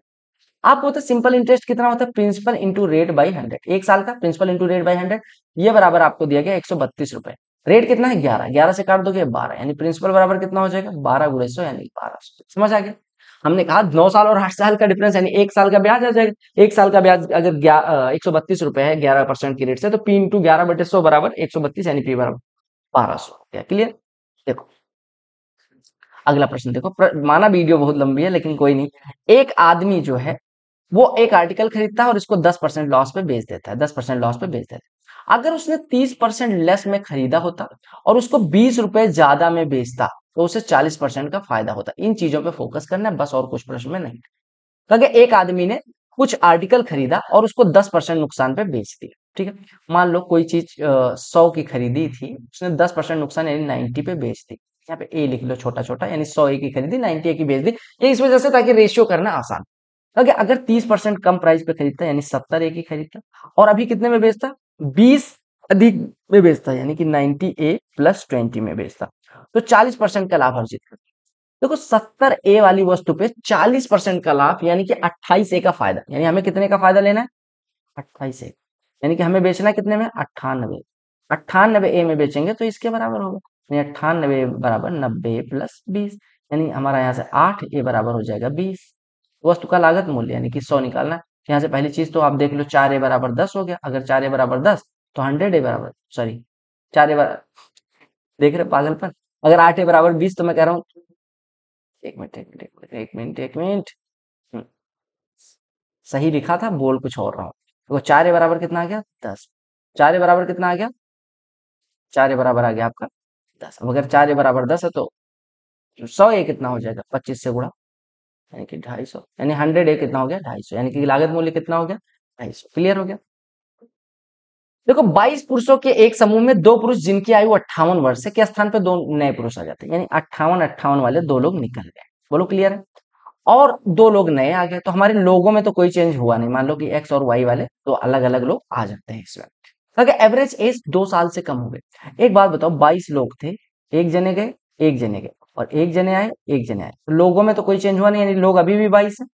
आपको होता है सिंपल इंटरेस्ट कितना होता है principal into rate by hundred एक साल का principal into rate by hundred ये बराबर आपको दिया गया एक सौ बत्तीस रुपए रेट कितना है ग्यारह ग्यारह से काट दोगे बारह यानी प्रिंसिपल बराबर कितना हो जाएगा बारह गुड़े सौ यानी बारह सौ समझ आ गया हमने कहा नौ साल और आठ साल का डिफरेंस यानी एक साल का ब्याज आ जाएगा एक साल का ब्याज अगर एक सौ बत्तीस रुपए है ग्यारह परसेंट की रेट से तो पी इंटू ग्यारह बटे सौ बराबर एक सौ बत्तीस यानी पी बराबर बारह सौ क्लियर देखो अगला प्रश्न देखो प्र, माना वीडियो बहुत लंबी है लेकिन कोई नहीं एक आदमी जो है वो एक आर्टिकल खरीदता है और इसको दस परसेंट लॉस पे बेच देता है दस परसेंट लॉस पे बेच देता है अगर उसने तीस परसेंट लेस में खरीदा होता और उसको बीस रुपए ज्यादा में बेचता तो उसे चालीस परसेंट का फायदा होता इन चीजों पे फोकस करना है बस और कुछ प्रश्न में नहीं क्योंकि तो एक आदमी ने कुछ आर्टिकल खरीदा और उसको दस परसेंट नुकसान पे बेच दिया ठीक है मान लो कोई चीज सौ की खरीदी थी उसने दस परसेंट नुकसान यानी नाइन्टी पे बेच दी यहाँ पे ए लिख लो छोटा छोटा यानी सौ ए की खरीदी नाइनटी ए की बेच दी ये इस वजह से ताकि रेशियो करना आसान ओके अगर तीस परसेंट कम प्राइस पे खरीदता यानी सत्तर ए की खरीदता और अभी कितने में बेचता बीस अधिक में बेचता यानी कि नाइनटी ए प्लस ट्वेंटी में बेचता तो चालीस परसेंट का लाभ अर्जित करता देखो सत्तर ए वाली वस्तु पे चालीस परसेंट का लाभ यानी कि अट्ठाईस ए का फायदा यानी हमें कितने का फायदा लेना है अट्ठाईस ए यानी कि हमें बेचना कितने में अट्ठानबे अट्ठानबे ए में बेचेंगे तो इसके बराबर होगा अट्ठानबे बराबर नब्बे प्लस बीस यानी हमारा यहाँ से आठ ए बराबर हो जाएगा बीस तो वस्तु का लागत मूल्य यानी कि सौ निकालना है तो यहाँ से पहली चीज तो आप देख लो चार ए बराबर दस हो गया अगर चार ए बराबर दस तो हंड्रेड ए बराबर सॉरी चार ए बराबर देख रहे पागलपन अगर आठ ए बराबर बीस तो मैं कह रहा हूँ एक मिनट एक मिनट एक मिनट एक मिनट हम्म, सही लिखा था बोल कुछ और रहा हूँ देखो तो चार ए बराबर कितना आ गया दस चार ए बराबर कितना आ गया चार ए बराबर आ गया आपका दस अब अगर चार बराबर दस है तो सौ ए कितना हो जाएगा पच्चीस से गुणा यानी कि ढाई सौ यानी हंड्रेड ए कितना हो गया ढाई सौ यानी कि लागत मूल्य कितना हो गया ढाई सौ क्लियर हो गया देखो 22 पुरुषों के एक समूह में दो पुरुष जिनकी आयु अट्ठावन वर्ष है के स्थान पर दो नए पुरुष आ जाते हैं यानी अट्ठावन अट्ठावन वाले दो लोग निकल गए बोलो क्लियर है और दो लोग नए आ गए तो हमारे लोगों में तो कोई चेंज हुआ नहीं मान लो कि एक्स और वाई वाले तो अलग अलग लोग आ जाते हैं इसमें अगर एवरेज एज दो साल से कम हो गए एक बात बताओ बाईस लोग थे एक जने गए एक जने गए और एक जने आए एक जने आए तो लोगों में तो कोई चेंज हुआ नहीं यानी लोग अभी भी बाईस हैं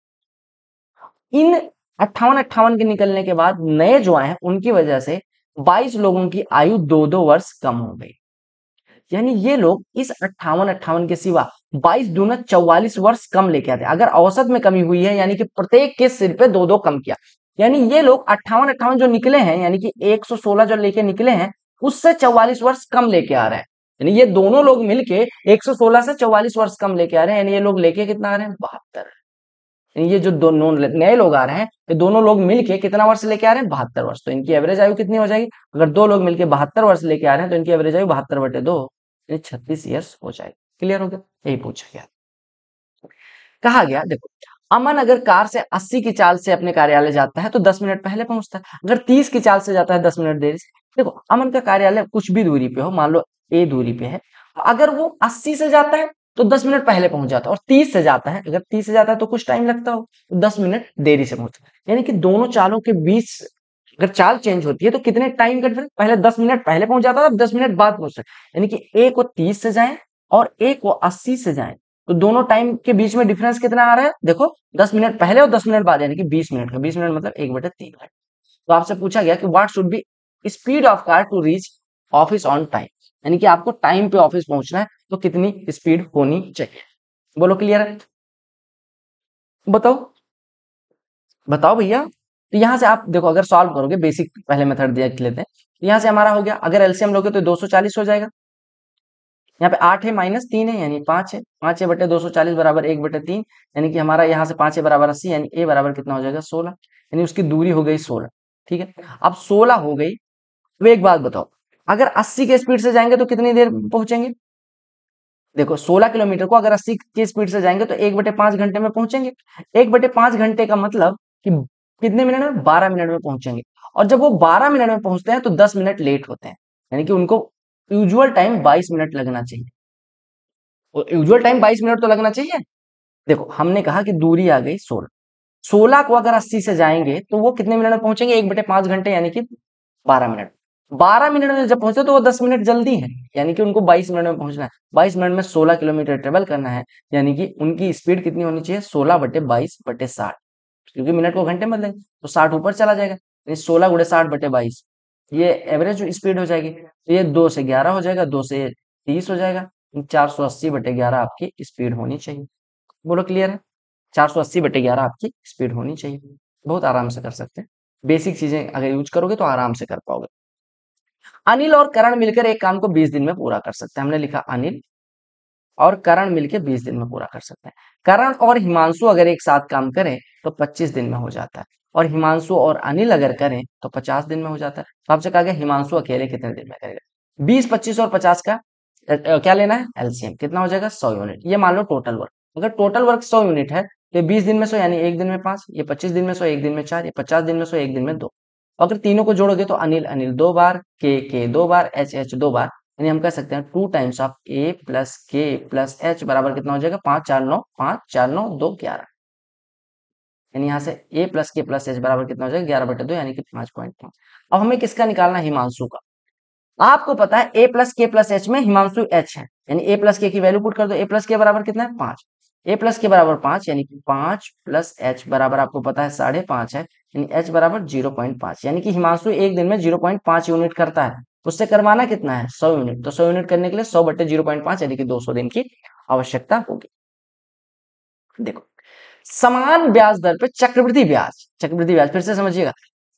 इन अट्ठावन अट्ठावन के निकलने के बाद नए जो आए हैं उनकी वजह से बाईस लोगों की आयु दो दो वर्ष कम हो गई यानी ये लोग इस अट्ठावन अट्ठावन के सिवा बाईस दूना चौवालीस वर्ष कम लेके आते अगर औसत में कमी हुई है यानी कि प्रत्येक के सिर पे दो दो कम किया यानी ये लोग अट्ठावन अट्ठावन जो निकले हैं यानी कि 116 जो लेके निकले हैं उससे 44 वर्ष कम लेके आ रहे हैं यानी ये दोनों लोग मिलके 116 से 44 वर्ष कम लेके आ रहे हैं यानी ये लोग लेके कितना आ रहे हैं बहत्तर यानी ये जो दोनों नए लोग आ रहे हैं ये दोनों लोग मिलके कितना वर्ष लेके आ रहे हैं बहत्तर वर्ष तो इनकी एवरेज आयु कितनी हो जाएगी अगर दो लोग मिलकर बहत्तर वर्ष लेके आ रहे हैं तो इनकी एवरेज आयु बहत्तर बटे दो छत्तीस ईयर्स हो जाएगी क्लियर हो गया यही पूछा गया कहा गया देखो अमन अगर कार से 80 की चाल से अपने कार्यालय जाता है तो 10 मिनट पहले पहुंचता है अगर 30 की चाल से जाता है 10 मिनट देरी से देखो अमन का कार्यालय कुछ भी दूरी पे हो मान लो ए दूरी पे है अगर वो 80 से जाता है तो 10 मिनट पहले पहुंच जाता है और 30 से जाता है अगर 30 से जाता है तो कुछ टाइम लगता हो तो दस मिनट देरी से पहुंचता है यानी कि दोनों चालों के बीच अगर चाल चेंज होती है तो कितने टाइम का डिफरेंस पहले दस मिनट पहले पहुंच जाता था दस मिनट बाद पहुंचता है यानी कि ए को तीस से जाए और ए को अस्सी से जाए तो दोनों टाइम के बीच में डिफरेंस कितना आ रहा है देखो दस मिनट पहले और दस मिनट बाद यानी कि बीस मिनट का बीस मिनट मतलब एक बटे तीन घंटे तो आपसे पूछा गया कि what should be speed of car to reach office on time यानी कि आपको टाइम पे ऑफिस पहुंचना है तो कितनी स्पीड होनी चाहिए बोलो क्लियर है बताओ बताओ भैया तो यहां से आप देखो अगर सॉल्व करोगे बेसिक पहले मेथड देख लेते हैं तो यहां से हमारा हो गया अगर एलसीएम लोगे तो 240 हो जाएगा यहाँ पे आठ है माइनस तीन है यानी पांच है पांच है बटे दो सौ चालीस बराबर एक बटे तीन यानी कि हमारा यहाँ से पांच है बराबर अस्सी यानी ए बराबर कितना हो जाएगा सोलह यानी उसकी दूरी हो गई सोलह ठीक है अब सोलह हो गई अब एक बात बताओ अगर अस्सी के स्पीड से जाएंगे तो कितनी देर पहुंचेंगे देखो सोलह किलोमीटर को अगर अस्सी के स्पीड से जाएंगे तो एक बटे पांच घंटे में पहुंचेंगे एक बटे पांच घंटे का मतलब कि कितने मिनट में बारह मिनट में पहुंचेंगे और जब वो बारह मिनट में पहुंचते हैं तो दस मिनट लेट होते हैं यानी कि उनको यूजुअल टाइम 22 मिनट लगना चाहिए और यूजुअल टाइम 22 मिनट तो लगना चाहिए देखो हमने कहा कि दूरी आ गई 16 16 को अगर 80 से जाएंगे तो वो कितने मिनट में पहुंचेंगे एक बटे पांच घंटे यानी कि 12 मिनट 12 मिनट में जब पहुंचे तो वो 10 मिनट जल्दी है यानी कि उनको 22 मिनट में पहुंचना है बाईस मिनट में सोलह किलोमीटर ट्रेवल करना है यानी कि उनकी स्पीड कितनी होनी चाहिए सोलह बटे बाईस बटे साठ क्योंकि मिनट को घंटे में लेंगे तो साठ ऊपर चला जाएगा यानी सोलह गुड़े साठ बटे बाईस तो ये एवरेज स्पीड हो जाएगी तो ये दो से ग्यारह हो जाएगा दो से तीस हो जाएगा तो चार सौ अस्सी बटे ग्यारह आपकी स्पीड होनी चाहिए बोलो क्लियर है चार सौ अस्सी बटे ग्यारह आपकी स्पीड होनी चाहिए बहुत आराम से कर सकते हैं बेसिक चीजें अगर यूज करोगे तो आराम से कर पाओगे अनिल और करण मिलकर एक काम को बीस दिन में पूरा कर सकते हैं हमने लिखा अनिल और करण मिलकर बीस दिन में पूरा कर सकते हैं करण और हिमांशु अगर एक साथ काम करें तो पच्चीस दिन में हो जाता है और हिमांशु और अनिल अगर करें तो पचास दिन में हो जाता है तो आपसे कहा गया हिमांशु अकेले कितने दिन में करेगा बीस पच्चीस और पचास का क्या लेना है एलसीएम कितना हो जाएगा सौ यूनिट ये मान लो टोटल वर्क अगर टोटल वर्क सौ यूनिट है तो बीस दिन में सौ यानी एक दिन में पांच ये पच्चीस दिन में सौ एक दिन में चार ये पचास दिन में सौ एक दिन में दो तो अगर तीनों को जोड़ोगे तो अनिल अनिल दो बार के के दो बार एच एच दो बार यानी हम कह सकते हैं two times of A plus K plus H बराबर कितना हो जाएगा पांच चार नौ पांच चार नौ दो ग्यारह यानी यहाँ से A plus K plus H बराबर कितना हो जाएगा ग्यारह बटे दो यानी कि पांच पॉइंट पांच अब हमें किसका निकालना है हिमांशु का आपको पता है A plus K plus H में हिमांशु एच है यानी ए प्लस के की वैल्यू पुट कर दो ए प्लस के बराबर कितना है पांच ए प्लस के बराबर पांच यानी कि पांच प्लस एच बराबर आपको पता है साढ़े पांच है यानी एच बराबर जीरो पॉइंट पांच यानी कि हिमांशु एक दिन में जीरो पॉइंट पांच यूनिट करता है उससे करवाना कितना है सौ यूनिट तो सौ यूनिट करने के लिए सौ बटे जीरो पॉइंट पांच यानी कि दो सौ दिन की आवश्यकता होगी देखो समान ब्याज दर पे चक्रवृद्धि ब्याज चक्रवृद्धि ब्याज फिर से समझिएगा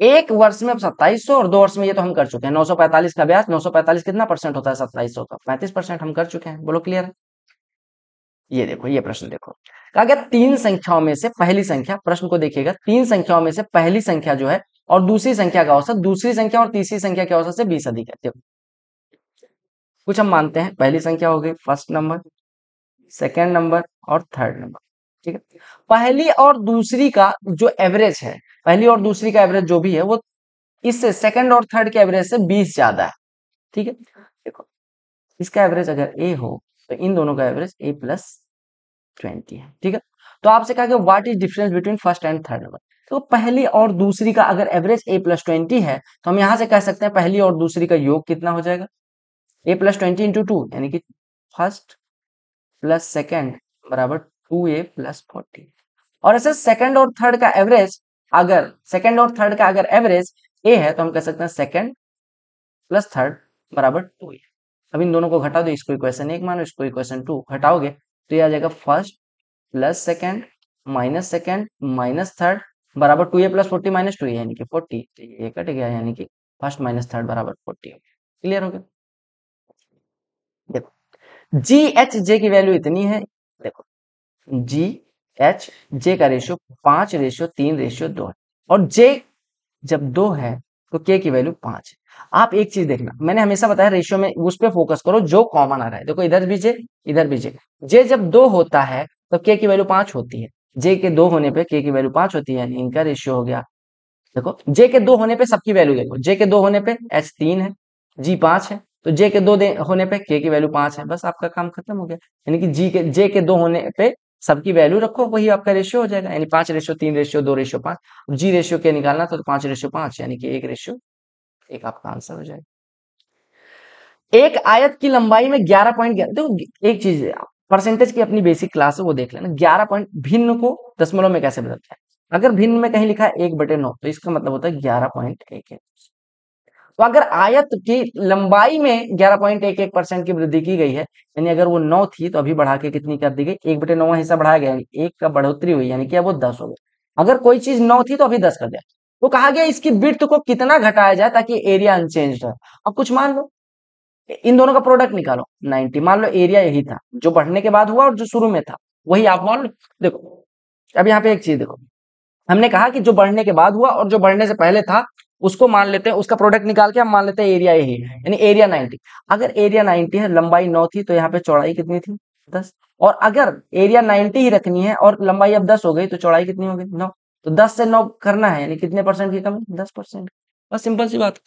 एक वर्ष में अब सत्ताईस और दो वर्ष में ये तो हम कर चुके हैं पैंतालीस का ब्याज पैंतालीस कितना परसेंट होता है सत्ताईस का पैंतीस परसेंट हम कर चुके हैं बोलो क्लियर ये देखो ये प्रश्न देखो कहा गया तीन संख्याओं में से पहली संख्या प्रश्न को देखिएगा तीन संख्याओं में से पहली संख्या जो है और दूसरी संख्या का औसत दूसरी संख्या और तीसरी संख्या के औसत से बीस अधिक है देखो कुछ हम मानते हैं पहली संख्या हो गई फर्स्ट नंबर सेकेंड नंबर और थर्ड नंबर ठीक है पहली और दूसरी का जो एवरेज है पहली और दूसरी का एवरेज जो भी है वो इससे सेकंड और थर्ड के एवरेज से बीस ज्यादा है ठीक है देखो इसका एवरेज अगर ए हो तो इन दोनों का एवरेज ए प्लस ट्वेंटी है ठीक है तो आपसे कहा कि what is difference between first and third number तो पहली और दूसरी का अगर एवरेज ए प्लस ट्वेंटी है तो हम यहां से कह सकते हैं पहली और दूसरी का योग कितना हो जाएगा A plus twenty into two यानी कि फर्स्ट प्लस सेकेंड बराबर टू ए प्लस फोर्टी और ऐसे सेकंड और थर्ड का एवरेज अगर सेकंड और थर्ड का अगर एवरेज ए है तो हम कह सकते हैं सेकंड प्लस थर्ड बराबर टू ए अब इन दोनों को घटा दो तो इसको इक्वेशन एक मानो इसको इक्वेशन टू घटाओगे तो यह आ जाएगा first plus second minus second minus third बराबर two A plus forty minus two यानी कि फोर्टी तो ये कट गया यानी कि फर्स्ट माइनस थर्ड बराबर फोर्टी हो गया क्लियर हो गया देखो जी एच जे की वैल्यू इतनी है देखो जी एच जे का रेशियो पांच रेशियो तीन रेशियो दो है और जे जब दो है तो के की वैल्यू पांच है आप एक चीज देखना मैंने हमेशा बताया रेशियो में उस पर फोकस करो जो कॉमन आ रहा है देखो इधर भी जे इधर भी जे जे जब दो होता है तो के की वैल्यू पांच होती है जे के दो होने पे के की वैल्यू पांच होती है इनका रेशियो हो गया देखो जे के दो होने पे सबकी वैल्यू देखो जे के दो होने पे एच तीन है जी पांच है तो जे के दो होने पे के की वैल्यू पांच है बस आपका काम खत्म हो गया यानी कि जी के जे के दो होने पे सबकी वैल्यू रखो वही आपका रेशियो हो जाएगा यानी पांच रेशियो तीन रेशियो दो रेशियो पांच जी रेशियो क्या निकालना तो पांच रेशियो पांच यानी कि एक रेशियो एक आपका आंसर हो जाएगा एक आयत की लंबाई में ग्यारह पॉइंट देखो एक चीज परसेंटेज की अपनी बेसिक क्लास है वो देख लेना ग्यारह पॉइंट भिन्न को दशमलव में कैसे बदलता है अगर भिन्न में कहीं लिखा है एक बटे नौ तो इसका मतलब होता है ग्यारह पॉइंट एक है तो अगर आयत की लंबाई में ग्यारह पॉइंट एक एक परसेंट की वृद्धि की गई है यानी अगर वो नौ थी तो अभी बढ़ा के कितनी कर दी गई एक बटे नौवा हिस्सा बढ़ाया गया एक का बढ़ोतरी हुई यानी कि अब वो दस हो गया अगर कोई चीज नौ थी तो अभी दस कर दिया तो कहा गया इसकी वृत्त को कितना घटाया जाए ताकि एरिया अनचेंज रहे अब कुछ मान लो इन दोनों का प्रोडक्ट निकालो 90 मान लो एरिया यही था जो बढ़ने के बाद हुआ और जो शुरू में था वही आप मान लो देखो अब यहाँ पे एक चीज देखो हमने कहा कि जो बढ़ने के बाद हुआ और जो बढ़ने से पहले था उसको मान लेते हैं उसका प्रोडक्ट निकाल के हम मान लेते हैं एरिया यही है यानी एरिया 90 अगर एरिया 90 है लंबाई 9 थी तो यहाँ पे चौड़ाई कितनी थी 10 और अगर एरिया 90 ही रखनी है और लंबाई अब 10 हो गई तो चौड़ाई कितनी हो गई नौ तो 10 से 9 करना है यानी कितने परसेंट की कमी दस परसेंट बस सिंपल सी बात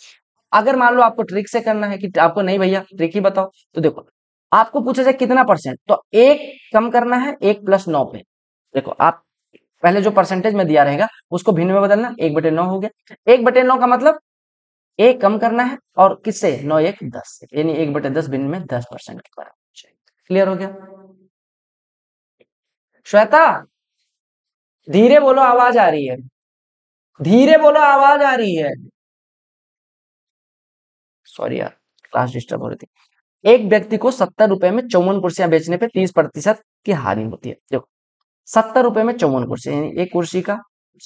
अगर मान लो आपको ट्रिक से करना है कि आपको नहीं भैया ट्रिक ही बताओ तो देखो आपको पूछा जाए कितना परसेंट तो एक कम करना है एक प्लस नौ पे देखो आप पहले जो परसेंटेज में दिया रहेगा उसको भिन्न में बदलना एक बटे नौ हो गया एक बटे नौ का मतलब एक कम करना है और किससे नौ एक दस से यानी एक बटे दस भिन्न में दस परसेंट के बराबर क्लियर हो गया श्वेता धीरे बोलो आवाज आ रही है धीरे बोलो आवाज आ रही है सॉरी यार क्लास डिस्टर्ब हो रही थी एक व्यक्ति को सत्तर रुपए में चौवन कुर्सियां बेचने पे तीस प्रतिशत की हानि होती है देखो सत्तर रुपए में चौवन कुर्सी यानी एक कुर्सी का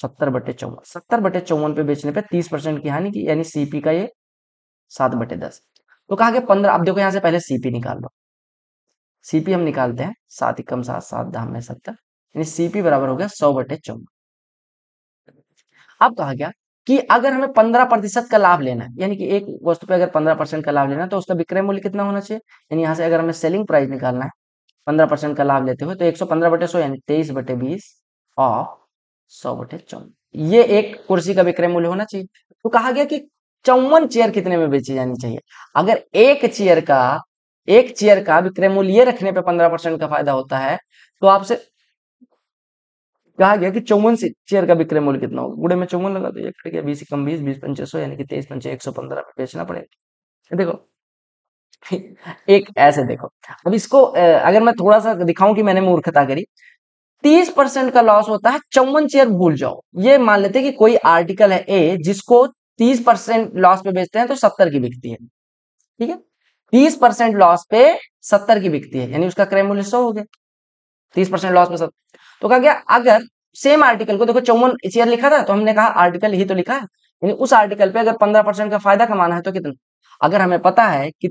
सत्तर बटे चौवन सत्तर बटे चौवन पे बेचने पे तीस परसेंट की हानि की यानी सीपी का ये सात बटे दस तो कहा गया पंद्रह अब देखो यहां से पहले सीपी निकाल लो सीपी हम निकालते हैं सात एकम सात सात धाम में सत्तर यानी सीपी बराबर हो गया सौ बटे चौवन अब कहा गया कि अगर हमें पंद्रह प्रतिशत का लाभ लेना है यानी कि एक वस्तु पे अगर पंद्रह परसेंट का लाभ लेना है तो उसका विक्रय मूल्य कितना होना चाहिए यानी यहां से अगर हमें सेलिंग प्राइस निकालना है पंद्रह परसेंट का लाभ लेते हुए तो एक सौ पंद्रह बटे सौ यानी तेईस बटे बीस ऑफ सौ बटे चौवन ये एक कुर्सी का विक्रय मूल्य होना चाहिए तो कहा गया कि चौवन चेयर कितने में बेची जानी चाहिए अगर एक चेयर का एक चेयर का विक्रय मूल्य ये रखने पर पंद्रह परसेंट का फायदा होता है तो आपसे कहा गया कि चौवन चेयर का विक्रय मूल्य कितना होगा गुड़े में चौवन लगा दो एक बीस कम बीस बीस पंचायत सौ यानी कि तेईस पंचायत एक सौ पंद्रह में बेचना पड़ेगा देखो एक ऐसे देखो अब इसको अगर मैं थोड़ा सा दिखाऊं कि मैंने मूर्खता करी तीस परसेंट का लॉस होता है चौवन शेयर भूल जाओ ये मान लेते हैं कि कोई आर्टिकल है ए जिसको तीस परसेंट लॉस पे बेचते हैं तो सत्तर की बिकती है ठीक है तीस परसेंट लॉस पे सत्तर की बिकती है यानी उसका क्रय मूल्य सौ हो गया तीस परसेंट लॉस पे सत्तर तो कहा गया अगर सेम आर्टिकल को देखो चौवन शेयर लिखा था तो हमने कहा आर्टिकल ही तो लिखा है उस आर्टिकल पे अगर पंद्रह परसेंट का फायदा कमाना है तो कितना अगर हमें पता है कि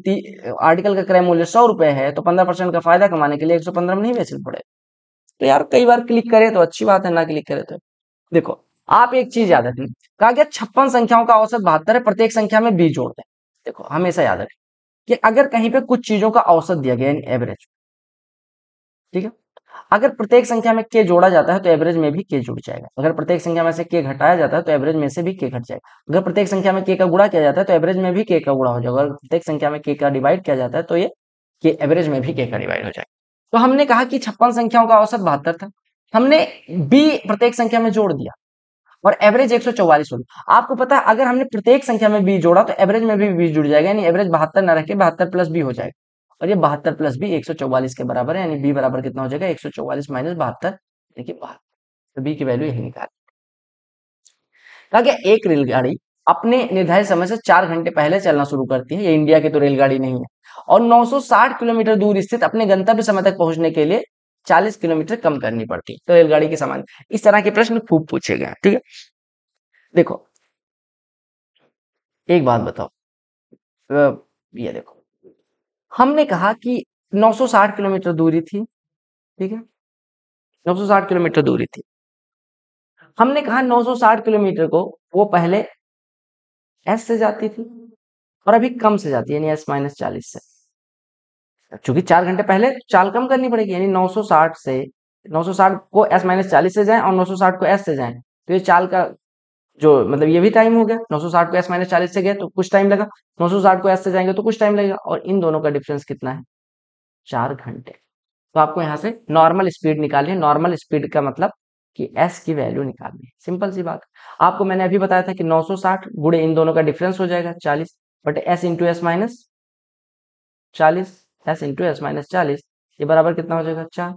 आर्टिकल का क्रय मूल्य सौ रुपए है तो पंद्रह परसेंट का फायदा कमाने के लिए एक सौ पंद्रह में नहीं बेचना पड़ेगा तो यार कई बार क्लिक करे तो अच्छी बात है ना क्लिक करे तो देखो आप एक चीज याद रखें कहा गया छप्पन संख्याओं का औसत बहत्तर है प्रत्येक संख्या में बीस जोड़ दें देखो हमेशा याद रखें कि अगर कहीं पे कुछ चीजों का औसत दिया गया यानी एवरेज ठीक है अगर प्रत्येक संख्या में के जोड़ा जाता है तो एवरेज में भी के जुड़ जाएगा अगर प्रत्येक संख्या में से के घटाया जाता है तो एवरेज में से भी के घट जाएगा अगर प्रत्येक संख्या में के का गुड़ा किया जाता है तो एवरेज में भी के का गुड़ा हो जाएगा अगर प्रत्येक संख्या में के का डिवाइड किया जाता है तो ये के एवरेज में भी के का डिवाइड हो जाएगा तो हमने कहा कि छप्पन संख्याओं का औसत बहत्तर था हमने बी प्रत्येक संख्या में जोड़ दिया और एवरेज एक सौ चौवालीस होगी आपको पता है अगर हमने प्रत्येक संख्या में बी जोड़ा तो एवरेज में भी बी जुड़ जाएगा यानी एवरेज बहत्तर न रखे के बहत्तर प्लस बी हो जाएगा और ये बहत्तर प्लस बी एक के बराबर है यानी बी बराबर कितना हो जाएगा एक सौ चौवालीस माइनस बहत्तर देखिए बहत्तर तो बी की वैल्यू यही निकाल तो गया एक रेलगाड़ी अपने निर्धारित समय से चार घंटे पहले चलना शुरू करती है ये इंडिया की तो रेलगाड़ी नहीं है और 960 किलोमीटर दूर स्थित अपने गंतव्य समय तक पहुंचने के लिए 40 किलोमीटर कम करनी पड़ती है तो रेलगाड़ी के समान इस तरह के प्रश्न खूब पूछे गए ठीक है देखो एक बात बताओ ये देखो हमने कहा कि 960 किलोमीटर दूरी थी ठीक है 960 किलोमीटर दूरी थी हमने कहा 960 किलोमीटर को वो पहले एस से जाती थी और अभी कम से जाती है यानी एस माइनस चालीस से चूंकि चार घंटे पहले चाल कम करनी पड़ेगी यानी 960 से 960 को एस माइनस चालीस से जाए और 960 को एस से जाए तो ये चाल का जो मतलब ये भी टाइम हो गया 960 को एस माइनस चालीस से गए तो कुछ टाइम लगा 960 को एस से जाएंगे तो कुछ टाइम लगेगा और इन दोनों का डिफरेंस कितना है चार घंटे तो आपको यहाँ से नॉर्मल स्पीड निकालनी है नॉर्मल स्पीड का मतलब कि एस की वैल्यू निकालनी है सिंपल सी बात आपको मैंने अभी बताया था कि 960 गुड़े इन दोनों का डिफरेंस हो जाएगा 40 बट एस इंटू एस माइनस चालीस एस इंटू एस माइनस चालीस ये बराबर कितना हो जाएगा चार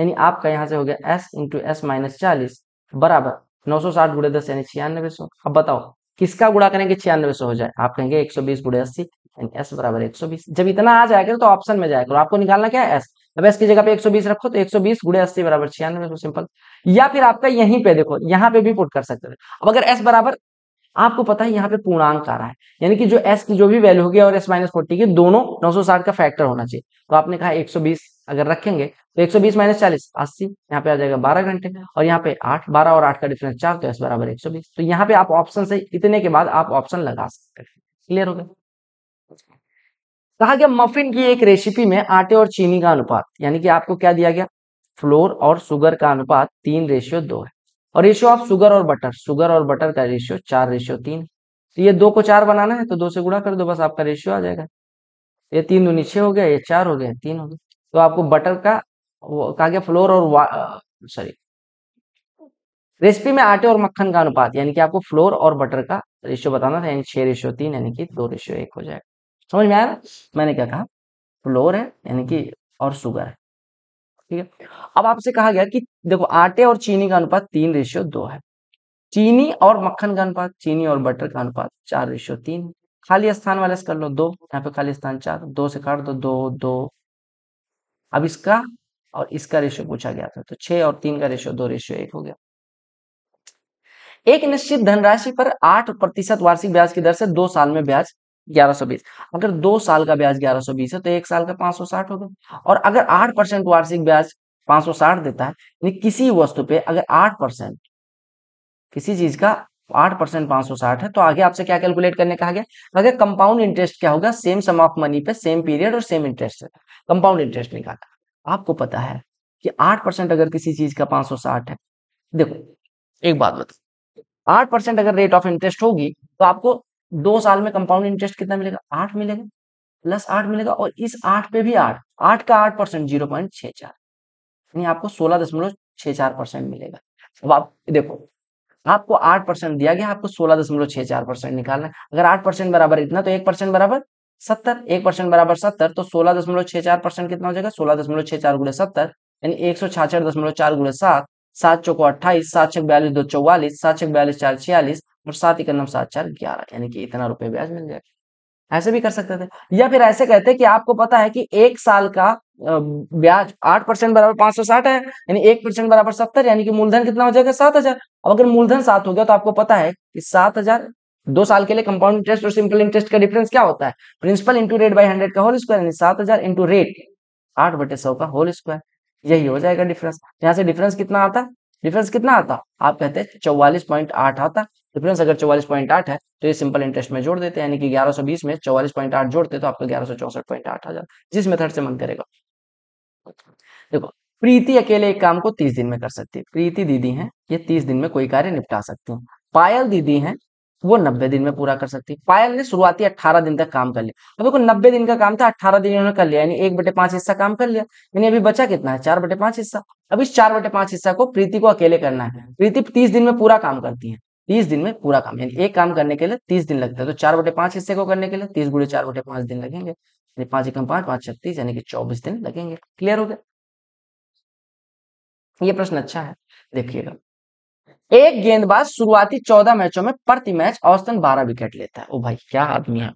यानी आपका यहाँ से हो गया एस इंटू एस माइनस चालीस बराबर नौ सौ साठ गुड़े दस यानी छियानवे सौ अब बताओ किसका गुड़ा करेंगे छियानवे सौ हो जाए आप कहेंगे एक सौ बीस गुड़े अस्सी यानी एस बराबर एक सौ बीस जब इतना आ जाएगा तो ऑप्शन में जाएगा आपको निकालना क्या है एस अब एस की जगह पे एक सौ बीस रखो तो एक सौ बीस गुड़े अस्सी बराबर छियानवे सौ सिंपल या फिर आपका यहीं पे देखो यहाँ पे भी पुट कर सकते हो अब अगर एस बराबर आपको पता है यहाँ पे पूर्णांक आ रहा है यानी कि जो एस की जो भी वैल्यू होगी और एस माइनस फोर्टी की दोनों नौ सौ साठ का फैक्टर होना चाहिए तो आपने कहा एक सौ बीस अगर रखेंगे तो 120 सौ बीस माइनस चालीस अस्सी यहाँ पे आ जाएगा 12 घंटे और यहाँ पे 8 12 और 8 का डिफरेंस चार तो एस बराबर 120 तो यहाँ पे आप ऑप्शन से इतने के बाद आप ऑप्शन लगा सकते हैं क्लियर हो गया कहा गया मफिन की एक रेसिपी में आटे और चीनी का अनुपात यानी कि आपको क्या दिया गया फ्लोर और शुगर का अनुपात तीन रेशियो दो है और रेशियो आप शुगर और बटर शुगर और बटर का रेशियो चार रेशियो तीन तो ये दो को चार बनाना है तो दो से गुणा कर दो बस आपका रेशियो आ जाएगा ये तीन दो नीचे हो गया ये चार हो गया तीन हो गया तो आपको बटर का कहा गया फ्लोर और सॉरी रेसिपी में आटे और मक्खन का अनुपात यानी कि आपको फ्लोर और बटर का रेशियो बताना था यानी छह रेशियो तीन यानी कि दो रेशियो एक हो जाएगा समझ में आया ना मैंने क्या कहा फ्लोर है यानी कि और शुगर है ठीक है अब आपसे कहा गया कि देखो आटे और चीनी का अनुपात तीन रेशियो दो है चीनी और मक्खन का अनुपात चीनी और बटर का अनुपात चार रेशियो तीन खाली स्थान वाले कर लो दो यहाँ पे खाली स्थान चार दो से काट दो दो दो अब इसका और इसका रेशियो पूछा गया था तो छह और तीन का रेशियो दो रेशियो एक हो गया एक निश्चित धनराशि पर आठ प्रतिशत वार्षिक ब्याज की दर से दो साल में ब्याज 1120 अगर दो साल का ब्याज 1120 है तो एक साल का 560 होगा और अगर आठ परसेंट वार्षिक ब्याज 560 देता है किसी वस्तु पे अगर आठ परसेंट किसी चीज का आठ परसेंट पांच सौ साठ है तो आगे आपसे क्या कैलकुलेट करने कहा गया अगर कंपाउंड इंटरेस्ट क्या होगा सेम सम ऑफ मनी पे सेम पीरियड और सेम इंटरेस्ट कंपाउंड इंटरेस्ट निकाला आपको पता है कि आठ परसेंट अगर किसी चीज का पांच सौ साठ है देखो एक बात बताओ आठ परसेंट अगर रेट ऑफ इंटरेस्ट होगी तो आपको दो साल में कंपाउंड इंटरेस्ट कितना मिलेगा आठ मिलेगा प्लस आठ मिलेगा और इस आठ पे भी आठ आठ का आठ परसेंट जीरो पॉइंट छह चार यानी आपको सोलह दशमलव छह चार परसेंट मिलेगा अब आप देखो आपको आठ परसेंट दिया गया आपको सोलह दशमलव छह चार परसेंट निकालना है अगर आठ परसेंट बराबर इतना तो एक परसेंट बराबर सत्तर एक परसेंट बराबर सत्तर तो सोलह दशमलव छह चार परसेंट कितना हो जाएगा सोलह दशमलव छह चार गुड़े सत्तर यानी एक सौ छाछठ दशमलव चार गुड़े सात सात चौको अट्ठाईस सात छह बयालीस दो चौवालीस सात छह बयालीस चार छियालीस और सात इकन्नम सात चार ग्यारह यानी कि इतना रुपये ब्याज मिल जाएगा ऐसे भी कर सकते थे या फिर ऐसे कहते कि आपको पता है कि एक साल का ब्याज आठ परसेंट बराबर पांच सौ साठ है यानी एक परसेंट बराबर सत्तर यानी कि मूलधन कितना हो जाएगा सात हजार अब अगर मूलधन सात हो गया तो आपको पता है कि सात हजार दो साल के लिए कंपाउंड इंटरेस्ट और सिंपल इंटरेस्ट का डिफरेंस क्या होता है principal into rate by hundred का होल स्क्वायर यानी सात हजार इंटू रेट आठ बटे सौ का होल स्क्वायर यही हो जाएगा डिफरेंस यहाँ से डिफरेंस कितना आता डिफरेंस कितना आता आप कहते हैं चौवालीस पॉइंट आठ आता डिफरेंस अगर चौवालीस पॉइंट आठ है तो ये सिंपल इंटरेस्ट में जोड़ देते हैं यानी कि ग्यारह सौ बीस में चौवालीस पॉइंट आठ जोड़ते तो आपको ग्यारह सौ चौसठ पॉइंट आठ हजार जिस मेथड से मन करेगा देखो प्रीति अकेले एक काम को तीस दिन में कर सकती है प्रीति दीदी है ये तीस दिन में कोई कार्य निपटा सकती है पायल दीदी है वो नब्बे दिन में पूरा कर सकती है पायल ने शुरुआती अट्ठारह दिन तक काम कर लिया अब देखो नब्बे दिन का काम था अट्ठारह दिन उन्होंने कर लिया यानी एक बटे पांच हिस्सा काम कर लिया यानी अभी बचा कितना है चार बटे पांच हिस्सा अब इस चार बटे पांच हिस्सा को प्रीति को अकेले करना है प्रीति तीस दिन में पूरा काम करती है तीस दिन में पूरा काम यानी एक काम करने के लिए तीस दिन लगता है तो चार बटे पांच हिस्से को करने के लिए तीस गुड़े चार बटे पांच दिन लगेंगे पांच एकम पांच पांच छत्तीस यानी कि चौबीस दिन लगेंगे क्लियर हो गया ये प्रश्न अच्छा है देखिएगा एक गेंदबाज शुरुआती चौदह मैचों में प्रति मैच औसतन बारह विकेट लेता है ओ भाई क्या आदमी है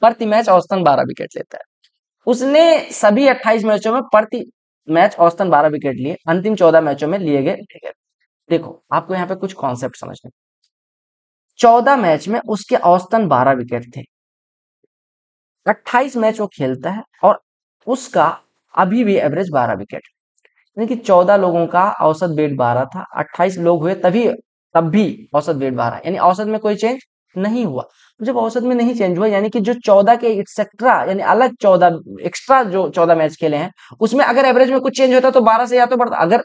प्रति मैच औसतन बारह विकेट लेता है उसने सभी अट्ठाईस मैचों में प्रति मैच औसतन बारह विकेट लिए अंतिम चौदह मैचों में लिए गए देखो आपको यहाँ पे कुछ कॉन्सेप्ट समझना चौदह मैच में उसके औसतन बारह विकेट थे अट्ठाईस मैच वो खेलता है और उसका अभी भी एवरेज बारह विकेट यानी कि चौदह लोगों का औसत वेट बारह था अट्ठाईस लोग हुए तभी तब भी औसत वेट बारह यानी औसत में कोई चेंज नहीं हुआ जब औसत में नहीं चेंज हुआ यानी कि जो चौदह के एक्सेट्रा यानी अलग चौदह एक्स्ट्रा जो चौदह मैच खेले हैं उसमें अगर एवरेज में कुछ चेंज होता तो बारह से या तो बढ़ता अगर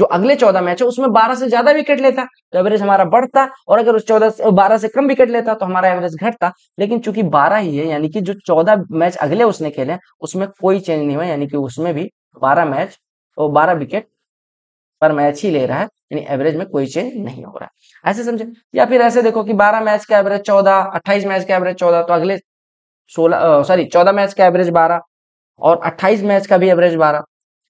जो अगले चौदह मैच है उसमें बारह से ज्यादा विकेट लेता तो एवरेज हमारा बढ़ता और अगर उस चौदह से बारह से कम विकेट लेता तो हमारा एवरेज घटता लेकिन चूंकि बारह ही है यानी कि जो चौदह मैच अगले उसने खेले उसमें कोई चेंज नहीं हुआ यानी कि उसमें भी बारह मैच वो तो बारह विकेट पर मैच ही ले रहा है यानी एवरेज में कोई चेंज नहीं हो रहा है ऐसे समझे या फिर ऐसे देखो कि बारह मैच का एवरेज चौदह अट्ठाईस मैच का एवरेज चौदह तो अगले सोलह सॉरी चौदह मैच का एवरेज बारह और अट्ठाईस मैच का भी एवरेज बारह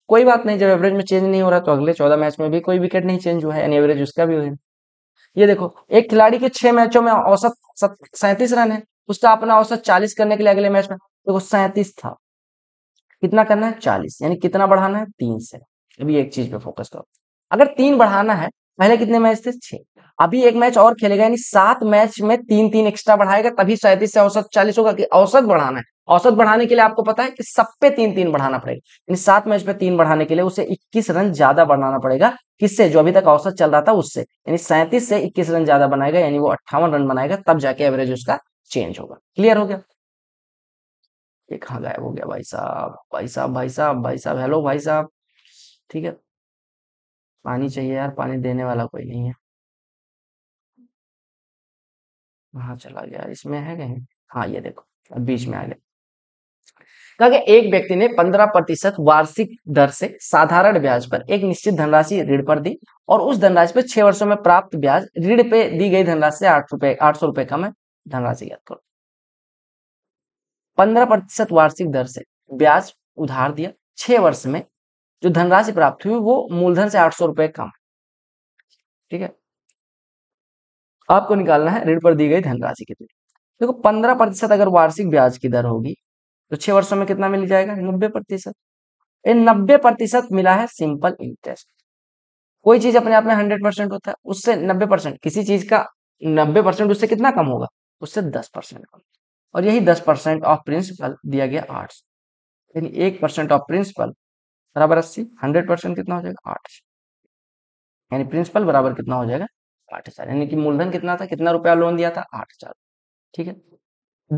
कोई बात नहीं जब एवरेज में चेंज नहीं हो रहा तो अगले चौदह मैच में भी कोई विकेट नहीं चेंज हुआ है यानी एवरेज उसका भी हुआ ये देखो एक खिलाड़ी के छह मैचों में औसत सैंतीस रन है उसका अपना औसत चालीस करने के लिए अगले मैच में देखो सैंतीस था कितना करना है चालीस यानी कितना बढ़ाना है तीन से अभी एक चीज पे फोकस करो अगर तीन बढ़ाना है पहले कितने मैच थे छह अभी एक मैच और खेलेगा यानी सात मैच में तीन तीन एक्स्ट्रा बढ़ाएगा तभी सैंतीस से औसत चालीस होगा कि औसत बढ़ाना है औसत बढ़ाने के लिए आपको पता है कि सब पे तीन तीन बढ़ाना पड़ेगा यानी सात मैच पे तीन बढ़ाने के लिए उसे इक्कीस रन ज्यादा बढ़ाना पड़ेगा किससे जो अभी तक औसत चल रहा था उससे यानी सैंतीस से इक्कीस रन ज्यादा बनाएगा यानी वो अट्ठावन रन बनाएगा तब जाके एवरेज उसका चेंज होगा क्लियर हो गया ये कहाँ गायब हो गया भाई साहब भाई साहब भाई साहब भाई साहब हेलो भाई साहब ठीक है पानी चाहिए यार पानी देने वाला कोई नहीं है वहां चला गया इसमें है कहीं हाँ ये देखो अब बीच में आ गया कहा एक व्यक्ति ने पंद्रह प्रतिशत वार्षिक दर से साधारण ब्याज पर एक निश्चित धनराशि ऋण पर दी और उस धनराशि पर छह वर्षों में प्राप्त ब्याज ऋण पे दी गई धनराशि से आठ रुपए आठ सौ रुपए कम है धनराशि याद करो पंद्रह प्रतिशत वार्षिक दर से ब्याज उधार दिया छह वर्ष में जो धनराशि प्राप्त हुई वो मूलधन से आठ सौ रुपए कम ठीक है आपको निकालना है ऋण पर दी गई धनराशि कितनी देखो पंद्रह प्रतिशत अगर वार्षिक ब्याज की दर होगी तो छह वर्षों में कितना मिल जाएगा नब्बे प्रतिशत ये नब्बे प्रतिशत मिला है सिंपल इंटरेस्ट कोई चीज अपने आप में हंड्रेड परसेंट होता है उससे नब्बे परसेंट किसी चीज का नब्बे परसेंट उससे कितना कम होगा उससे दस परसेंट कम और यही दस परसेंट ऑफ प्रिंसिपल दिया गया आठ यानी एक परसेंट ऑफ प्रिंसिपल बराबर अस्सी हंड्रेड परसेंट कितना हो जाएगा आठ यानी प्रिंसिपल बराबर कितना हो जाएगा आठ हजार यानी कि मूलधन कितना था कितना रुपया लोन दिया था आठ हजार ठीक है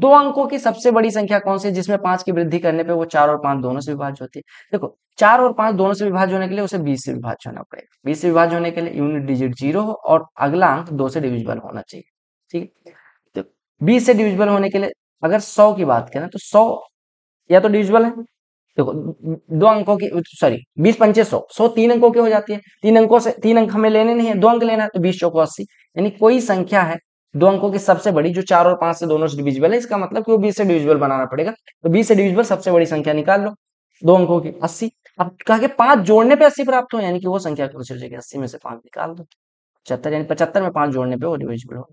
दो अंकों की सबसे बड़ी संख्या कौन सी जिसमें पांच की वृद्धि करने पे वो चार और पांच दोनों से विभाज्य होती है देखो चार और पांच दोनों से विभाज्य होने के लिए उसे बीस से विभाज्य होना पड़ेगा बीस से विभाज्य होने के लिए यूनिट डिजिट जीरो हो और अगला अंक दो से डिविजिबल होना चाहिए ठीक है तो बीस से डिविजिबल होने के लिए अगर सौ की बात करें तो सौ या तो डिविजल है देखो दो अंकों की सॉरी बीस पंचे सौ सौ तीन अंकों की हो जाती है तीन अंकों से तीन अंक हमें लेने नहीं है दो अंक लेना है तो बीस चौको अस्सी यानी कोई संख्या है दो अंकों की सबसे बड़ी जो चार और पांच से दोनों से डिविजिबल है इसका मतलब कि वो बीस से डिविजिबल बनाना पड़ेगा तो बीस से डिविजिबल सबसे बड़ी संख्या निकाल लो दो अंकों की अस्सी अब कहा कि पांच जोड़ने पे अस्सी प्राप्त हो यानी कि वो संख्या कौन सी हो जाएगी अस्सी में से पांच निकाल दो पचहत्तर यानी पचहत्तर में पांच जोड़ने पर वो डिविजिबल हो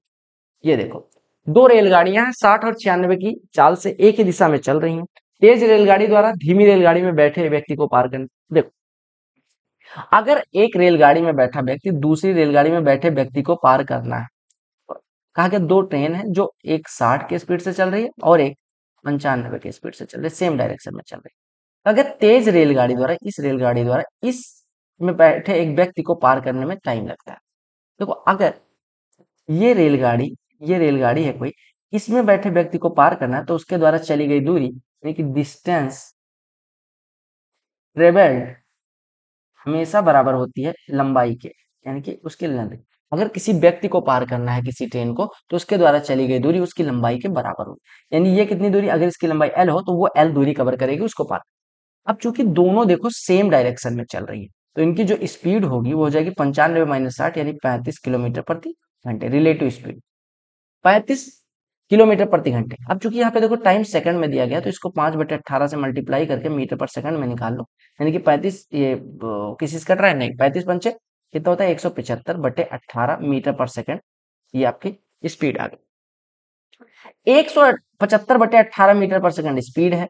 ये देखो दो रेलगाड़ियां हैं साठ और छियानवे की चाल से एक ही दिशा में चल रही हैं तेज रेलगाड़ी द्वारा धीमी रेलगाड़ी में बैठे व्यक्ति को पार करना देखो अगर एक रेलगाड़ी में बैठा व्यक्ति दूसरी रेलगाड़ी में बैठे व्यक्ति को पार करना है कहा गया दो ट्रेन है जो एक साठ के स्पीड से चल रही है और एक पंचानवे के स्पीड से चल रही है सेम डायरेक्शन में चल रही है अगर तेज रेलगाड़ी द्वारा इस रेलगाड़ी द्वारा इस में बैठे एक व्यक्ति को पार करने में टाइम लगता है देखो अगर ये रेलगाड़ी ये रेलगाड़ी है कोई इसमें बैठे व्यक्ति को पार करना है तो उसके द्वारा चली गई दूरी यानी कि डिस्टेंस ट्रेवल्ड हमेशा बराबर होती है लंबाई के यानी कि उसकी लेंथ अगर किसी व्यक्ति को पार करना है किसी ट्रेन को तो उसके द्वारा चली गई दूरी उसकी लंबाई के बराबर होगी यानी ये कितनी दूरी अगर इसकी लंबाई एल हो तो वो एल दूरी कवर करेगी उसको पार अब चूंकि दोनों देखो सेम डायरेक्शन में चल रही है तो इनकी जो स्पीड होगी वो हो जाएगी पंचानवे माइनस साठ यानी पैंतीस किलोमीटर प्रति घंटे रिलेटिव स्पीड पैंतीस किलोमीटर प्रति घंटे अब चूंकि यहाँ पे देखो टाइम सेकंड में दिया गया तो इसको पांच बटे अट्ठारह से मल्टीप्लाई करके मीटर पर सेकंड में निकाल लो यानी कि पैंतीस ये किसी से कट रहा है नहीं पैंतीस पंचे कितना होता है एक सौ पिछहत्तर बटे अट्ठारह मीटर पर सेकंड ये आपकी स्पीड आ गई एक सौ पचहत्तर बटे अट्ठारह मीटर पर सेकंड स्पीड है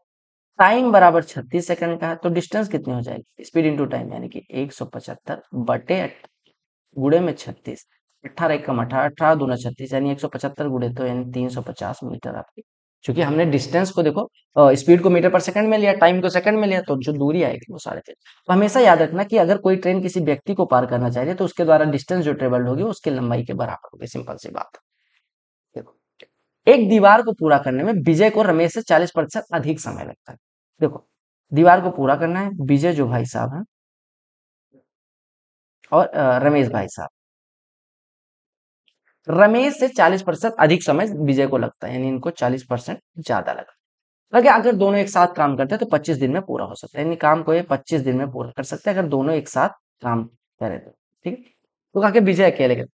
टाइम बराबर छत्तीस सेकंड का है तो डिस्टेंस कितनी हो जाएगी स्पीड इंटू टाइम यानी कि एक सौ पचहत्तर बटे गुड़े में छत्तीस अट्ठारह एक कम अठारह अठारह दूना छत्तीस यानी एक सौ पचहत्तर गुड़े तो यानी तीन सौ पचास मीटर आपकी क्योंकि हमने डिस्टेंस को देखो स्पीड को मीटर पर सेकंड में लिया टाइम को सेकंड में लिया तो जो दूरी आएगी वो साढ़े तीन तो हमेशा याद रखना कि अगर कोई ट्रेन किसी व्यक्ति को पार करना चाहिए तो उसके द्वारा डिस्टेंस जो ट्रेवल्ड होगी उसकी लंबाई के बराबर होगी सिंपल सी बात देखो एक दीवार को पूरा करने में विजय को रमेश से चालीस प्रतिशत अधिक समय लगता है देखो दीवार को पूरा करना है विजय जो भाई साहब है और रमेश भाई साहब रमेश से 40 परसेंट अधिक समय विजय को लगता है यानी इनको 40 परसेंट ज्यादा लगा लगे अगर दोनों एक साथ काम करते हैं तो 25 दिन में पूरा हो सकता है यानी काम को ये 25 दिन में पूरा कर सकते हैं अगर दोनों एक साथ काम करें तो ठीक है तो कहा विजय अकेले कर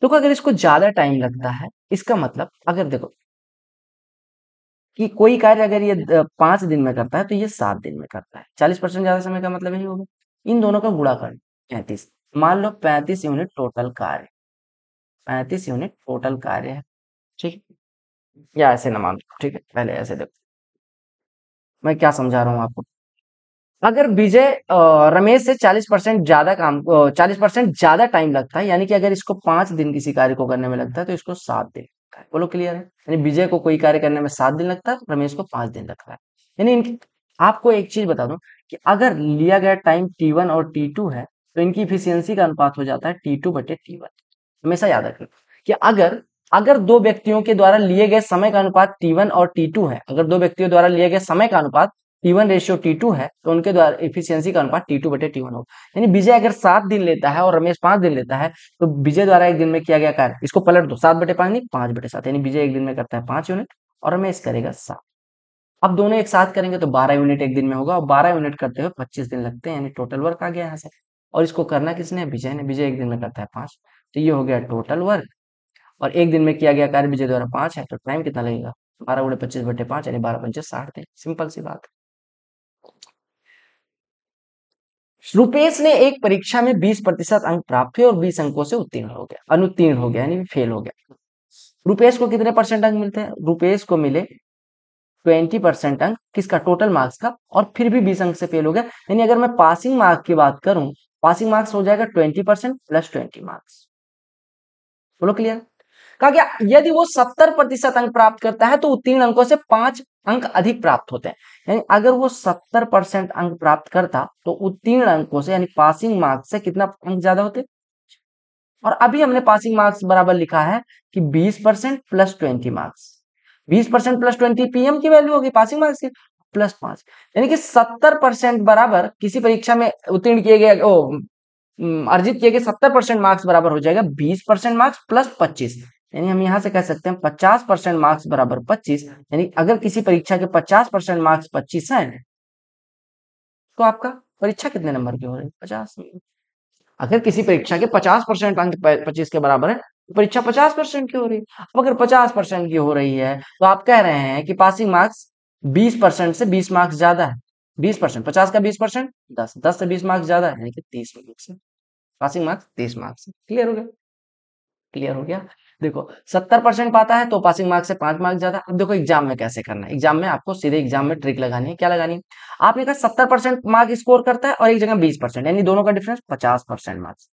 तो अगर इसको ज्यादा टाइम लगता है इसका मतलब अगर देखो कि कोई कार्य अगर ये पांच दिन में करता है तो ये सात दिन में करता है चालीस परसेंट ज्यादा समय का मतलब यही होगा इन दोनों का गुड़ा कर पैंतीस मान लो पैंतीस यूनिट टोटल कार्य पैंतीस यूनिट टोटल कार्य है ठीक हम्म। या ऐसे ना मान ठीक है पहले ऐसे देखो मैं क्या समझा रहा हूँ आपको अगर विजय रमेश से 40 परसेंट ज्यादा काम चालीस परसेंट ज्यादा टाइम लगता है यानी कि अगर इसको पांच दिन किसी कार्य को करने में लगता है तो इसको सात दिन लगता है बोलो क्लियर है यानी विजय को कोई कार्य करने में सात दिन लगता है रमेश को पांच दिन लगता है यानी इनकी आपको एक चीज बता दूं कि अगर लिया गया टाइम टी वन और टी टू है तो इनकी इफिशियंसी का अनुपात हो जाता है टी टू बटे टी वन हमेशा याद रखना कि अगर अगर दो व्यक्तियों के द्वारा लिए गए समय का अनुपात T1 और T2 है अगर दो व्यक्तियों द्वारा लिए गए समय का अनुपात T1 रेशियो टी है तो उनके द्वारा एफिशियंसी का अनुपात T2 बटे टी होगा यानी विजय अगर सात दिन लेता है और रमेश पांच दिन लेता है तो विजय द्वारा एक दिन में किया गया कार्य इसको पलट दो सात बटे पांच नहीं पांच बटे यानी विजय एक दिन में करता है पांच यूनिट और रमेश करेगा सात अब दोनों एक साथ करेंगे तो बारह यूनिट एक दिन में होगा और बारह यूनिट करते हुए पच्चीस दिन लगते हैं यानी टोटल वर्क आ गया यहाँ से और इसको करना किसने विजय ने विजय एक दिन में करता है पांच तो ये हो गया टोटल वर्क और एक दिन में किया गया कार्य विजय द्वारा पांच है तो टाइम कितना लगेगा बारह गुड़े पच्चीस बटे पांच यानी बारह पंचे साठ दिन सिंपल सी बात रूपेश ने एक परीक्षा में 20 प्रतिशत अंक प्राप्त हुए और 20 अंकों से उत्तीर्ण हो गया अनुत्तीर्ण हो गया यानी फेल हो गया रूपेश को कितने परसेंट अंक मिलते हैं रूपेश को मिले ट्वेंटी परसेंट अंक किसका टोटल मार्क्स का और फिर भी बीस अंक से फेल हो गया यानी अगर मैं पासिंग मार्क्स की बात करूं पासिंग मार्क्स हो जाएगा twenty percent plus twenty marks बोलो क्लियर कहा गया यदि वो सत्तर प्रतिशत अंक प्राप्त करता है तो तीन अंकों से पांच अंक अधिक प्राप्त होते हैं यानी अगर वो सत्तर परसेंट अंक प्राप्त करता तो उत्तीर्ण अंकों से यानी पासिंग मार्क्स से कितना अंक ज्यादा होते और अभी हमने पासिंग मार्क्स बराबर लिखा है कि बीस परसेंट प्लस ट्वेंटी मार्क्स बीस परसेंट प्लस ट्वेंटी पीएम की वैल्यू होगी पासिंग मार्क्स की प्लस पांच यानी कि सत्तर परसेंट बराबर किसी परीक्षा में उत्तीर्ण किए गए हम्म, अर्जित किए गए सत्तर परसेंट मार्क्स बराबर हो जाएगा बीस परसेंट मार्क्स प्लस पच्चीस यानी हम यहाँ से कह सकते हैं पचास परसेंट मार्क्स बराबर पच्चीस यानी अगर किसी परीक्षा के पचास परसेंट मार्क्स पच्चीस हैं तो आपका परीक्षा कितने नंबर की हो रही है पचास अगर किसी परीक्षा के पचास परसेंट अंक पच्चीस के बराबर है तो परीक्षा पचास परसेंट की हो रही है अब अगर पचास परसेंट की हो रही है तो आप कह रहे हैं कि पासिंग मार्क्स बीस परसेंट से बीस मार्क्स ज्यादा है बीस परसेंट पचास का बीस परसेंट दस दस से बीस मार्क्स ज्यादा है यानी कि तीस मार्क्स पासिंग मार्क्स तीस मार्क्स क्लियर हो गया क्लियर हो गया देखो सत्तर परसेंट पाता है तो पासिंग मार्क्स से पांच मार्क्स ज्यादा अब देखो एग्जाम में कैसे करना है एग्जाम में आपको सीधे एग्जाम में ट्रिक लगानी है क्या लगानी है आपने कहा सत्तर परसेंट मार्क स्कोर करता है और एक जगह बीस परसेंट यानी दोनों का डिफरेंस पचास परसेंट मार्क्स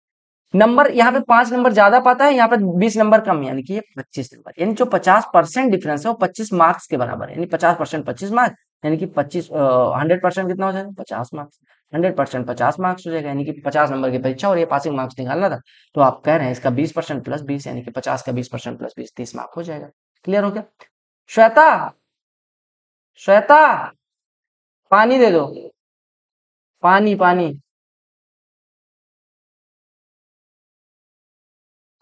नंबर यहाँ पे पांच नंबर ज्यादा पाता है यहाँ पे बीस नंबर कम यानी कि पच्चीस नंबर यानी जो पचास परसेंट डिफरेंस है वो पच्चीस मार्क्स के बराबर है यानी पचास परसेंट पच्चीस मार्क्स यानी कि पच्चीस हंड्रेड परसेंट कितना हो जाएगा पचास मार्क्स हंड्रेड परसेंट पचास मार्क्स हो जाएगा यानी कि पचास नंबर की परीक्षा और ये पासिंग मार्क्स निकालना था तो आप कह रहे हैं इसका बीस परसेंट प्लस बीस यानी कि पचास का बीस परसेंट प्लस बीस तीस मार्क हो जाएगा क्लियर हो गया श्वेता श्वेता पानी दे दो पानी पानी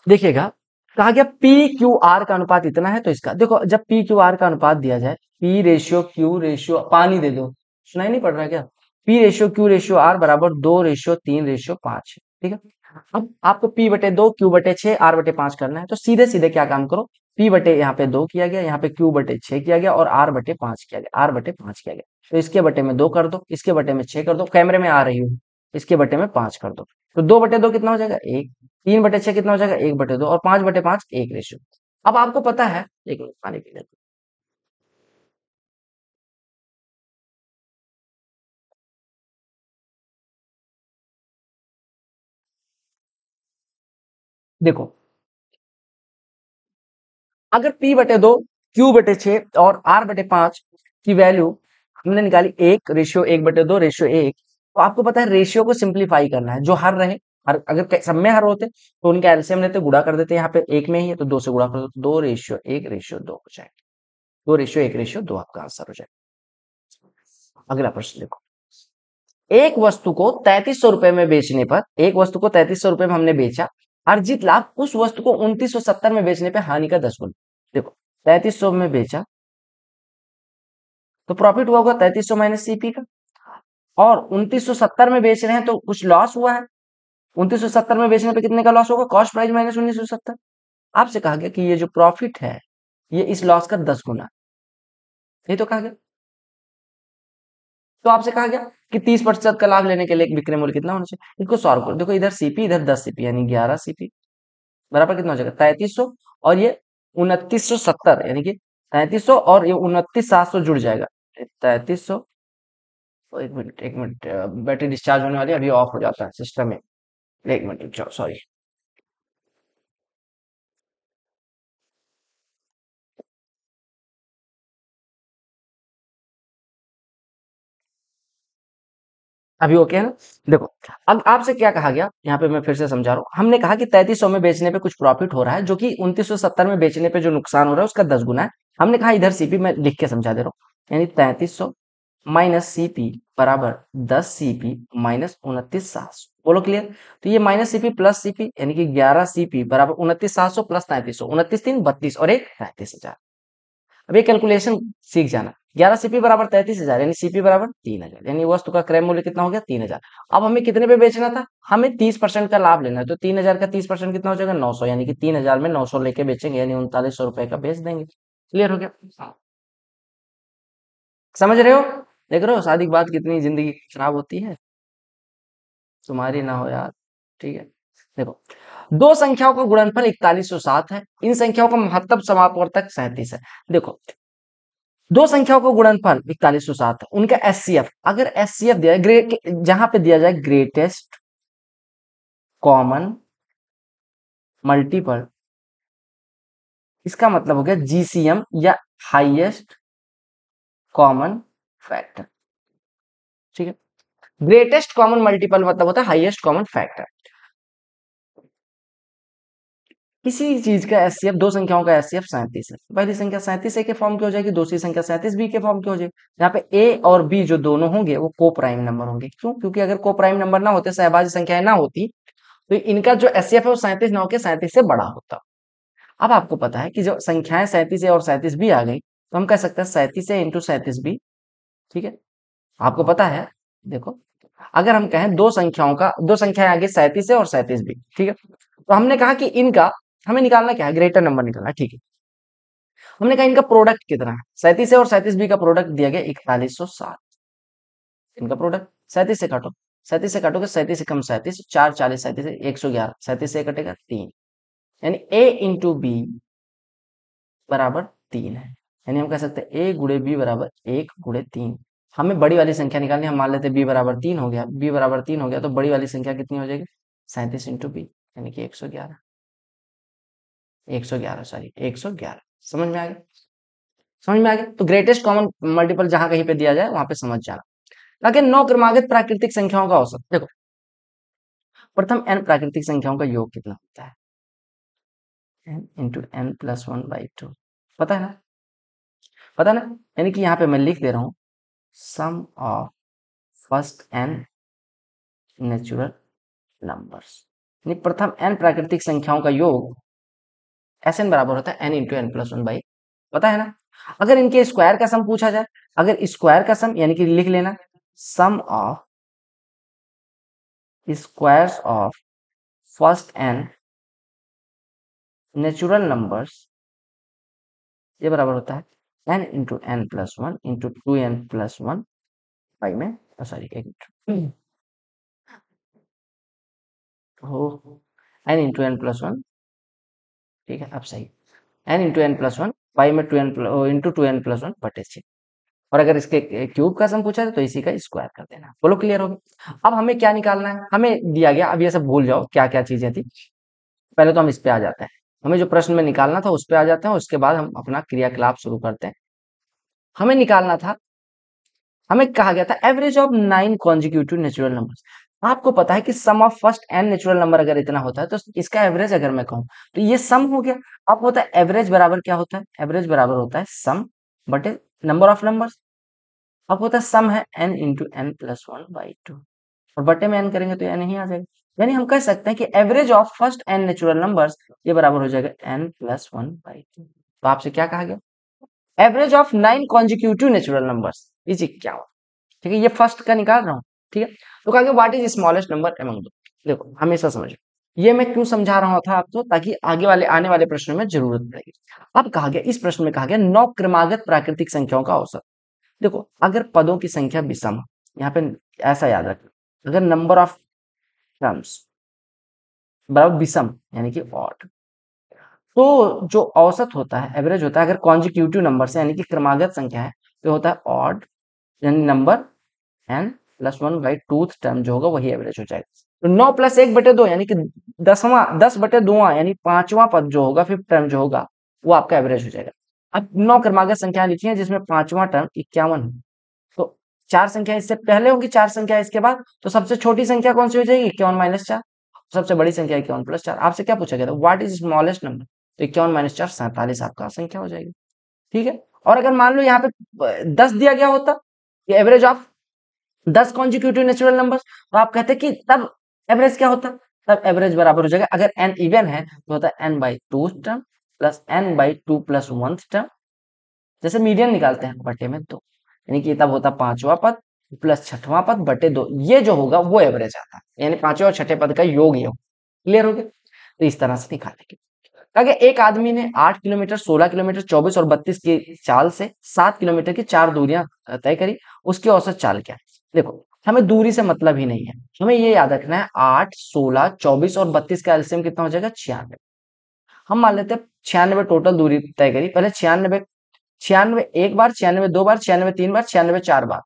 देखिएगा कहा गया पी क्यू आर का अनुपात इतना है तो इसका देखो जब पी क्यू आर का अनुपात दिया जाए पी रेशियो क्यू रेशियो पानी दे दो सुनाई नहीं पड़ रहा क्या P ratio Q ratio R बराबर दो रेशियो तीन रेशियो पांच ठीक है अब आपको पी बटे दो क्यू बटे छह आर बटे पांच करना है तो सीधे सीधे क्या काम करो पी बटे यहाँ पे दो किया गया यहाँ पे क्यू बटे छह किया गया और आर बटे पांच किया गया आर बटे पांच किया गया तो इसके बटे में दो कर दो इसके बटे में छह कर दो कैमरे में आ रही हूँ इसके बटे में पांच कर दो तो दो बटे दो कितना हो जाएगा एक तीन बटे छह कितना हो जाएगा एक बटे दो और पांच बटे पांच एक रेशियो अब आपको पता है एक मिनट पानी पी लेते देखो अगर पी बटे दो क्यू बटे छ और आर बटे पांच की वैल्यू हमने निकाली एक रेशियो एक बटे दो रेशियो एक तो आपको पता है रेशियो को सिंप्लीफाई करना है जो हर रहे हर अगर सब में हर होते तो उनके एल्सियम लेते गुड़ा कर देते यहाँ पे एक में ही है तो दो से गुड़ा कर दो तो दो रेशियो एक रेशियो दो हो जाएगा दो रेशियो एक रेशियो दो आपका आंसर हो जाएगा अगला प्रश्न देखो एक वस्तु को तैतीस सौ रुपए में बेचने पर एक वस्तु को तैतीस सौ रुपए में हमने बेचा अर्जित लाभ उस वस्तु को उन्तीस सौ सत्तर में बेचने पर हानि का दस गुना देखो तैतीस सौ में बेचा तो प्रॉफिट हुआ होगा तैतीस सौ माइनस सीपी का और 2970 में बेच रहे हैं तो कुछ लॉस हुआ है 2970 में बेचने पे कितने का लॉस होगा कॉस्ट प्राइस माइनस सत्तर आपसे कहा गया कि ये जो प्रॉफिट है ये इस लॉस का दस गुना ये तो कहा गया तो आपसे कहा गया कि तीस प्रतिशत का लाभ लेने के लिए विक्रय मूल्य कितना होना चाहिए इसको सॉल्व करो देखो इधर सीपी इधर दस सीपी यानी ग्यारह सीपी बराबर कितना हो जाएगा तैतीस सौ और ये उनतीस सौ सत्तर यानी कि तैतीस सौ और ये उनतीस सात सौ जुड़ जाएगा तैतीस सौ तो एक मिनट एक मिनट बैटरी डिस्चार्ज होने वाली है अभी ऑफ हो जाता है सिस्टम में एक मिनट सॉरी अभी ओके है ना देखो अब आपसे क्या कहा गया यहाँ पे मैं फिर से समझा रहा हूँ हमने कहा कि तैतीस सौ में बेचने पे कुछ प्रॉफिट हो रहा है जो कि उन्तीस सौ सत्तर में बेचने पे जो नुकसान हो रहा है उसका दस गुना है हमने कहा इधर सीपी मैं लिख के समझा दे रहा हूँ यानी तैतीस सौ माइनस सी पी बराबर दस सी पी माइनस उनतीस सात सौ बोलो क्लियर तो ये माइनस सीपी प्लस सीपी यानी कि ग्यारह सीपी बराबर उनतीस सात सौ प्लस तैतीस सौ उनतीस तीन बत्तीस और एक तैतीस हजार अब ये कैलकुलेशन सीख जाना ग्यारह सीपी बराबर तैतीस हजार यानी सीपी बराबर तीन हजार यानी वस्तु का क्रय मूल्य कितना हो गया तीन हजार अब हमें कितने पे बेचना था हमें तीस परसेंट का लाभ लेना है तो तीन हजार का तीस परसेंट कितना हो जाएगा नौ सौ यानी कि तीन हजार में नौ सौ लेके बेचेंगे यानी उनतालीस सौ रुपए का बेच देंगे क्लियर हो गया समझ रहे हो देख रहे हो शादी के बाद कितनी जिंदगी खराब होती है तुम्हारी ना हो यार ठीक है देखो दो संख्याओं का गुणनफल इकतालीस सौ सात है इन संख्याओं का समापवर तक सैंतीस है देखो दो संख्याओं का गुणनफल इकतालीस सौ सात है उनका एस सी एफ अगर एस सी एफ दिया ग्रेट जहां पे दिया जाए ग्रेटेस्ट कॉमन मल्टीपल इसका मतलब हो गया जीसीएम या हाईएस्ट कॉमन फैक्टर ठीक है ग्रेटेस्ट कॉमन मल्टीपल मतलब होता है हाईएस्ट कॉमन फैक्टर किसी चीज का एस दो संख्याओं का एस सी एफ सैंतीस है पहली संख्या सैंतीस ए के फॉर्म की हो जाएगी दूसरी संख्या सैंतीस बी के फॉर्म की हो जाएगी यहाँ पे ए और बी जो दोनों होंगे वो को प्राइम नंबर होंगे क्यों क्योंकि अगर को प्राइम नंबर ना होते सहबाजी संख्याएं ना होती तो इनका जो एचसीएफ है वो सैंतीस नौ होकर सैंतीस से बड़ा होता अब आपको पता है कि जो संख्याएं सैंतीस ए और सैंतीस बी आ गई तो हम कह सकते हैं सैंतीस ए इंटू सैंतीस बी ठीक है आपको पता है देखो अगर हम कहें दो संख्याओं का दो संख्याएं आगे सैंतीस है और सैंतीस भी ठीक है तो हमने कहा कि इनका हमें निकालना क्या है ग्रेटर नंबर निकालना ठीक है हमने कहा इनका प्रोडक्ट कितना है सैंतीस है और सैंतीस बी का प्रोडक्ट दिया गया इकतालीस सौ सात इनका प्रोडक्ट सैंतीस से काटो सैंतीस से काटोगे सैंतीस से कम सैंतीस चार चालीस सैंतीस एक सौ ग्यारह सैंतीस से कटेगा तीन यानी ए इंटू बी बराबर तीन है यानी हम कह सकते हैं ए गुड़े बी बराबर एक गुड़े तीन हमें बड़ी वाली संख्या निकालनी हम मान लेते हैं बी बराबर तीन हो गया बी बराबर तीन हो गया तो बड़ी वाली संख्या कितनी हो जाएगी सैंतीस इंटू बी यानी कि एक सौ ग्यारह एक सौ ग्यारह सॉरी एक सौ ग्यारह समझ में आ गया समझ में आ गया तो ग्रेटेस्ट कॉमन मल्टीपल जहां कहीं पे दिया जाए वहां पे समझ जाना लेकिन नौ क्रमागत प्राकृतिक संख्याओं का औसत देखो प्रथम एन प्राकृतिक संख्याओं का योग कितना होता है N into N plus one by two पता है ना पता ना यानी कि यहाँ पे मैं लिख दे रहा हूँ sum of first N natural numbers यानी प्रथम एन प्राकृतिक संख्याओं का योग एस एन बराबर होता है N into N plus one by पता है ना अगर इनके स्क्वायर का सम पूछा जाए अगर स्क्वायर का सम यानी कि लिख लेना sum of square of first N natural numbers ये बराबर होता है N into N plus one into two N plus one five में सॉरी एक हो N into N plus one ठीक है अब सही N into N plus one five में two N into two N plus one बटे छः और अगर इसके क्यूब का सम पूछा है तो इसी का स्क्वायर कर देना बोलो क्लियर हो गया अब हमें क्या निकालना है हमें दिया गया अब ये सब भूल जाओ क्या क्या चीजें थी पहले तो हम इस पे आ जाते हैं हमें जो प्रश्न में निकालना था उस पर आ जाते हैं उसके बाद हम अपना क्रियाकलाप शुरू करते हैं हमें निकालना था हमें कहा गया था average of nine consecutive natural number आपको पता है कि sum of first N natural number अगर इतना होता है तो इसका एवरेज अगर मैं कहूँ तो ये सम हो गया अब होता है एवरेज बराबर क्या होता है एवरेज बराबर होता है सम बटे नंबर ऑफ नंबर अब होता है सम है N into N plus one by two और बटे में एन करेंगे तो एन ही आ जाएगा यानी हम कह सकते हैं कि average of first N natural numbers ये बराबर हो जाएगा N plus one by two तो आपसे क्या कहा गया average of nine consecutive natural numbers is क्या ठीक है ये फर्स्ट का निकाल रहा हूँ ठीक है तो कहा गया what is smallest number among देखो हमेशा समझो ये मैं क्यों समझा रहा था आपको तो, ताकि आगे वाले आने वाले प्रश्नों में जरूरत पड़ेगी अब कहा गया इस प्रश्न में कहा गया नौ क्रमागत प्राकृतिक संख्याओं का औसत देखो अगर पदों की संख्या विषम यहाँ पे ऐसा याद रखना अगर नंबर ऑफ सम्स बराबर विषम यानी कि ऑट तो जो औसत होता है एवरेज होता है अगर कॉन्जिक्यूटिव नंबर से यानी कि क्रमागत संख्या है तो होता है ऑड यानी number N plus one by two term जो होगा वही एवरेज हो जाएगा तो नौ प्लस एक बटे दो यानी कि दसवां दस बटे दोवा यानी पांचवा पद जो होगा फिफ्थ टर्म जो होगा वो आपका एवरेज हो जाएगा अब नौ क्रमागत संख्या लिखी है जिसमें पांचवा टर्म इक्यावन है चार संख्या इससे पहले होंगी चार संख्या इसके बाद तो सबसे छोटी संख्या कौन सी हो जाएगी इक्यावन माइनस चार सबसे बड़ी संख्या इक्यावन प्लस चार आपसे क्या पूछा गया था व्हाट इज स्मॉलेस्ट नंबर तो इक्यावन माइनस चार सैंतालीस आपका संख्या हो जाएगी ठीक है और अगर मान लो यहाँ पे दस दिया गया होता एवरेज ऑफ दस कॉन्जिक्यूटिव नेचुरल नंबर तो आप कहते कि तब एवरेज क्या होता तब एवरेज बराबर हो जाएगा अगर एन इवन है तो होता है N by two term plus N by two plus one term जैसे मीडियन निकालते हैं बटे में दो तो। यानी कि तब होता पांचवा पद प्लस छठवां पद बटे दो ये जो होगा वो एवरेज आता है यानी पांचवा और छठे पद का योग ये क्लियर हो गया तो इस तरह से निकालेंगे ताकि तो एक आदमी ने आठ किलोमीटर सोलह किलोमीटर चौबीस और बत्तीस की चाल से सात किलोमीटर की चार दूरियां तय करी उसकी औसत चाल क्या देखो हमें दूरी से मतलब ही नहीं है हमें ये याद रखना है आठ सोलह चौबीस और बत्तीस का एल्सियम कितना हो जाएगा छियानवे हम मान लेते हैं छियानवे टोटल दूरी तय करी पहले छियानवे छियानवे एक बार छियानवे दो बार छियानवे तीन बार छियानवे चार बार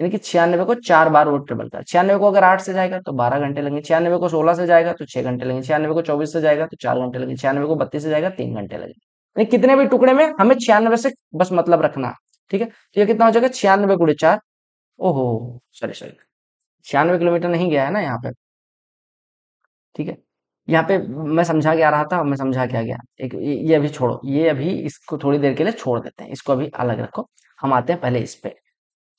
यानी कि छियानवे को चार बार वो ट्रिपल कर छियानवे को अगर आठ से जाएगा तो बारह घंटे लगेंगे छियानवे को सोलह से जाएगा तो छह घंटे लगेंगे छियानवे को चौबीस से जाएगा तो चार घंटे लगेंगे छियानवे को बत्तीस से जाएगा तीन घंटे लगेंगे कितने भी टुकड़े में हमें छियानवे से बस मतलब रखना ठीक है तो ये कितना हो जाएगा छियानवे गुड़े चार ओहो सॉरी सॉरी छियानवे किलोमीटर नहीं गया है ना यहाँ पे ठीक है यहाँ पे मैं समझा क्या रहा था मैं समझा क्या गया एक ये अभी छोड़ो ये अभी इसको थोड़ी देर के लिए छोड़ देते हैं इसको अभी अलग रखो हम आते हैं पहले इस पे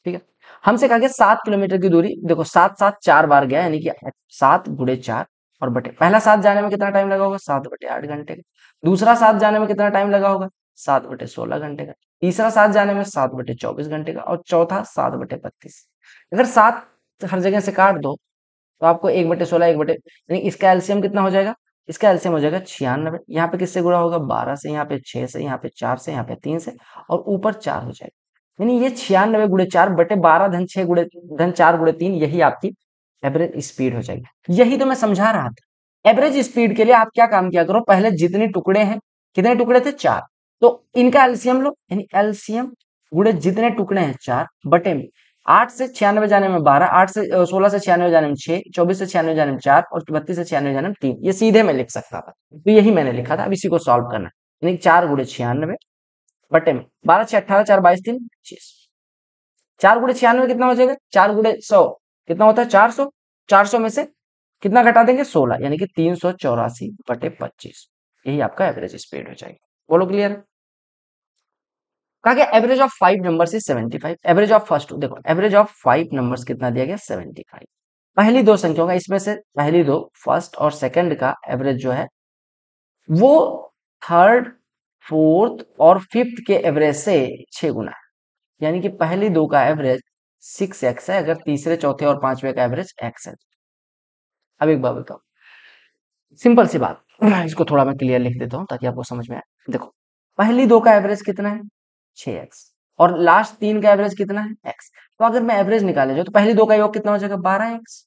ठीक है हमसे कहा गया सात किलोमीटर की दूरी देखो सात सात चार बार गया यानी कि सात बुढ़े चार और बटे पहला सात जाने में कितना टाइम लगा होगा सात बटे आठ घंटे का दूसरा सात जाने में कितना टाइम लगा होगा सात बटे सोलह घंटे का तीसरा सात जाने में सात बटे चौबीस घंटे का और चौथा सात बटे बत्तीस अगर सात हर जगह से काट दो तो आपको एक बटे सोलह एक बटे यानी इसका एल्सियम कितना हो जाएगा इसका एल्सियम हो जाएगा छियानबे यहाँ पे किससे गुड़ा होगा बारह से यहाँ पे छह से यहाँ पे चार से यहाँ पे तीन से और ऊपर चार हो जाएगा यानी ये छियानबे गुड़े चार बटे बारह धन छह गुड़े धन चार गुड़े तीन यही आपकी एवरेज स्पीड हो जाएगी यही तो मैं समझा रहा था एवरेज स्पीड के लिए आप क्या काम किया करो पहले जितने टुकड़े हैं कितने टुकड़े थे चार तो इनका एल्सियम लो यानी एल्सियम गुड़े जितने टुकड़े हैं चार बटे में आठ से छियानवे जाने में बारह आठ से सोलह से छियानवे जाने में छह चौबीस से छियानवे जाने में चार और बत्तीस से छियानवे जाने में तीन ये सीधे मैं लिख सकता था तो यही मैंने लिखा था अब इसी को सॉल्व करना यानी चार गुड़े छियानवे बटे में बारह छह अट्ठारह चार बाईस तीन पच्चीस चार गुड़े छियानवे कितना हो जाएगा चार गुड़े सौ कितना होता है चार सौ चार सौ में से कितना घटा देंगे सोलह यानी कि तीन सौ चौरासी बटे पच्चीस यही आपका एवरेज स्पीड हो जाएगा बोलो क्लियर है कहा गया एवरेज ऑफ फाइव नंबर से seventy five average of first देखो एवरेज ऑफ फाइव नंबर कितना दिया गया सेवेंटी फाइव पहली दो संख्याओं का इसमें से पहली दो फर्स्ट और सेकंड का एवरेज जो है वो थर्ड फोर्थ और फिफ्थ के एवरेज से छह गुना है यानी कि पहली दो का एवरेज सिक्स एक्स है अगर तीसरे चौथे और पांचवे का एवरेज एक्स है अब एक बार बताओ सिंपल सी बात इसको थोड़ा मैं क्लियर लिख देता हूं ताकि आपको समझ में आए देखो पहली दो का एवरेज कितना है छक्स और लास्ट तीन का एवरेज कितना है एक्स तो अगर मैं एवरेज निकाले जाऊँ तो पहले दो का योग कितना हो जाएगा बारह एक्स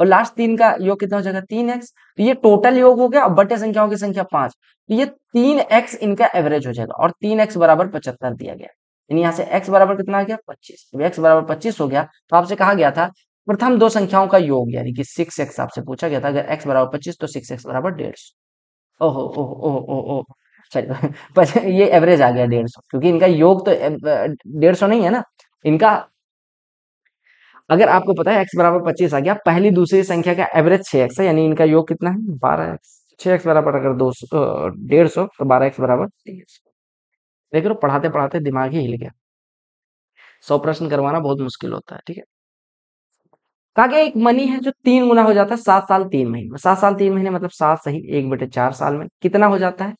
और लास्ट तीन का योग कितना हो जाएगा तीन एक्स तो ये टोटल योग हो गया और बटे संख्याओं की संख्या पांच तो ये तीन एक्स इनका एवरेज हो जाएगा और तीन एक्स बराबर पचहत्तर दिया गया यानी यहाँ से एक्स बराबर कितना आ गया पच्चीस एक्स बराबर पच्चीस हो गया तो आपसे कहा गया था प्रथम दो संख्याओं का योग यानी कि सिक्स एक्स आपसे पूछा गया था अगर एक्स बराबर पच्चीस तो सिक्स एक्स बराबर डेढ़ सौ ओहो ओहो ओहो ओहो सॉरी ये एवरेज आ गया डेढ़ सौ क्योंकि इनका योग तो डेढ़ सौ नहीं है ना इनका अगर आपको पता है एक्स बराबर पच्चीस आ गया पहली दूसरी संख्या का एवरेज छः एक्स है यानी इनका योग कितना है बारह एक्स छः एक्स बराबर अगर दो सौ डेढ़ सौ तो बारह एक्स बराबर देख लो पढ़ाते पढ़ाते दिमाग ही हिल गया सौ प्रश्न करवाना बहुत मुश्किल होता है ठीक है कहा तो एक मनी है जो तीन गुना हो जाता है सात साल तीन महीने सात साल तीन महीने मतलब सात सही एक बटे चार साल में कितना हो जाता है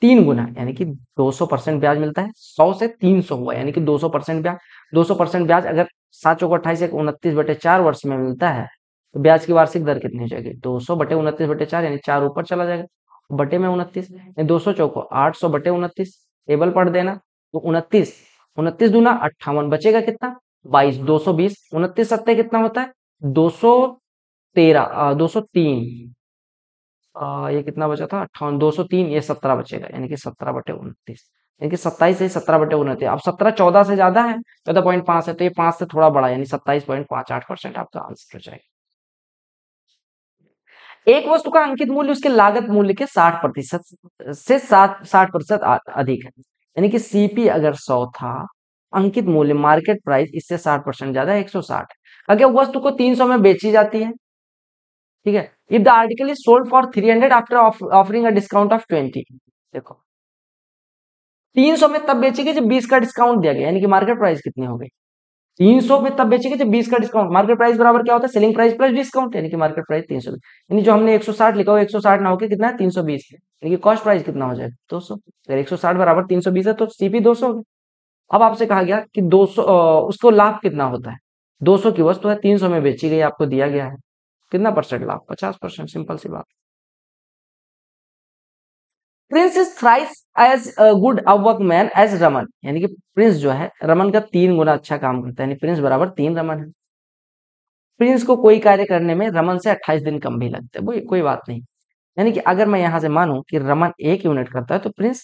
तीन गुना यानी कि 200 परसेंट ब्याज मिलता है 100 से 300 हुआ यानी कि 200 परसेंट ब्याज 200 परसेंट ब्याज अगर सात चौक अट्ठाईस एक उनतीस बटे चार वर्ष में मिलता है तो ब्याज की वार्षिक दर कितनी हो जाएगी 200 बटे उनतीस बटे चार यानी चार ऊपर चला जाएगा बटे में उनतीस यानी दो सौ चौको आठ सौ बटे उनतीस टेबल पढ़ देना तो उनतीस उनतीस दूना अट्ठावन बचेगा कितना बाईस दो सौ बीस उनतीस सत्ते कितना होता है दो सौ तेरह दो सौ तीन ये कितना बचा था अट्ठावन दो सौ तीन ये सत्रह बचेगा यानी कि सत्रह बटे उनतीस यानी कि सत्ताईस से सत्रह बटे उनतीस अब सत्रह चौदह से ज्यादा है चौदह पॉइंट पांच है तो ये पांच से थोड़ा बड़ा यानी सत्ताईस पॉइंट पांच आठ परसेंट आपका आंसर हो जाएगा एक वस्तु का अंकित मूल्य उसके लागत मूल्य के साठ प्रतिशत से सात साठ प्रतिशत अधिक है यानी कि सीपी अगर सौ था अंकित मूल्य मार्केट प्राइस इससे साठ परसेंट ज्यादा है एक सौ साठ अगर वस्तु को तीन सौ में बेची जाती है ठीक है if the article is sold for three hundred after offering discount of twenty देखो तीन सौ में तब बेचेंगे जब बीस का डिस्काउंट दिया गया यानी कि मार्केट प्राइस कितनी हो गई तीन सौ में तब बेचेंगे जब बीस का डिस्काउंट मार्केट प्राइस बराबर क्या होता है सेलिंग प्राइस प्लस डिस्काउंट यानी कि मार्केट प्राइस तीन सौ यानी जो हमने एक सौ साठ लिखा हो एक सौ साठ ना होकर कितना है तीन सौ बीस यानी कि कॉस्ट प्राइस कितना हो जाएगा दो सौ अगर एक सौ साठ बराबर तीन सौ बीस है तो सीपी दो सौ अब आपसे कहा गया कि दो सौ उसको लाभ कितना होता है दो सौ की वस्तु है तीन सौ में बेची गई आपको दिया गया है कितना परसेंट लाभ पचास परसेंट सिंपल सी बात Prince is thrice as good a workman as Raman यानी कि प्रिंस जो है रमन का तीन गुना अच्छा काम करता है यानी प्रिंस बराबर तीन रमन है प्रिंस को कोई कार्य करने में रमन से अट्ठाईस दिन कम भी लगते हैं कोई बात नहीं यानी कि अगर मैं यहां से मानूं कि रमन एक यूनिट करता है तो प्रिंस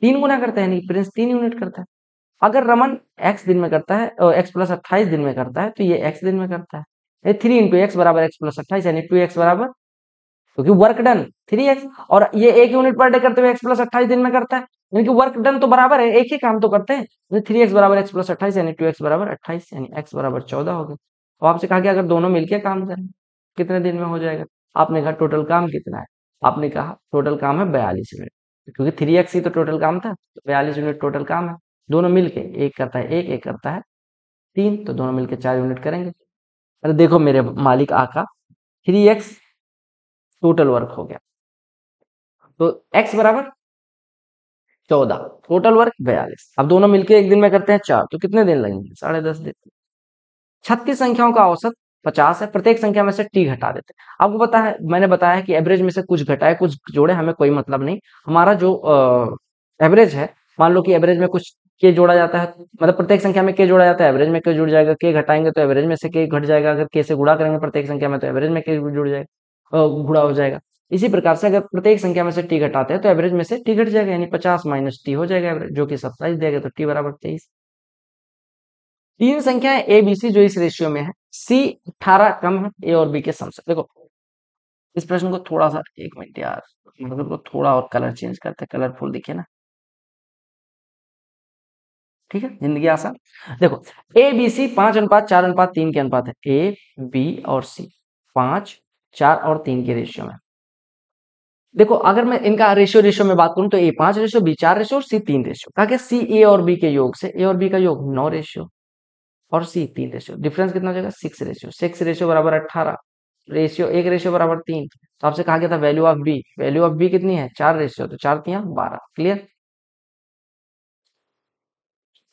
तीन गुना करता है यानी प्रिंस तीन यूनिट करता है अगर रमन एक्स दिन में करता है एक्स प्लस अट्ठाईस दिन में करता है तो ये एक्स दिन में करता है ये थ्री इंटू एक्स बराबर एक्स प्लस अट्ठाईस यानी टू एक्स बराबर क्योंकि वर्क डन थ्री एक्स और ये एक यूनिट पर डे करते हुए एक्स प्लस अट्ठाईस दिन में करता है यानी कि वर्क डन तो बराबर है एक ही काम तो करते हैं थ्री एक्स बराबर एक्स प्लस अट्ठाईस यानी टू एक्स बराबर अट्ठाइस यानी एक्स बराबर चौदह हो गए और तो आपसे कहा कि अगर दोनों मिलकर काम करें कितने दिन में हो जाएगा आपने कहा टोटल काम कितना है आपने कहा टोटल काम है बयालीस यूनिट क्योंकि थ्री एक्स ही तो टोटल काम था तो बयालीस यूनिट टोटल काम है दोनों मिलके एक करता है एक एक करता है तीन तो दोनों मिलके चार यूनिट करेंगे अरे देखो मेरे मालिक आका थ्री एक्स टोटल वर्क हो गया तो एक्स बराबर चौदह टोटल वर्क बयालीस अब दोनों मिलके एक दिन में करते हैं चार तो कितने दिन लगेंगे साढ़े दस दिन छत्तीस संख्याओं का औसत पचास है प्रत्येक संख्या में से टी घटा देते हैं आपको पता है मैंने बताया कि एवरेज में से कुछ घटाए कुछ जोड़े हमें कोई मतलब नहीं हमारा जो एवरेज है मान लो कि एवरेज में कुछ के जोड़ा जाता है मतलब प्रत्येक संख्या में के जोड़ा जाता है एवरेज में के जुड़ जाएगा के घटाएंगे तो एवरेज में से के घट जाएगा अगर के से गुड़ा करेंगे प्रत्येक संख्या में तो एवरेज में के जुड़ जाएगा गुड़ा हो जाएगा इसी प्रकार से अगर प्रत्येक संख्या में से टी घटाते हैं तो एवरेज में से टी घट जाएगा यानी पचास माइनस टी हो जाएगा एवरेज जो कि सत्ताईस देगा तो टी बराबर तेईस तीन संख्या ए बी सी जो इस रेशियो में है सी अठारह कम है ए और बी के समसे देखो इस प्रश्न को थोड़ा सा एक मिनट यार मतलब थोड़ा और कलर चेंज करते कलरफुल दिखे ना ठीक है जिंदगी आसान देखो ए बी सी पांच अनुपात चार अनुपात तीन के अनुपात है ए बी और सी पांच चार और तीन के रेशियो में देखो अगर मैं इनका रेशियो रेशियो में बात करूं तो ए पांच रेशियो बी चार रेशियो और सी तीन रेशियो कहा गया सी ए और बी के योग से ए और बी का योग नौ रेशियो और सी तीन रेशियो डिफरेंस कितना हो जाएगा सिक्स रेशियो सिक्स रेशियो बराबर अट्ठारह रेशियो एक रेशियो बराबर तीन तो आपसे कहा गया था value of B value of B कितनी है चार रेशियो तो चार तीन बारह क्लियर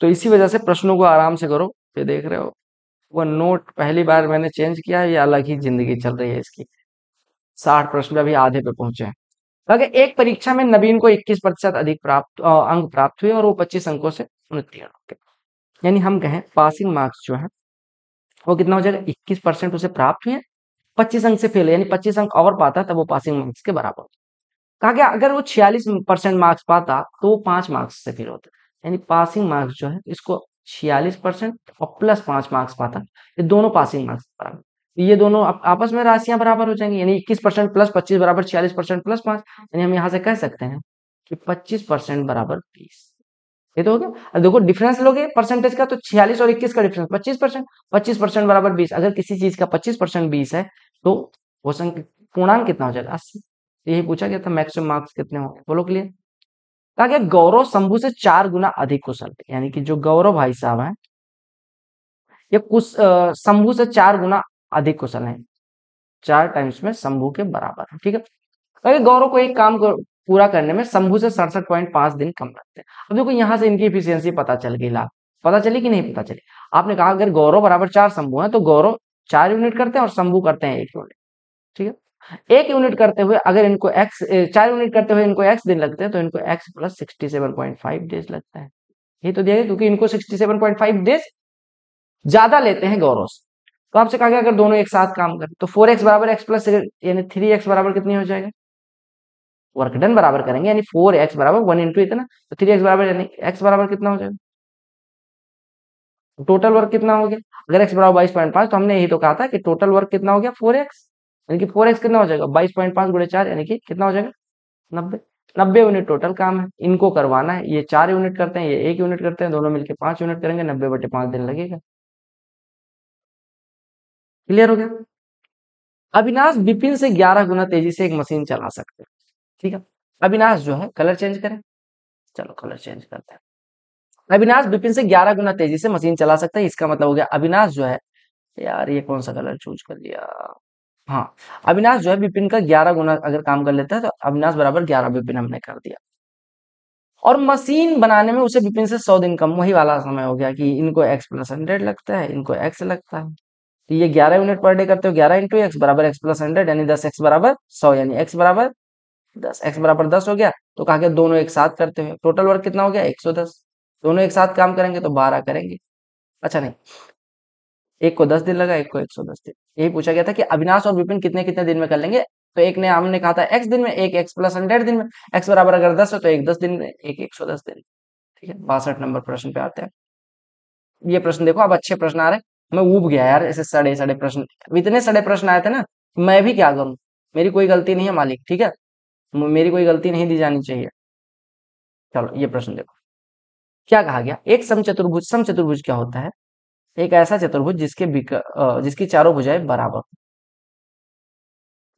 तो इसी वजह से प्रश्नों को आराम से करो ये देख रहे हो वो नोट पहली बार मैंने चेंज किया ये अलग ही जिंदगी चल रही है इसकी साठ प्रश्न अभी आधे पे पहुंचे हैं लगभग एक परीक्षा में नवीन को 21 प्रतिशत अधिक प्राप्त अंक प्राप्त हुए और वो 25 अंकों से उनतीर्ण हो गए यानी हम कहें पासिंग मार्क्स जो है वो कितना हो जाएगा 21 परसेंट उसे प्राप्त हुए 25 अंक से फेल यानी 25 अंक और पाता तब वो पासिंग मार्क्स के बराबर होता कहा गया अगर वो छियालीस परसेंट मार्क्स पाता तो वो पांच मार्क्स से फेल होता यानी पासिंग मार्क्स जो है इसको छियालीस परसेंट और प्लस पांच मार्क्स पाता ये दोनों पासिंग मार्क्स बराबर तो ये दोनों आप, आपस में राशियां बराबर हो जाएंगी यानी इक्कीस परसेंट प्लस पच्चीस बराबर छियालीस परसेंट प्लस पांच यानी हम यहाँ से कह सकते हैं कि पच्चीस परसेंट बराबर बीस ये तो हो गया अब देखो डिफरेंस लोगे परसेंटेज का तो छियालीस और इक्कीस का डिफरेंस पच्चीस परसेंट पच्चीस परसेंट बराबर बीस अगर किसी चीज का पच्चीस परसेंट बीस है तो वो संख्या पूर्णांक कितना हो जाएगा अस्सी यही पूछा गया था मैक्सिमम मार्क्स कितने होंगे बोलो क्लियर कहा गया गौरव शंभू से चार गुना अधिक कुशल थे यानी कि जो गौरव भाई साहब हैं ये कुछ शंभु से चार गुना अधिक कुशल हैं चार टाइम्स में शंभू के बराबर है ठीक है अगर गौरव को एक काम को पूरा करने में शंभू से सड़सठ पॉइंट पांच दिन कम लगते हैं अब देखो यहां से इनकी इफिशियंसी पता चल गई लाभ पता चली कि नहीं पता चली आपने कहा अगर गौरव बराबर चार शंभू है तो गौरव चार यूनिट करते हैं और शंभू करते हैं एक यूनिट ठीक है एक यूनिट करते हुए अगर इनको एक्स चार यूनिट करते हुए इनको एक्स दिन लगते हैं तो इनको x plus sixty seven point five days लगता है ये तो दिया गया क्योंकि इनको sixty seven point five days ज्यादा लेते हैं गौरव से तो आपसे कहा गया अगर दोनों एक साथ काम करें तो फोर एक्स बराबर एक्स प्लस यानी थ्री एक्स बराबर कितनी हो जाएगा वर्क डन बराबर करेंगे यानी फोर एक्स बराबर वन इंटू इतना तो थ्री एक्स बराबर यानी एक्स बराबर कितना हो जाएगा टोटल वर्क कितना हो गया अगर एक्स बराबर बाईस पॉइंट पांच तो हमने यही तो कहा था कि टोटल वर्क कितना हो गया फोर एक्स यानी कि फोर एक्स कितना हो जाएगा बाईस पॉइंट पांच गुड़े चार यानी कि कितना हो जाएगा नब्बे नब्बे यूनिट टोटल काम है इनको करवाना है ये चार यूनिट करते हैं ये एक यूनिट करते हैं दोनों मिलकर पांच यूनिट करेंगे नब्बे बटे पांच दिन लगेगा क्लियर हो गया अविनाश बिपिन से ग्यारह गुना तेजी से एक मशीन चला सकते हैं ठीक है अविनाश जो है कलर चेंज करें चलो कलर चेंज करते हैं अविनाश बिपिन से ग्यारह गुना तेजी से मशीन चला सकते हैं इसका मतलब हो गया अविनाश जो है यार ये कौन सा कलर चूज कर लिया हाँ अविनाश जो है विपिन का ग्यारह गुना अगर काम कर लेता है तो अविनाश बराबर ग्यारह विपिन हमने कर दिया और मशीन बनाने में उसे विपिन से सौ दिन कम वही वाला समय हो गया कि इनको एक्स प्लस हंड्रेड लगता है इनको एक्स लगता है तो ये ग्यारह यूनिट पर डे करते हो ग्यारह इंटू एक्स बराबर एक्स प्लस हंड्रेड यानी दस एक्स बराबर सौ यानी एक्स बराबर दस एक्स बराबर दस हो गया तो कहा गया दोनों एक साथ करते हुए टोटल वर्क कितना हो गया एक दोनों एक साथ काम करेंगे तो बारह करेंगे अच्छा नहीं एक को दस दिन लगा एक को एक सौ दस दिन यही पूछा गया था कि अविनाश और विपिन कितने कितने दिन में कर लेंगे तो एक ने हमने कहा था एक्स दिन में एक एक्स प्लस हंड्रेड दिन में एक्स बराबर अगर दस है तो एक दस दिन में एक एक सौ दस दिन ठीक है बासठ नंबर प्रश्न पे आते हैं ये प्रश्न देखो अब अच्छे प्रश्न आ रहे मैं उब गया यार ऐसे सड़े सड़े प्रश्न इतने सड़े प्रश्न आए थे ना मैं भी क्या करूं मेरी कोई गलती नहीं है मालिक ठीक है मेरी कोई गलती नहीं दी जानी चाहिए चलो ये प्रश्न देखो क्या कहा गया एक समचतुर्भुज समचतुर्भुज क्या होता है एक ऐसा चतुर्भुज जिसके जिसकी चारों भुजाएं बराबर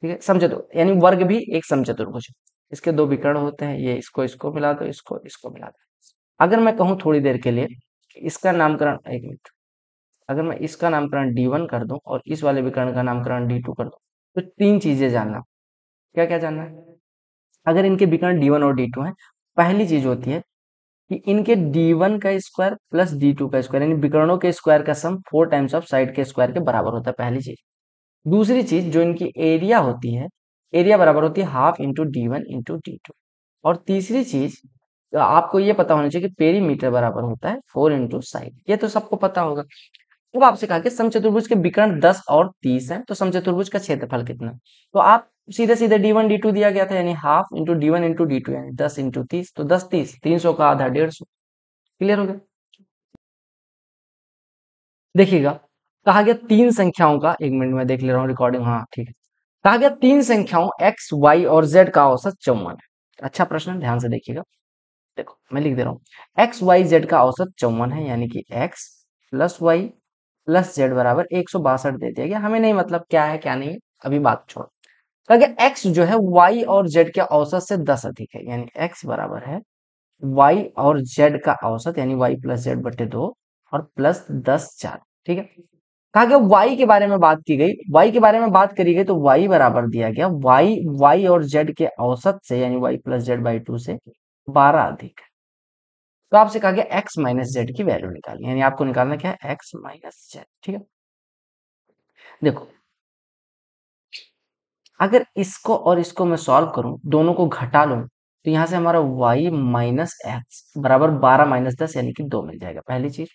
ठीक है समचतुर यानी वर्ग भी एक समचतुर्भुज इसके दो विकर्ण होते हैं ये इसको इसको मिला दो इसको इसको मिला दो अगर मैं कहूं थोड़ी देर के लिए इसका नामकरण एक मिनट अगर मैं इसका नामकरण डी वन कर दूं और इस वाले विकर्ण का नामकरण डी टू कर दूं तो तीन चीजें जानना क्या क्या जानना है अगर इनके विकर्ण डी वन और डी टू है पहली चीज होती है कि इनके d1 का स्क्वायर प्लस d2 का स्क्वायर यानी विकर्णों के स्क्वायर का sum four times of side के स्क्वायर के बराबर होता है पहली चीज दूसरी चीज जो इनकी एरिया होती है एरिया बराबर होती है half into D one into D two और तीसरी चीज तो आपको ये पता होना चाहिए कि पेरीमीटर बराबर होता है फोर इंटू साइड ये तो सबको पता होगा अब तो आपसे कहा कि समचतुर्भुज के विकर्ण दस और तीस है तो समचतुर्भुज का क्षेत्रफल कितना तो आप सीधे सीधे डी वन डी टू दिया गया था यानी half into D one into D two यानी दस इंटू तीस तो दस तीस तीन सौ का आधा डेढ़ सौ क्लियर हो गया देखिएगा कहा गया तीन संख्याओं का एक मिनट में देख ले रहा हूँ रिकॉर्डिंग हाँ ठीक है कहा गया तीन संख्याओं एक्स वाई और जेड का औसत चौवन है अच्छा प्रश्न ध्यान से देखिएगा देखो मैं लिख दे रहा हूँ एक्स वाई जेड का औसत चौवन है यानी कि x plus y plus z बराबर एक सौ बासठ दे दिया गया हमें नहीं मतलब क्या है क्या नहीं अभी बात छोड़ो कहा गया एक्स जो है वाई और जेड के औसत से दस अधिक है यानी एक्स बराबर है वाई और जेड का औसत यानी वाई प्लस जेड बटे दो और प्लस दस चार ठीक है कहा गया वाई के बारे में बात की गई वाई के बारे में बात करी गई तो वाई बराबर दिया गया वाई वाई और जेड के औसत से यानी y plus z by two से बारह अधिक है तो आपसे कहा गया एक्स माइनस जेड की वैल्यू निकालनी यानी आपको निकालना क्या है एक्स माइनस जेड ठीक है देखो अगर इसको और इसको मैं सॉल्व करूं दोनों को घटा लूं तो यहां से हमारा वाई माइनस एक्स बराबर बारह माइनस दस यानी कि दो मिल जाएगा पहली चीज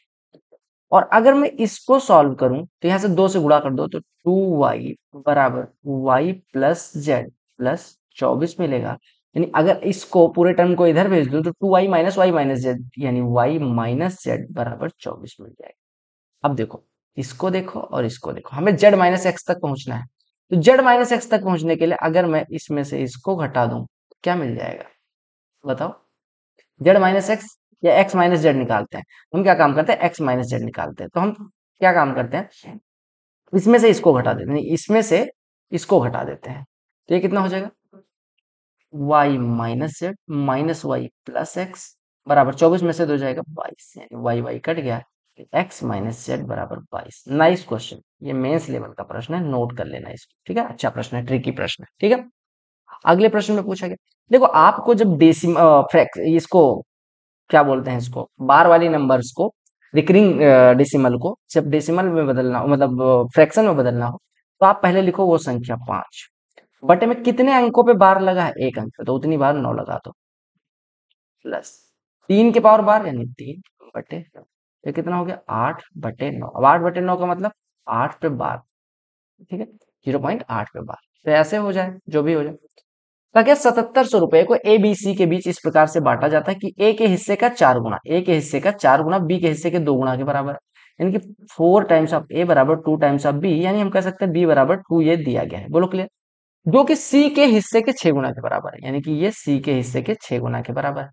और अगर मैं इसको सॉल्व करूं तो यहां से दो से गुणा कर दो तो टू वाई बराबर वाई प्लस जेड प्लस चौबीस मिलेगा यानी अगर इसको पूरे टर्म को इधर भेज दो तो two y minus y minus z यानी वाई माइनस जेड बराबर चौबीस मिल जाएगा अब देखो इसको देखो और इसको देखो हमें जेड माइनस एक्स तक पहुंचना है तो जेड माइनस एक्स तक पहुंचने के लिए अगर मैं इसमें से इसको घटा दूं तो क्या मिल जाएगा बताओ जेड माइनस एक्स या एक्स माइनस जेड निकालते हैं तो हम क्या काम करते हैं एक्स माइनस जेड निकालते हैं तो हम क्या काम करते हैं इसमें से इसको घटा देते हैं इसमें से इसको घटा देते हैं तो ये कितना हो जाएगा y minus z minus y plus x बराबर चौबीस में से दो जाएगा बाईस वाई वाई कट गया x माइनस जेड बराबर बाईस नाइस क्वेश्चन ये मेंस लेवल का प्रश्न है नोट कर लेना इसको ठीक है अच्छा प्रश्न है ट्रिकी प्रश्न है ठीक है अगले प्रश्न में पूछा गया देखो आपको जब डेसिम इसको क्या बोलते हैं इसको बार वाली नंबर को रिकरिंग डेसिमल को जब डेसिमल में बदलना हो मतलब फ्रैक्शन में बदलना हो तो आप पहले लिखो वो संख्या पांच बटे में कितने अंकों पे बार लगा है एक अंक पे तो उतनी बार नौ लगा दो प्लस तीन के पावर बार यानी तीन बटे तो कितना हो गया आठ बटे नौ अब आठ बटे नौ का मतलब आठ पे बार ठीक है जीरो पॉइंट आठ पे बार तो ऐसे हो जाए जो भी हो जाए ताकि तो सतहत्तर सौ रुपए को ए बी सी के बीच इस प्रकार से बांटा जाता है कि ए के हिस्से का चार गुना ए के हिस्से का चार गुना बी के हिस्से के दो गुना के बराबर यानी कि फोर टाइम्स ऑफ ए बराबर टू टाइम्स ऑफ बी यानी हम कह सकते हैं बी बराबर टू ये दिया गया है बोलो क्लियर जो कि सी के हिस्से के छह गुना के बराबर है यानी कि ये सी के हिस्से के छह गुना के बराबर है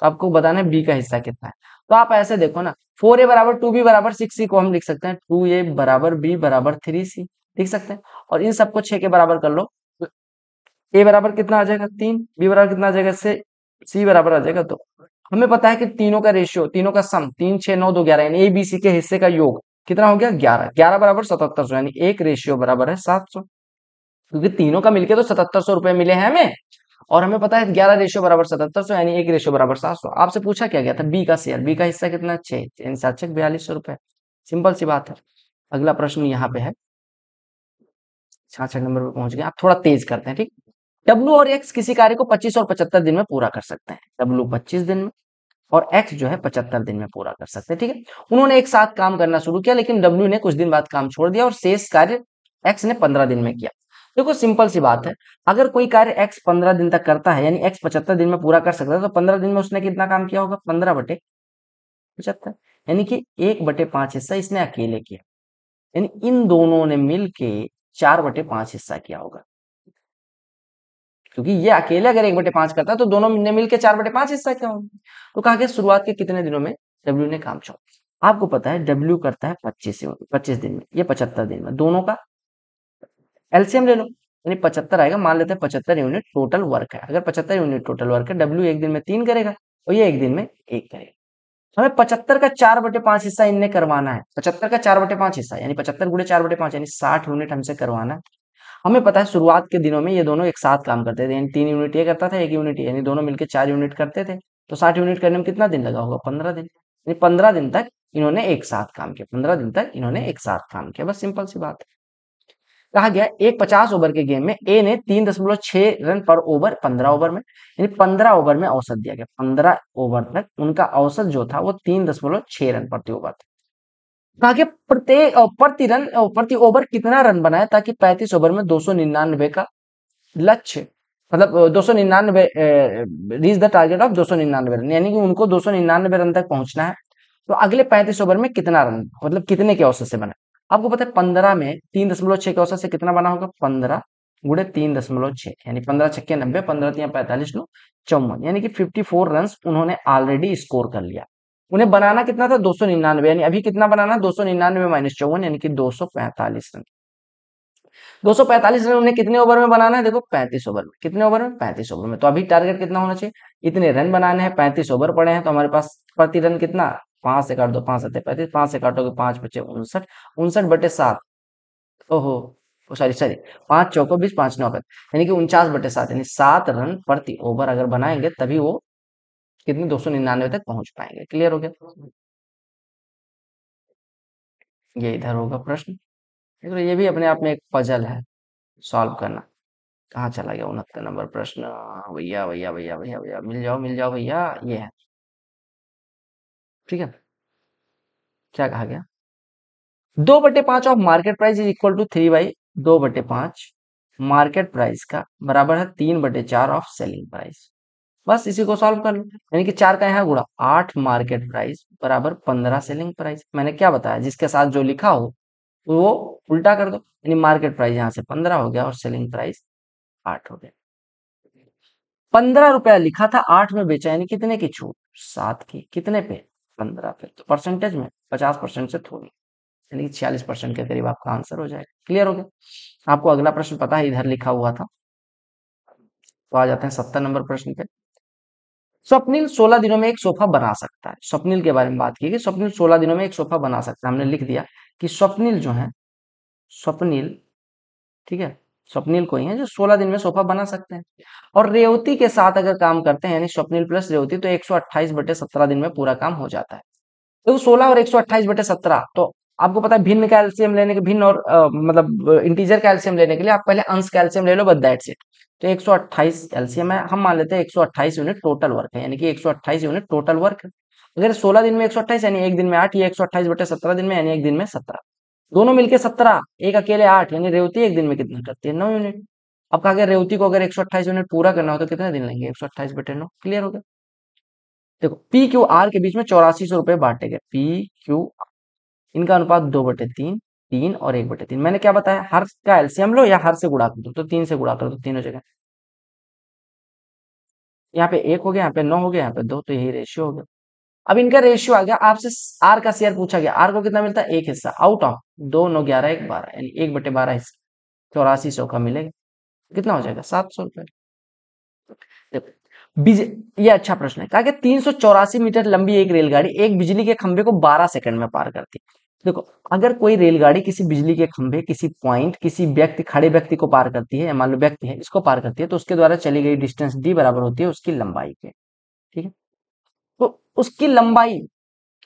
तो आपको बताना है बी का हिस्सा कितना है तो आप ऐसे देखो ना फोर ए बराबर टू बी बराबर सिक्स सी को हम लिख सकते हैं टू ए बराबर बी बराबर थ्री सी लिख सकते हैं और इन सबको छह के बराबर कर लो ए तो बराबर कितना आ जाएगा तीन बी बराबर कितना आ जाएगा से सी बराबर आ जाएगा तो हमें पता है कि तीनों का रेशियो तीनों का सम तीन छह नौ दो ग्यारह यानी ए बी सी के हिस्से का योग कितना हो गया ग्यारह ग्यारह बराबर सतहत्तर सौ यानी एक रेशियो बराबर है सात सौ क्योंकि तीनों का मिलके तो सतहत्तर सौ रुपए मिले हैं हमें और हमें पता है ग्यारह रेशियो बराबर सतहत्तर सौ यानी एक रेशियो बराबर सात सौ आपसे पूछा क्या गया था बी का शेयर बी का हिस्सा कितना छह सात छह बयालीस सौ रुपए सिंपल सी बात है अगला प्रश्न यहाँ पे है छाछठ नंबर पे पहुंच गए आप थोड़ा तेज करते हैं ठीक डब्ल्यू और एक्स किसी कार्य को पच्चीस और पचहत्तर दिन में पूरा कर सकते हैं डब्ल्यू पच्चीस दिन में और एक्स जो है पचहत्तर दिन में पूरा कर सकते हैं ठीक है उन्होंने एक साथ काम करना शुरू किया लेकिन डब्ल्यू ने कुछ दिन बाद काम छोड़ दिया और शेष कार्य एक्स ने पंद्रह दिन में किया देखो सिंपल सी बात है अगर कोई कार्य एक्स पंद्रह दिन तक करता है यानी एक्स पचहत्तर दिन में पूरा कर सकता है तो पंद्रह दिन में उसने कितना काम किया होगा पंद्रह बटे पचहत्तर यानी कि एक बटे पांच हिस्सा इसने अकेले किया यानी इन दोनों ने के चार बटे पांच हिस्सा किया होगा क्योंकि ये अकेले अगर एक बटे पांच करता तो दोनों ने मिलकर चार बटे पांच हिस्सा क्या होगा तो कहा गया शुरुआत के कितने दिनों में डब्ल्यू ने काम छोड़ा आपको पता है डब्ल्यू करता है पच्चीस पच्चीस दिन में ये पचहत्तर दिन में दोनों का एलसीएम ले लो यानी पचहत्तर आएगा मान लेते हैं पचहत्तर यूनिट टोटल वर्क है अगर पचहत्तर यूनिट टोटल वर्क है डब्ल्यू एक दिन में तीन करेगा और ये एक दिन में एक करेगा तो हमें पचहत्तर का चार बटे पांच हिस्सा इनने करवाना है पचहत्तर का चार बटे पांच हिस्सा यानी पचहत्तर गुड़े चार बटे पांच यानी साठ यूनिट हमसे करवाना है हमें पता है शुरुआत के दिनों में ये दोनों एक साथ काम करते थे यानी तीन यूनिट ये करता था एक यूनिट यानी दोनों मिलकर चार यूनिट करते थे तो साठ यूनिट करने में कितना दिन लगा होगा पंद्रह दिन यानी पंद्रह दिन तक इन्होंने एक साथ काम किया पंद्रह दिन तक इन्होंने एक साथ काम किया बस सिंपल सी बात है कहा गया एक पचास ओवर के गेम में ए ने तीन दशमलव छह रन पर ओवर पंद्रह ओवर में यानी पंद्रह ओवर में औसत दिया गया पंद्रह ओवर तक उनका औसत जो था वो तीन दशमलव छह रन प्रति ओवर था कहा गया प्रत्येक प्रति रन प्रति ओवर कितना रन बनाए ताकि पैंतीस ओवर में दो सौ निन्यानवे का लक्ष्य मतलब दो सौ निन्यानवे रीज द टारगेट ऑफ दो सौ निन्यानवे रन यानी कि उनको दो सौ निन्यानवे रन तक पहुंचना है तो अगले पैंतीस ओवर में कितना रन मतलब कितने के औसत से बना आपको पता है पंद्रह में तीन दशमलव छह के औसत से कितना बना होगा पंद्रह गुड़े तीन दशमलव छह यानी पंद्रह छक्के नब्बे पंद्रह तीन पैंतालीस नौ चौवन यानी कि फिफ्टी फोर रन उन्होंने ऑलरेडी स्कोर कर लिया उन्हें बनाना कितना था दो सौ निन्यानवे यानी अभी कितना बनाना दो सौ निन्यानवे माइनस चौवन यानी कि दो सौ पैंतालीस रन दो सौ पैंतालीस रन उन्हें कितने ओवर में बनाना है देखो पैंतीस ओवर में कितने ओवर में पैंतीस ओवर में तो अभी टारगेट कितना होना चाहिए इतने रन बनाने हैं पैंतीस ओवर पड़े हैं तो हमारे पास प्रति रन कितना पांच से काट दो पांच सत्य पैंतीस पांच से काटोगे पांच बचे उनसठ उनसठ बटे सात ओहो सॉरी सॉरी पांच चौको बीस पांच नौ यानी कि उनचास बटे सात यानी सात रन प्रति ओवर अगर बनाएंगे तभी वो कितने दो सौ निन्यानवे तक पहुंच पाएंगे क्लियर हो गया ये इधर होगा प्रश्न तो ये भी अपने आप में एक पजल है सॉल्व करना कहाँ चला गया उनहत्तर नंबर प्रश्न भैया भैया भैया भैया भैया मिल जाओ मिल जाओ भैया ये है ठीक है क्या कहा गया दो बटे पांच of market price is equal to three by दो बटे पांच मार्केट प्राइस का बराबर है तीन बटे चार ऑफ सेलिंग प्राइस बस इसी को सॉल्व कर लो यानी कि चार का यहाँ गुड़ा आठ मार्केट प्राइस बराबर पंद्रह सेलिंग प्राइस मैंने क्या बताया जिसके साथ जो लिखा हो वो उल्टा कर दो यानी मार्केट प्राइस यहाँ से पंद्रह हो गया और सेलिंग प्राइस आठ हो गया पंद्रह रुपया लिखा था आठ में बेचा यानी कितने की छूट सात की कितने पे पंद्रह पे तो परसेंटेज में पचास परसेंट से थोड़ी यानी छियालीस परसेंट के करीब आपका आंसर हो जाएगा क्लियर हो गया आपको अगला प्रश्न पता है इधर लिखा हुआ था तो आ जाते हैं सत्तर नंबर प्रश्न पे स्वप्निल सोलह दिनों में एक सोफा बना सकता है स्वप्निल के बारे में बात की गई स्वप्निल सोलह दिनों में एक सोफा बना सकता है हमने लिख दिया कि स्वप्निल जो है स्वप्निल ठीक है स्वप्निल को ही है जो 16 दिन में सोफा बना सकते हैं और रेवती के साथ अगर काम करते हैं यानी स्वप्निल प्लस रेवती तो 128 बटे 17 दिन में पूरा काम हो जाता है देखो तो 16 और 128 बटे 17 तो आपको पता है भिन्न कैल्शियम लेने के भिन्न और आ, मतलब इंटीजर कैल्शियम लेने के लिए आप पहले अंश कैल्शियम ले लो बट दैट सेट तो 128 कैल्शियम है हम मान लेते हैं 128 यूनिट टोटल वर्क है यानी कि 128 यूनिट टोटल वर्क है अगर 16 दिन में 128 यानी एक दिन में आठ ये 128 बटे सत्रह दिन में यानी एक दिन में सत्रह दोनों मिलके सत्रह एक अकेले आठ यानी रेवती एक दिन में कितना करती है नौ यूनिट अब कहा गया रेवती को अगर एक यूनिट पूरा करना हो तो कितने दिन लेंगे एक सौ अट्ठाईस बटे नौ क्लियर हो गया देखो पी क्यू आर के बीच में चौरासी सौ रुपए बांटे गए पी क्यू इनका अनुपात दो बटे तीन तीन और एक बटे तीन मैंने क्या बताया हर का एलसीएम लो या हर से गुड़ा कर दो तो तीन से गुड़ा कर दो तीनों जगह यहाँ पे एक हो गया यहाँ पे नौ हो गया यहाँ पे दो तो यही रेशियो हो गया अब इनका रेशियो आ गया आपसे आर का शेयर पूछा गया आर को कितना मिलता है एक हिस्सा आउट ऑफ दो नौ ग्यारह एक बारह यानी एक बटे बारह हिस्सा चौरासी सौ का मिलेगा कितना हो जाएगा सात सौ रुपये ये अच्छा प्रश्न है कहा कि तीन सौ चौरासी मीटर लंबी एक रेलगाड़ी एक बिजली के खंभे को बारह सेकंड में पार करती है देखो अगर कोई रेलगाड़ी किसी बिजली के खंभे किसी पॉइंट किसी व्यक्ति खड़े व्यक्ति को पार करती है मान लो व्यक्ति है इसको पार करती है तो उसके द्वारा चली गई डिस्टेंस डी बराबर होती है उसकी लंबाई के ठीक है उसकी लंबाई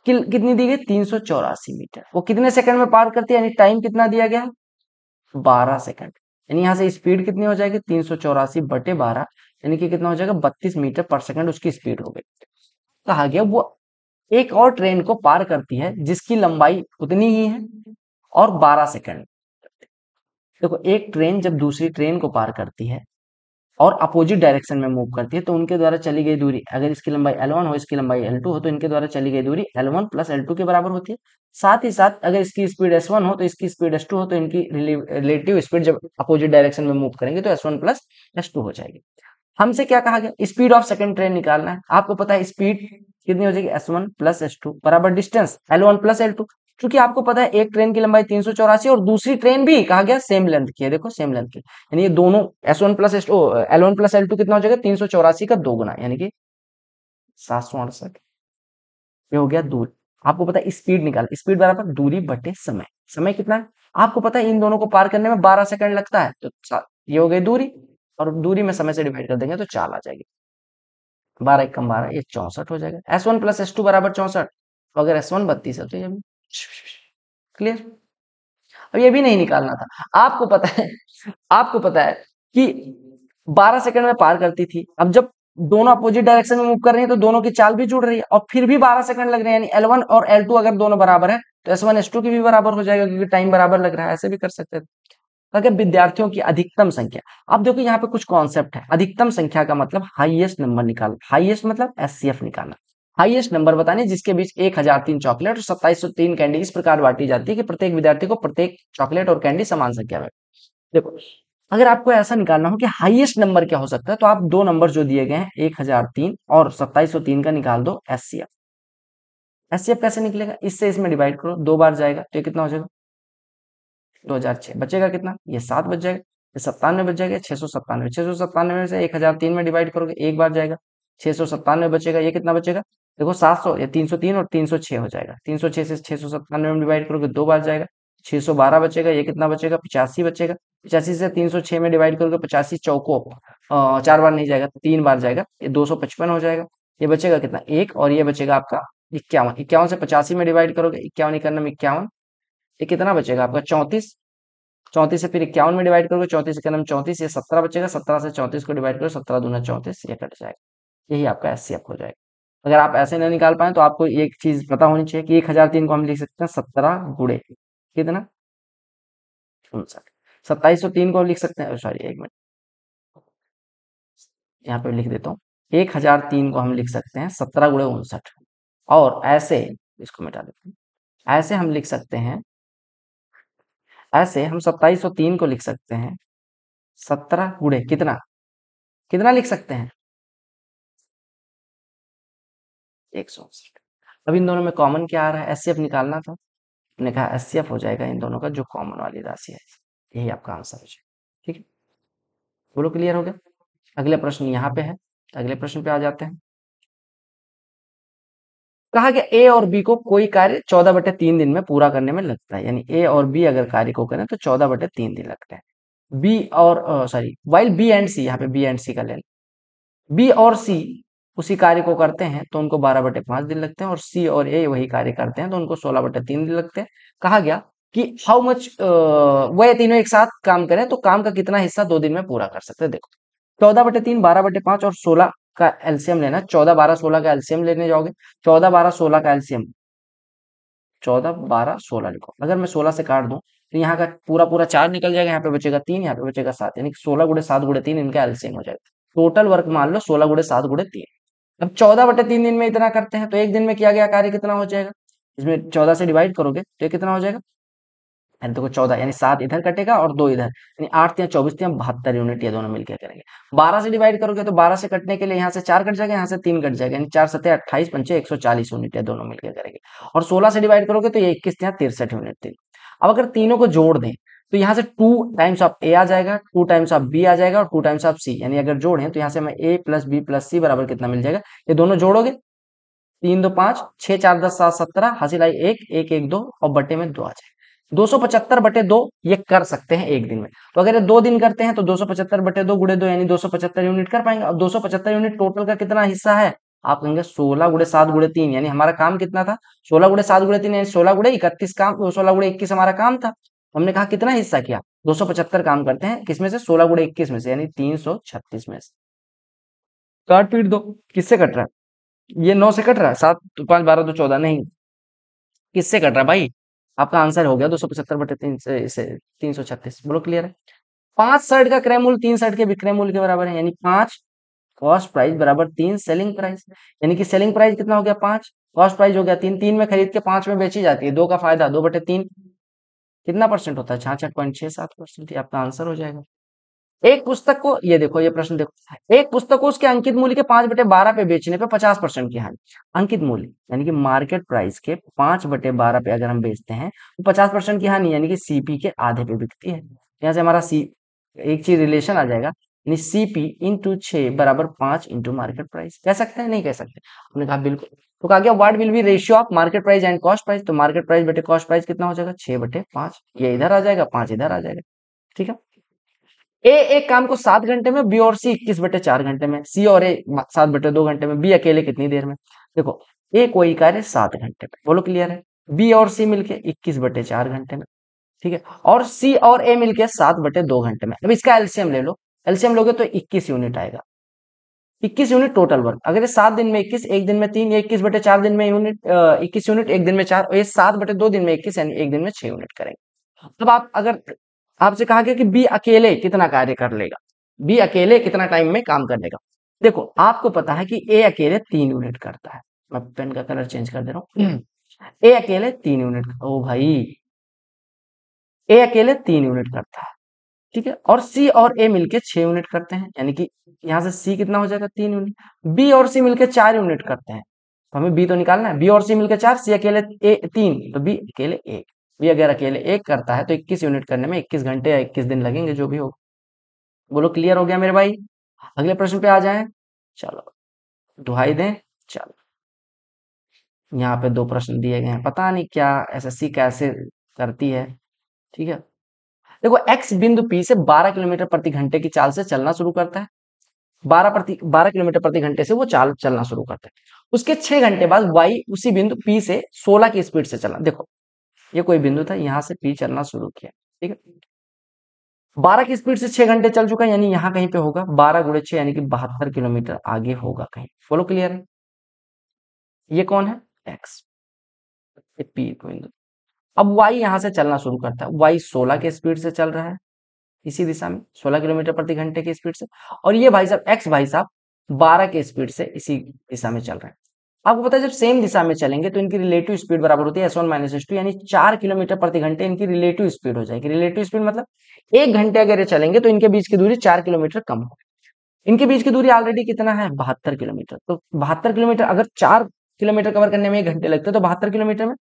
कि, कितनी दी गई तीन सौ चौरासी मीटर वो कितने सेकंड में पार करती है यानी टाइम कितना दिया गया बारह सेकंड यानी यहां से स्पीड कितनी हो जाएगी तीन सौ चौरासी बटे बारह यानी कि कितना हो जाएगा बत्तीस मीटर पर सेकंड उसकी स्पीड हो गई कहा गया वो एक और ट्रेन को पार करती है जिसकी लंबाई उतनी ही है और 12 सेकंड देखो एक ट्रेन जब दूसरी ट्रेन को पार करती है और अपोजिट डायरेक्शन में मूव करती है तो उनके द्वारा चली गई दूरी अगर इसकी लंबाई L1 हो इसकी लंबाई L2 हो तो इनके द्वारा चली गई दूरी L1 प्लस टू के बराबर होती है साथ ही साथ अगर इसकी स्पीड S1 हो तो इसकी स्पीड S2 हो तो इनकी रिलेटिव स्पीड जब अपोजिट डायरेक्शन में मूव करेंगे तो वन प्लस टू हो जाएगी हमसे क्या कहा गया स्पीड ऑफ सेकेंड ट्रेन निकालना है आपको पता है स्पीड कितनी हो जाएगी एस वन प्लस एस बराबर distance L one plus L two क्योंकि आपको पता है एक ट्रेन की लंबाई तीन और दूसरी ट्रेन भी कहा गया सेम लेंथ की है देखो सेम लेंथ की यानी ये दोनों S one plus S L one plus L two कितना हो जाएगा तीन का दो गुना यानी कि सात ये हो गया दूर आपको पता है स्पीड निकाल स्पीड बराबर दूरी बटे समय समय कितना है आपको पता है इन दोनों को पार करने में बारह सेकंड लगता है तो ये हो गई दूरी और दूरी में समय से डिवाइड कर देंगे तो चाल आ जाएगी बारह एक कम बारह ये चौसठ हो जाएगा S one plus S two बराबर चौसठ तो अगर एस वन बत्तीस है तो ये क्लियर अब ये भी नहीं निकालना था आपको पता है आपको पता है कि 12 सेकंड में पार करती थी अब जब दोनों अपोजिट डायरेक्शन में मूव कर रही है तो दोनों की चाल भी जुड़ रही है और फिर भी 12 सेकंड लग रहे हैं यानी L1 और L2 अगर दोनों बराबर है तो S1 S2 की भी बराबर हो जाएगा क्योंकि टाइम बराबर लग रहा है ऐसे भी कर सकते थे विद्यार्थियों की अधिकतम संख्या अब देखो यहाँ पे कुछ कॉन्सेप्ट है अधिकतम संख्या का मतलब हाइएस्ट नंबर मतलब निकालना हाइएस्ट मतलब एस निकालना हाईएस्ट नंबर बताने जिसके बीच एक हजार तीन चॉकलेट और सत्ताईस सौ तीन कैंडी इस प्रकार बांटी जाती है कि प्रत्येक विद्यार्थी को प्रत्येक चॉकलेट और कैंडी समान संख्या में देखो अगर आपको ऐसा निकालना हो कि हाईएस्ट नंबर क्या हो सकता है तो आप दो नंबर जो दिए गए हैं एक हजार तीन और सत्ताईस सौ तीन का निकाल दो S C F S C F कैसे निकलेगा इससे इसमें डिवाइड करो दो बार जाएगा तो कितना हो जाएगा दो हजार छह बचेगा कितना ये सात बच जाएगा सत्तानवे बच जाएगा छह सौ सत्तानवे छह सौ सत्तानवे में से एक हजार तीन में डिवाइड करोगे एक बार जाएगा छह सौ सत्तानवे बचेगा ये कितना बचेगा देखो सात सौ या तीन सौ तीन और तीन सौ छह हो जाएगा तीन सौ छह से छह सौ सत्तानवे में डिवाइड करोगे दो बार जाएगा छह सौ बारह बचेगा ये कितना बचेगा पिचासी बचेगा पिचासी से तीन सौ छह में डिवाइड करोगे पचासी चौको चार बार नहीं जाएगा तीन बार जाएगा ये दो सौ पचपन हो जाएगा ये बचेगा कितना एक और ये बचेगा आपका इक्यावन इक्यावन से पचासी में डिवाइड करोगे इक्यावन इक्यावन में इक्यावन ये कितना बचेगा आपका चौंतीस चौंतीस से फिर इक्यावन में डिवाइड करोगे चौंतीस इक्यावन चौंतीस ये सत्रह बचेगा सत्रह से चौंतीस को डिवाइड करो सत्रह दूना चौंतीस ये कट जाएगा यही आपका एस हो जाएगा अगर आप ऐसे ना निकाल पाए तो आपको एक चीज पता होनी चाहिए कि एक हजार तीन को हम लिख सकते हैं सत्रह गुड़े कितना उनसठ सत्ताईस सौ तीन को हम लिख सकते हैं सॉरी एक मिनट यहाँ पे लिख देता हूँ एक हजार तीन को हम लिख सकते हैं सत्रह गुड़े उनसठ और ऐसे इसको मिटा देते हैं ऐसे हम लिख सकते हैं ऐसे हम सत्ताईस सौ तीन को लिख सकते हैं सत्रह गुड़े कितना कितना लिख सकते हैं एक सौ अब इन दोनों में कॉमन क्या आ रहा है एस निकालना था आपने कहा एस हो जाएगा इन दोनों का जो कॉमन वाली राशि है यही आपका आंसर हो जाएगा ठीक है बोलो क्लियर हो गया अगले प्रश्न यहाँ पे है अगले प्रश्न पे आ जाते हैं कहा गया ए और बी को कोई कार्य चौदह बटे तीन दिन में पूरा करने में लगता है यानी ए और बी अगर कार्य को करें तो चौदह बटे तीन दिन लगते हैं बी और sorry while B and C यहाँ पे बी एंड सी का लेना बी और सी उसी कार्य को करते हैं तो उनको बारह बटे पांच दिन लगते हैं और सी और ए वही कार्य करते हैं तो उनको सोलह बटे तीन दिन लगते हैं कहा गया कि हाउ मच वह तीनों एक साथ काम करें तो काम का कितना हिस्सा दो दिन में पूरा कर सकते हैं देखो चौदह बटे तीन बारह बटे पांच और सोलह का एल्सियम लेना चौदह बारह सोलह का एल्सियम लेने जाओगे चौदह बारह सोलह का एल्सियम चौदह बारह सोलह लिखो अगर मैं सोलह से काट दू तो यहाँ का पूरा पूरा चार निकल जाएगा यहाँ पे बचेगा तीन यहाँ पे बचेगा सात यानी सोलह गुड़े सात गुड़े तीन इनका एल्सियम हो जाएगा टोटल वर्क मान लो सोलह गुड़े सात गुड़े तीन अब चौदह बटे तीन दिन में इतना करते हैं तो एक दिन में किया गया कार्य कितना हो जाएगा इसमें चौदह से डिवाइड करोगे तो ये कितना हो जाएगा यानी देखो चौदह यानी सात इधर कटेगा और दो इधर यानी आठ या चौबीस या बहत्तर यूनिट ये दोनों मिलकर करेंगे बारह से डिवाइड करोगे तो बारह से कटने के लिए यहाँ से चार कट जाएगा यहाँ से तीन कट जाएगा यानी चार सत्या अट्ठाईस पंचे एक सौ चालीस यूनिट या दोनों मिलकर करेंगे और सोलह से डिवाइड करोगे तो ये इक्कीस या तिरसठ यूनिट थी अब अगर तीनों को जोड़ दें तो यहाँ से टू टाइम्स ऑफ ए आ जाएगा टू टाइम्स ऑफ बी आ जाएगा और टू टाइम्स ऑफ सी यानी अगर जोड़ें तो यहाँ से हमें A plus B plus C बराबर कितना मिल जाएगा ये दोनों जोड़ोगे तीन दो पांच छह चार दस सात सत्रह हासिल आई एक एक एक दो और बटे में दो आ जाएगा दो सौ पचहत्तर बटे दो ये कर सकते हैं एक दिन में तो अगर ये दो दिन करते हैं तो दो सौ पचहत्तर बटे दो गुड़े दो यानी दो सौ पचहत्तर यूनिट कर पाएंगे और दो सौ पचहत्तर यूनिट टोटल का कितना हिस्सा है आप कहेंगे सोलह गुड़े सात गुड़े तीन यानी हमारा काम कितना था सोलह गुड़े सात गुड़े तीन यानी सोलह गुड़े इकतीस काम सोलह गुड़े इक्कीस हमारा काम था हमने कहा कितना हिस्सा किया दो काम करते हैं किसमें से सोलह गुड़े इक्कीस में से यानी तीन में से काट पीट दो किससे कट रहा है ये नौ से कट रहा है सात पांच बारह दो चौदह नहीं किससे कट रहा है भाई आपका आंसर हो गया दो सौ पचहत्तर बटे तीन से इसे तीन सौ छत्तीस बोलो क्लियर है पांच शर्ट का क्रय मूल्य तीन शर्ट के विक्रय मूल्य के बराबर है यानी पांच कॉस्ट प्राइस बराबर तीन सेलिंग प्राइस यानी कि सेलिंग प्राइस कितना हो गया पांच कॉस्ट प्राइस हो गया तीन तीन में खरीद के पांच में बेची जाती है दो का फायदा दो बटे तीन कितना परसेंट होता है छाछठ पॉइंट छह सात परसेंट आपका आंसर हो जाएगा एक पुस्तक को ये देखो ये प्रश्न देखो एक पुस्तक को उसके अंकित मूल्य के पांच बटे बारह पे बेचने पे पचास परसेंट की हानि अंकित मूल्य यानी कि मार्केट प्राइस के पांच बटे बारह पे अगर हम बेचते हैं तो पचास परसेंट की हानि यानी कि सीपी के आधे पे बिकती है यहाँ से हमारा सी एक चीज रिलेशन आ जाएगा यानी सीपी इंटू छ बराबर पांच इंटू मार्केट प्राइस कह सकते हैं नहीं कह सकते हमने कहा बिल्कुल तो कहा गया what will be ratio of market price and cost price तो मार्केट प्राइस बटे कॉस्ट प्राइस कितना हो जाएगा छह बटे पांच ये इधर आ जाएगा पांच इधर आ जाएगा ठीक है ए एक काम को सात घंटे में बी और सी इक्कीस बटे चार घंटे में सी और ए सात बटे दो घंटे में बी अकेले कितनी देर में देखो ए कोई कार्य सात घंटे में बोलो क्लियर है बी और सी मिलके इक्कीस बटे चार घंटे में ठीक है और सी और ए मिलके सात बटे दो घंटे में अब इसका एल्सियम ले लो एलसीएम लोगे तो इक्कीस यूनिट आएगा इक्कीस यूनिट टोटल वर्क अगर ये सात दिन में इक्कीस एक दिन में तीन या इक्कीस बटे चार दिन में यूनिट इक्कीस यूनिट एक दिन में चार ये सात बटे दो दिन में इक्कीस यानी एक दिन में छह यूनिट करेंगे अब आप अगर आपसे कहा गया कि बी अकेले कितना कार्य कर लेगा बी अकेले कितना टाइम में काम कर लेगा देखो आपको पता है कि ए अकेले तीन यूनिट करता है मैं पेन का कलर चेंज कर दे रहा हूँ ए अकेले तीन यूनिट ओ भाई ए अकेले तीन यूनिट करता है ठीक है और सी और ए मिलके छह यूनिट करते हैं यानी कि यहां से सी कितना हो जाएगा तीन यूनिट बी और सी मिलके चार यूनिट करते हैं तो हमें बी तो निकालना है बी और सी मिलके चार सी अकेले ए तीन तो बी अकेले एक बी अगर अकेले एक करता है तो इक्कीस यूनिट करने में इक्कीस घंटे या इक्कीस दिन लगेंगे जो भी हो बोलो क्लियर हो गया मेरे भाई अगले प्रश्न पे आ जाए चलो दुहाई दें चलो यहाँ पे दो प्रश्न दिए गए हैं पता नहीं क्या एसएससी कैसे करती है ठीक है देखो एक्स बिंदु पी से 12 किलोमीटर प्रति घंटे की चाल से चलना शुरू करता है 12 प्रति 12 किलोमीटर प्रति घंटे से वो चाल चलना शुरू करता है उसके छह घंटे बाद वाई उसी बिंदु पी से 16 की स्पीड से चला देखो ये कोई बिंदु था यहां से पी चलना शुरू किया ठीक है बारह की स्पीड से छह घंटे चल चुका है यानी यहां कहीं पे होगा बारह गुड़े छह यानी कि बहत्तर किलोमीटर आगे होगा कहीं बोलो क्लियर है ये कौन है एक्स पी बिंदु अब वाई यहां से चलना शुरू करता है वाई सोलह के स्पीड से चल रहा है इसी दिशा में सोलह किलोमीटर प्रति घंटे की स्पीड से और ये भाई साहब एक्स भाई साहब बारह के स्पीड से इसी दिशा में चल रहे हैं आपको पता है जब सेम दिशा में चलेंगे तो इनकी रिलेटिव स्पीड बराबर होती है S one minus S two यानी चार किलोमीटर प्रति घंटे इनकी रिलेटिव स्पीड हो जाएगी रिलेटिव स्पीड मतलब एक घंटे अगर ये चलेंगे तो इनके बीच की दूरी चार किलोमीटर कम हो इनके बीच की दूरी ऑलरेडी कितना है बहत्तर किलोमीटर तो बहत्तर किलोमीटर अगर चार किलोमीटर कवर करने में एक घंटे लगते हैं तो बहत्तर किलोमीटर में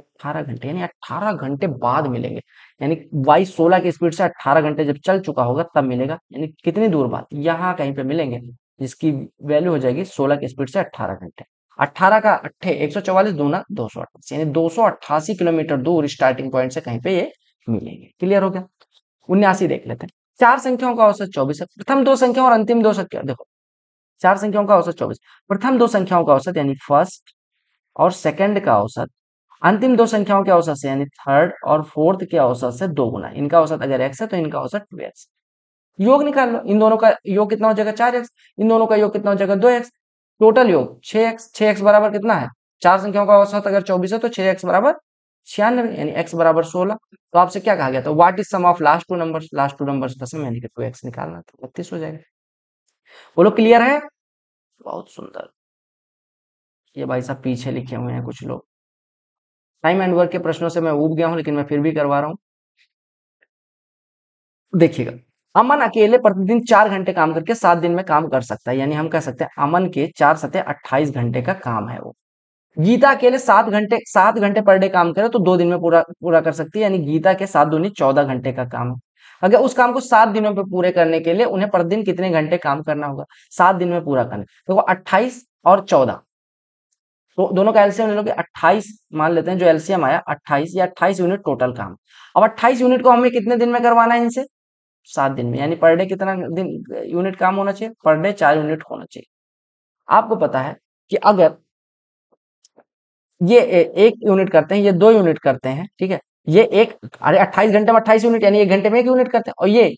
अट्ठारह घंटे यानी अट्ठारह घंटे बाद मिलेंगे यानी वाई सोलह की स्पीड से अट्ठारह घंटे जब चल चुका होगा तब मिलेगा यानी कितनी दूर बाद यहाँ कहीं पे मिलेंगे जिसकी वैल्यू हो जाएगी सोलह की स्पीड से अट्ठारह घंटे अट्ठारह का अट्ठे एक सौ चौवालीस दूना दो सौ अट्ठासी यानी दो सौ अट्ठासी किलोमीटर दूर स्टार्टिंग पॉइंट से कहीं पे ये मिलेंगे क्लियर हो गया उन्यासी देख लेते हैं चार संख्याओं का औसत चौबीस है प्रथम दो संख्या और अंतिम दो संख्या देखो चार संख्याओं का औसत चौबीस प्रथम दो संख्याओं का औसत यानी फर्स्ट और सेकंड का औसत अंतिम दो संख्याओं के औसत से यानी थर्ड और फोर्थ के औसत से दो गुना इनका औसत अगर एक्स है तो इनका औसत टू एक्स योग निकाल लो इन दोनों का योग कितना हो जाएगा चार एक्स इन दोनों का योग कितना हो जाएगा दो एक्स टोटल योग छ एक्स छ एक्स बराबर कितना है चार संख्याओं का औसत अगर चौबीस है तो छह एक्स बराबर छियानवे यानी एक्स बराबर सोलह तो आपसे क्या कहा गया था what is sum of last two number last two number दसम यानी कि टू एक्स निकालना तो बत्तीस हो जाएगा बोलो क्लियर है बहुत सुंदर ये भाई साहब पीछे लिखे हुए हैं कुछ लोग टाइम एंड वर्क के प्रश्नों से मैं उब गया हूं लेकिन मैं फिर भी करवा रहा हूं देखिएगा अमन अकेले प्रतिदिन चार घंटे काम करके सात दिन में काम कर सकता है यानी हम कह सकते हैं अमन के चार सते अट्ठाईस घंटे का काम है वो गीता अकेले सात घंटे सात घंटे पर डे काम करे तो दो दिन में पूरा पूरा कर सकती है यानी गीता के सात दूनी चौदह घंटे का काम है अगर उस काम को सात दिनों में पूरे करने के लिए उन्हें प्रतिदिन कितने घंटे काम करना होगा सात दिन में पूरा करना देखो तो अट्ठाईस और चौदह तो दोनों का एलसीएम ले लो कि 28 मान लेते हैं जो एलसीएम आया 28 या 28 यूनिट टोटल काम अब 28 यूनिट को हमें कितने दिन में करवाना है इनसे सात दिन में यानी पर डे कितना दिन यूनिट काम होना चाहिए पर डे चार यूनिट होना चाहिए आपको पता है कि अगर ये एक यूनिट करते हैं ये दो यूनिट करते हैं ठीक है ये एक अरे अट्ठाईस घंटे में अट्ठाईस यूनिट यानी एक घंटे में एक यूनिट करते हैं और ये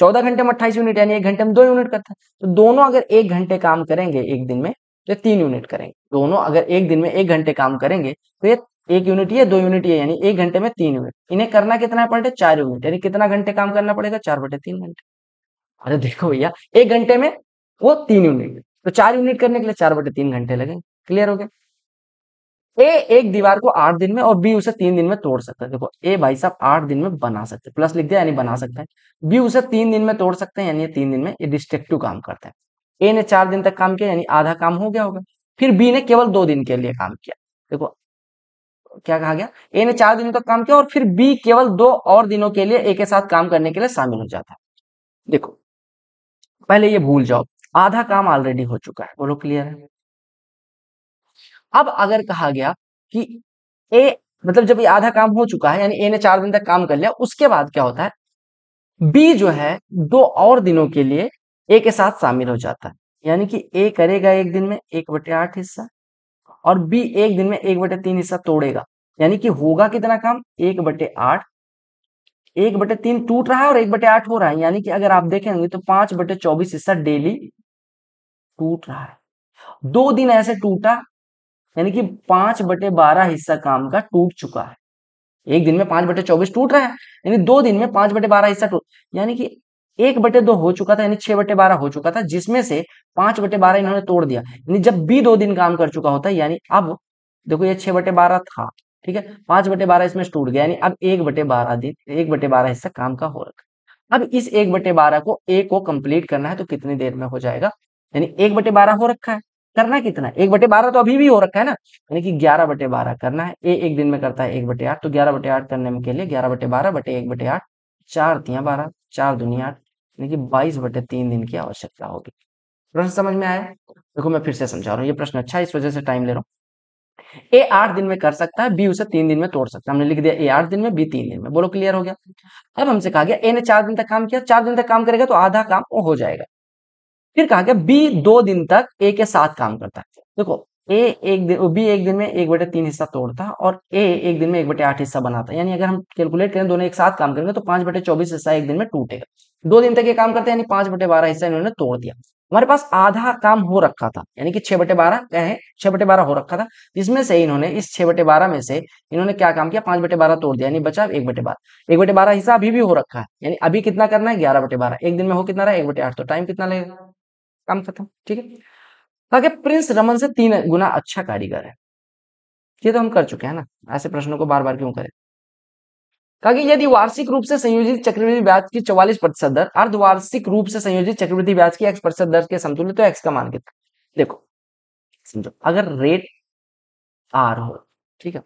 चौदह घंटे में अट्ठाईस यूनिट यानी एक घंटे में दो यूनिट करते हैं तो दोनों अगर एक घंटे काम करेंगे एक दिन में तो ये तीन यूनिट करेंगे दोनों अगर एक दिन में एक घंटे काम करेंगे तो ये एक यूनिट ये दो यूनिट ये यानी एक घंटे में तीन यूनिट इन्हें करना कितना है पड़े चार यूनिट यानी कितना घंटे काम करना पड़ेगा चार बटे तीन घंटे अरे देखो भैया एक घंटे में वो तीन यूनिट तो चार यूनिट करने के लिए चार बटे तीन घंटे लगेंगे क्लियर हो गए ए एक दीवार को आठ दिन में और बी उसे तीन दिन में तोड़ सकता है देखो ए भाई साहब आठ दिन में बना सकते हैं प्लस लिख दिया यानी बना सकता है बी उसे तीन दिन में तोड़ सकते हैं यानी तीन दिन में ये डिस्ट्रक्टिव काम करता है ए ने चार दिन तक काम किया यानी आधा काम हो गया होगा फिर बी ने केवल दो दिन के लिए काम किया देखो क्या कहा गया ए ने चार दिनों तक काम किया और फिर बी केवल दो और दिनों के लिए ए के साथ काम करने के लिए शामिल हो जाता है देखो पहले ये भूल जाओ आधा काम ऑलरेडी हो चुका है बोलो क्लियर है अब अगर कहा गया कि ए मतलब जब ये आधा काम हो चुका है यानी ए ने चार दिन तक काम कर लिया उसके बाद क्या होता है बी जो है दो और दिनों के लिए ए के साथ शामिल हो जाता है यानी कि ए करेगा एक दिन में एक बटे आठ हिस्सा और बी एक दिन में एक बटे तीन हिस्सा तोड़ेगा यानी कि होगा कितना काम एक बटे आठ एक बटे तीन टूट रहा है और एक बटे आठ हो रहा है यानी कि अगर आप देखेंगे तो पांच बटे चौबीस हिस्सा डेली टूट रहा है दो दिन ऐसे टूटा यानी कि पांच बटे बारह हिस्सा काम का टूट चुका है एक दिन में पांच बटे चौबीस टूट रहा है यानी दो दिन में पांच बटे बारह हिस्सा टूट यानी कि एक बटे दो हो चुका था यानी छह बटे बारह हो चुका था जिसमें से पांच बटे बारह इन्होंने तोड़ दिया यानी जब बी दो दिन काम कर चुका होता है यानी अब देखो ये छह बटे बारह था ठीक है पांच बटे बारह इसमें टूट गया यानी अब एक बटे बारह दिन एक बटे बारह हिस्सा काम का हो रखा अब इस एक बटे बारह को ए को कंप्लीट करना है तो कितनी देर में हो जाएगा यानी एक बटे बारह हो रखा है करना कितना एक बटे बारह तो अभी भी हो रखा है ना यानी कि ग्यारह बटे बारह करना है ए एक दिन में करता है एक बटे आठ तो ग्यारह बटे आठ करने में के लिए ग्यारह बटे बारह बटे एक बटे आठ चार तिया बारह चार दुनिया आठ यानी कि बाईस बटे तीन दिन की आवश्यकता होगी प्रश्न समझ में आया देखो मैं फिर से समझा रहा हूँ ये प्रश्न अच्छा है इस वजह से टाइम ले रहा हूँ ए आठ दिन में कर सकता है बी उसे तीन दिन में तोड़ सकता है हमने लिख दिया ए आठ दिन में बी तीन दिन में बोलो क्लियर हो गया अब हमसे कहा गया ए ने चार दिन तक काम किया चार दिन तक काम करेगा तो आधा काम हो जाएगा फिर कहा गया बी दो दिन तक ए के साथ काम करता है देखो ए एक दिन बी एक दिन में एक बटे तीन हिस्सा तोड़ता और ए एक दिन में एक बटे आठ हिस्सा बनाता है यानी अगर हम कैलकुलेट करें दोनों एक साथ काम करेंगे तो पांच बटे चौबीस हिस्सा एक दिन में टूटेगा दो दिन तक ये काम करते हैं यानी पांच बटे बारह हिस्सा इन्होंने तोड़ दिया हमारे पास आधा काम हो रखा था यानी कि छह बटे बारह क्या है छह बटे बारह हो रखा था जिसमें से इन्होंने इस छह बटे बारह में से इन्होंने क्या काम किया पांच बटे बारह तोड़ दिया यानी बचा एक बटे बारह एक बटे बारह हिस्सा अभी भी हो रखा है यानी अभी कितना करना है ग्यारह बटे बारह एक दिन में हो कितना रहा है एक बटे आठ तो टाइम कितना लगेगा काम खत्म ठीक है ताकि प्रिंस रमन से तीन गुना अच्छा कारीगर है ये तो हम कर चुके हैं ना ऐसे प्रश्नों को बार बार क्यों करें कहा कि यदि वार्षिक रूप से संयोजित चक्रवृद्धि ब्याज की 44 प्रतिशत दर अर्धवार्षिक रूप से संयोजित चक्रवृद्धि ब्याज की एक्स प्रतिशत दर के समतुल्य तो एक्स का मान कितना देखो समझो अगर रेट आर हो ठीक है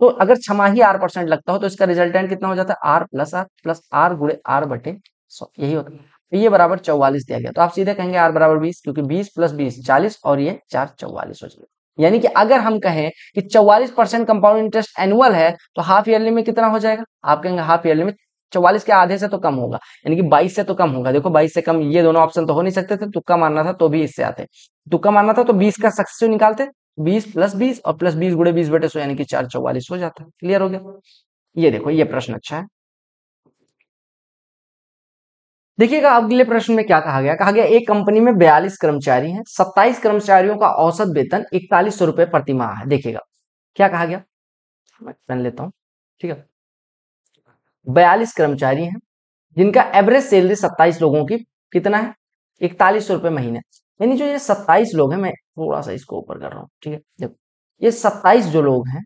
तो अगर छमाही आर परसेंट लगता हो तो इसका रिजल्टेंट कितना हो जाता है R plus R plus R गुड़े आर बटे सौ यही होता है तो ये बराबर चौवालीस दिया गया तो आप सीधे कहेंगे आर बराबर बीस क्योंकि बीस प्लस बीस चालीस और ये चार चौवालीस हो जाएगा यानी कि अगर हम कहें कि 44 परसेंट कंपाउंड इंटरेस्ट एनुअल है तो हाफ ईयरली में कितना हो जाएगा आप कहेंगे हाफ ईयरली में चौवालीस के आधे से तो कम होगा यानी कि बाईस से तो कम होगा देखो 22 से कम ये दोनों ऑप्शन तो हो नहीं सकते थे तुक्का मारना था तो भी इससे आते तुक्का मारना था तो बीस का सक्सेस निकालते बीस प्लस बीस और प्लस बीस गुड़े बीस बेटे सो यानी कि चार चौवालीस हो जाता है क्लियर हो गया ये देखो ये प्रश्न अच्छा है देखिएगा अगले प्रश्न में क्या कहा गया कहा गया एक कंपनी में बयालीस कर्मचारी हैं सत्ताईस कर्मचारियों का औसत वेतन इकतालीस सौ रुपए प्रतिमाह है देखिएगा क्या कहा गया मैं लेता हूँ ठीक है बयालीस कर्मचारी हैं जिनका एवरेज सैलरी सत्ताईस लोगों की कितना है इकतालीस सौ रुपए महीने यानी जो ये सत्ताईस लोग हैं मैं थोड़ा सा इसको ऊपर कर रहा हूँ ठीक है देखो ये सत्ताईस जो लोग हैं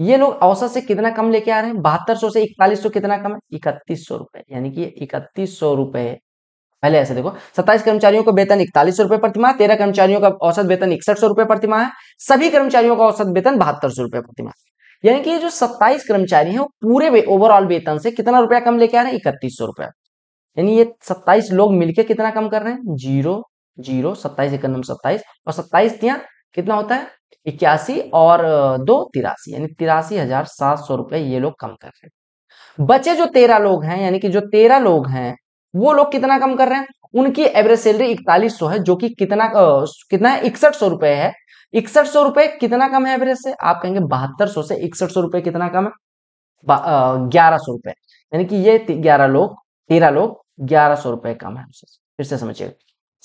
ये लोग औसत से कितना कम लेके आ रहे हैं बहत्तर सौ से इकतालीस सौ कितना कम है इकतीस सौ रुपए यानी कि इकतीस सौ रुपए पहले ऐसे देखो सत्ताईस कर्मचारियों का वेतन इकतालीस सौ रुपए प्रतिमा तेरह कर्मचारियों का औसत वेतन इकसठ सौ रुपए प्रतिमा है सभी कर्मचारियों का औसत वेतन बहत्तर सौ रुपए प्रतिमा यानी कि जो सत्ताईस कर्मचारी हैं वो पूरे ओवरऑल वेतन से कितना रुपया कम लेके आ रहे हैं इकतीस सौ रुपया यानी ये सत्ताईस लोग मिलकर कितना कम कर रहे हैं जीरो जीरो सत्ताईस इक्यानवे सत्ताईस और सत्ताईस दिया कितना होता है इक्यासी और दो तिरासी यानी तिरासी हजार सात सौ रुपए ये लोग कम कर रहे हैं बचे जो तेरह लोग हैं यानी कि जो तेरह लोग हैं वो लोग कितना कम कर रहे हैं उनकी एवरेज सैलरी इकतालीस सौ है जो कि कितना कितना है इकसठ सौ रुपए है इकसठ सौ रुपए कितना कम है एवरेज से आप कहेंगे बहत्तर सौ से इकसठ सौ रुपए कितना कम है ग्यारह सौ रुपए यानी कि ये ग्यारह लोग तेरह लोग ग्यारह सौ रुपए कम है फिर से समझिएगा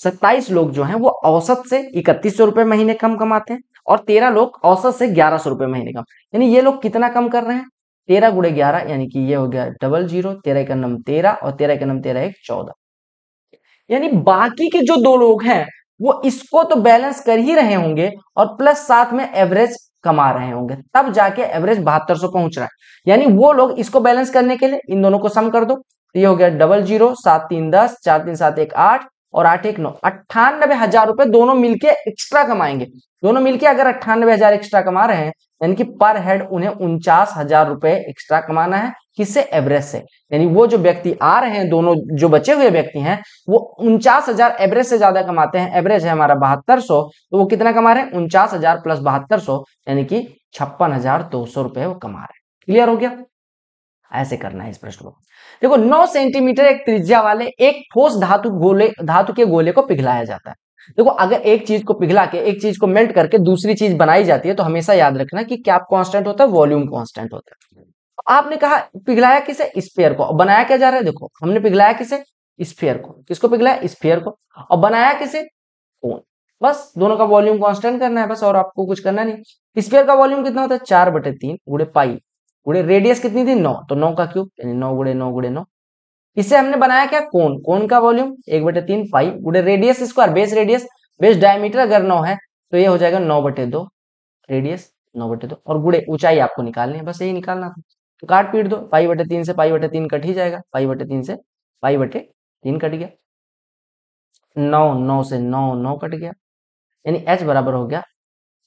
सत्ताईस लोग जो हैं वो औसत से इकतीस सौ रुपए महीने कम कमाते हैं और तेरह लोग औसत से ग्यारह सौ रुपए महीने का यानी ये लोग कितना कम कर रहे हैं तेरह गुड़े ग्यारह यानी कि ये हो गया डबल जीरो तेरह का नम तेरह और तेरह का नम तेरह एक चौदह यानी बाकी के जो दो लोग हैं वो इसको तो बैलेंस कर ही रहे होंगे और प्लस साथ में एवरेज कमा रहे होंगे तब जाके एवरेज बहत्तर सौ पहुंच रहा है यानी वो लोग इसको बैलेंस करने के लिए इन दोनों को सम कर दो तो ये हो गया डबल जीरो सात तीन दस चार तीन सात एक आठ और आठ एक नौ अट्ठानबे हजार रुपए दोनों मिलके एक्स्ट्रा कमाएंगे दोनों मिलके अगर अट्ठानबे हजार एक्स्ट्रा कमा रहे हैं यानी कि पर हेड उन्हें उनचास हजार रुपए एक्स्ट्रा कमाना है किससे एवरेज से यानी वो जो व्यक्ति आ रहे हैं दोनों जो बचे हुए व्यक्ति हैं वो उनचास हजार एवरेज से ज्यादा कमाते हैं एवरेज है हमारा बहत्तर तो वो कितना कमा रहे हैं उनचास हजार प्लस बहत्तर यानी कि छप्पन हजार दो सौ रुपए वो कमा रहे हैं क्लियर हो गया ऐसे करना है इस प्रश्न को देखो 9 सेंटीमीटर एक त्रिज्या वाले एक ठोस धातु गोले धातु के गोले को पिघलाया जाता है देखो अगर एक चीज को पिघला के एक चीज को मेल्ट करके दूसरी चीज बनाई जाती है तो हमेशा याद रखना कि क्या कॉन्स्टेंट होता है वॉल्यूम कॉन्स्टेंट होता है तो आपने कहा पिघलाया किसे स्पेयर को बनाया क्या जा रहा है देखो हमने पिघलाया किसे स्पेयर को किसको पिघलाया स्पेयर को और बनाया किसे कौन बस दोनों का वॉल्यूम कांस्टेंट करना है बस और आपको कुछ करना नहीं स्पेयर का वॉल्यूम कितना होता है चार बटे तीन गुड़े पाई गुड़े रेडियस कितनी थी नौ तो नौ का क्यूब यानी नौ गुड़े नौ गुड़े नौ इससे हमने बनाया क्या कौन कौन का वॉल्यूम एक बटे तीन फाइव गुड़े radius square base radius base diameter अगर नौ है तो ये हो जाएगा नौ बटे दो रेडियस नौ बटे दो और गुड़े ऊंचाई आपको निकालनी है बस यही निकालना था तो काट पीट दो पाई बटे तीन से पाई बटे तीन कट ही जाएगा पाई बटे तीन से पाई बटे तीन कट गया नौ नौ से नौ नौ कट गया यानी एच बराबर हो गया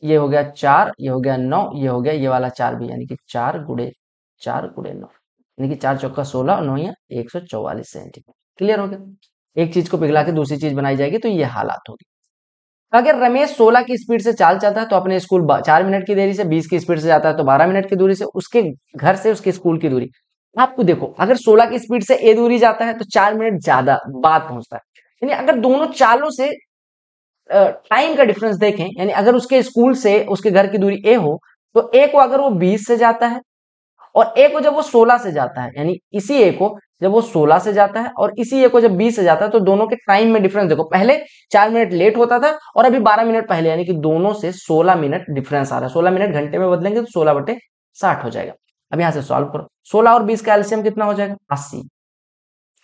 ये हो गया चार ये हो गया नौ ये हो गया ये वाला चार भी यानी कि चार गुड़े चार गुड़े नौ यानी कि चार चौका सोलह नौ या एक सौ चौवालीस सेंटीमीटर क्लियर हो गया एक चीज को पिघला के दूसरी चीज बनाई जाएगी तो ये हालात होगी अगर रमेश 16 की स्पीड से चाल जाता है तो अपने स्कूल चार मिनट की देरी से 20 की स्पीड से जाता है तो 12 मिनट की दूरी से उसके घर से उसके स्कूल की दूरी आपको देखो अगर 16 की स्पीड से ए दूरी जाता है तो चार मिनट ज्यादा बाद पहुंचता है यानी अगर दोनों चालों से टाइम का डिफरेंस देखें यानी अगर उसके स्कूल से उसके घर की दूरी ए हो तो ए को अगर वो बीस से जाता है और ए को जब वो सोलह से जाता है यानी इसी ए को जब वो सोलह से जाता है और इसी ए को जब बीस से जाता है तो दोनों के टाइम में डिफरेंस देखो पहले चार मिनट लेट होता था और अभी बारह मिनट पहले यानी कि दोनों से सोलह मिनट डिफरेंस आ रहा है सोलह मिनट घंटे में बदलेंगे तो सोलह बटे साठ हो जाएगा अब यहां से सॉल्व करो सोलह और बीस का एल्सियम कितना हो जाएगा अस्सी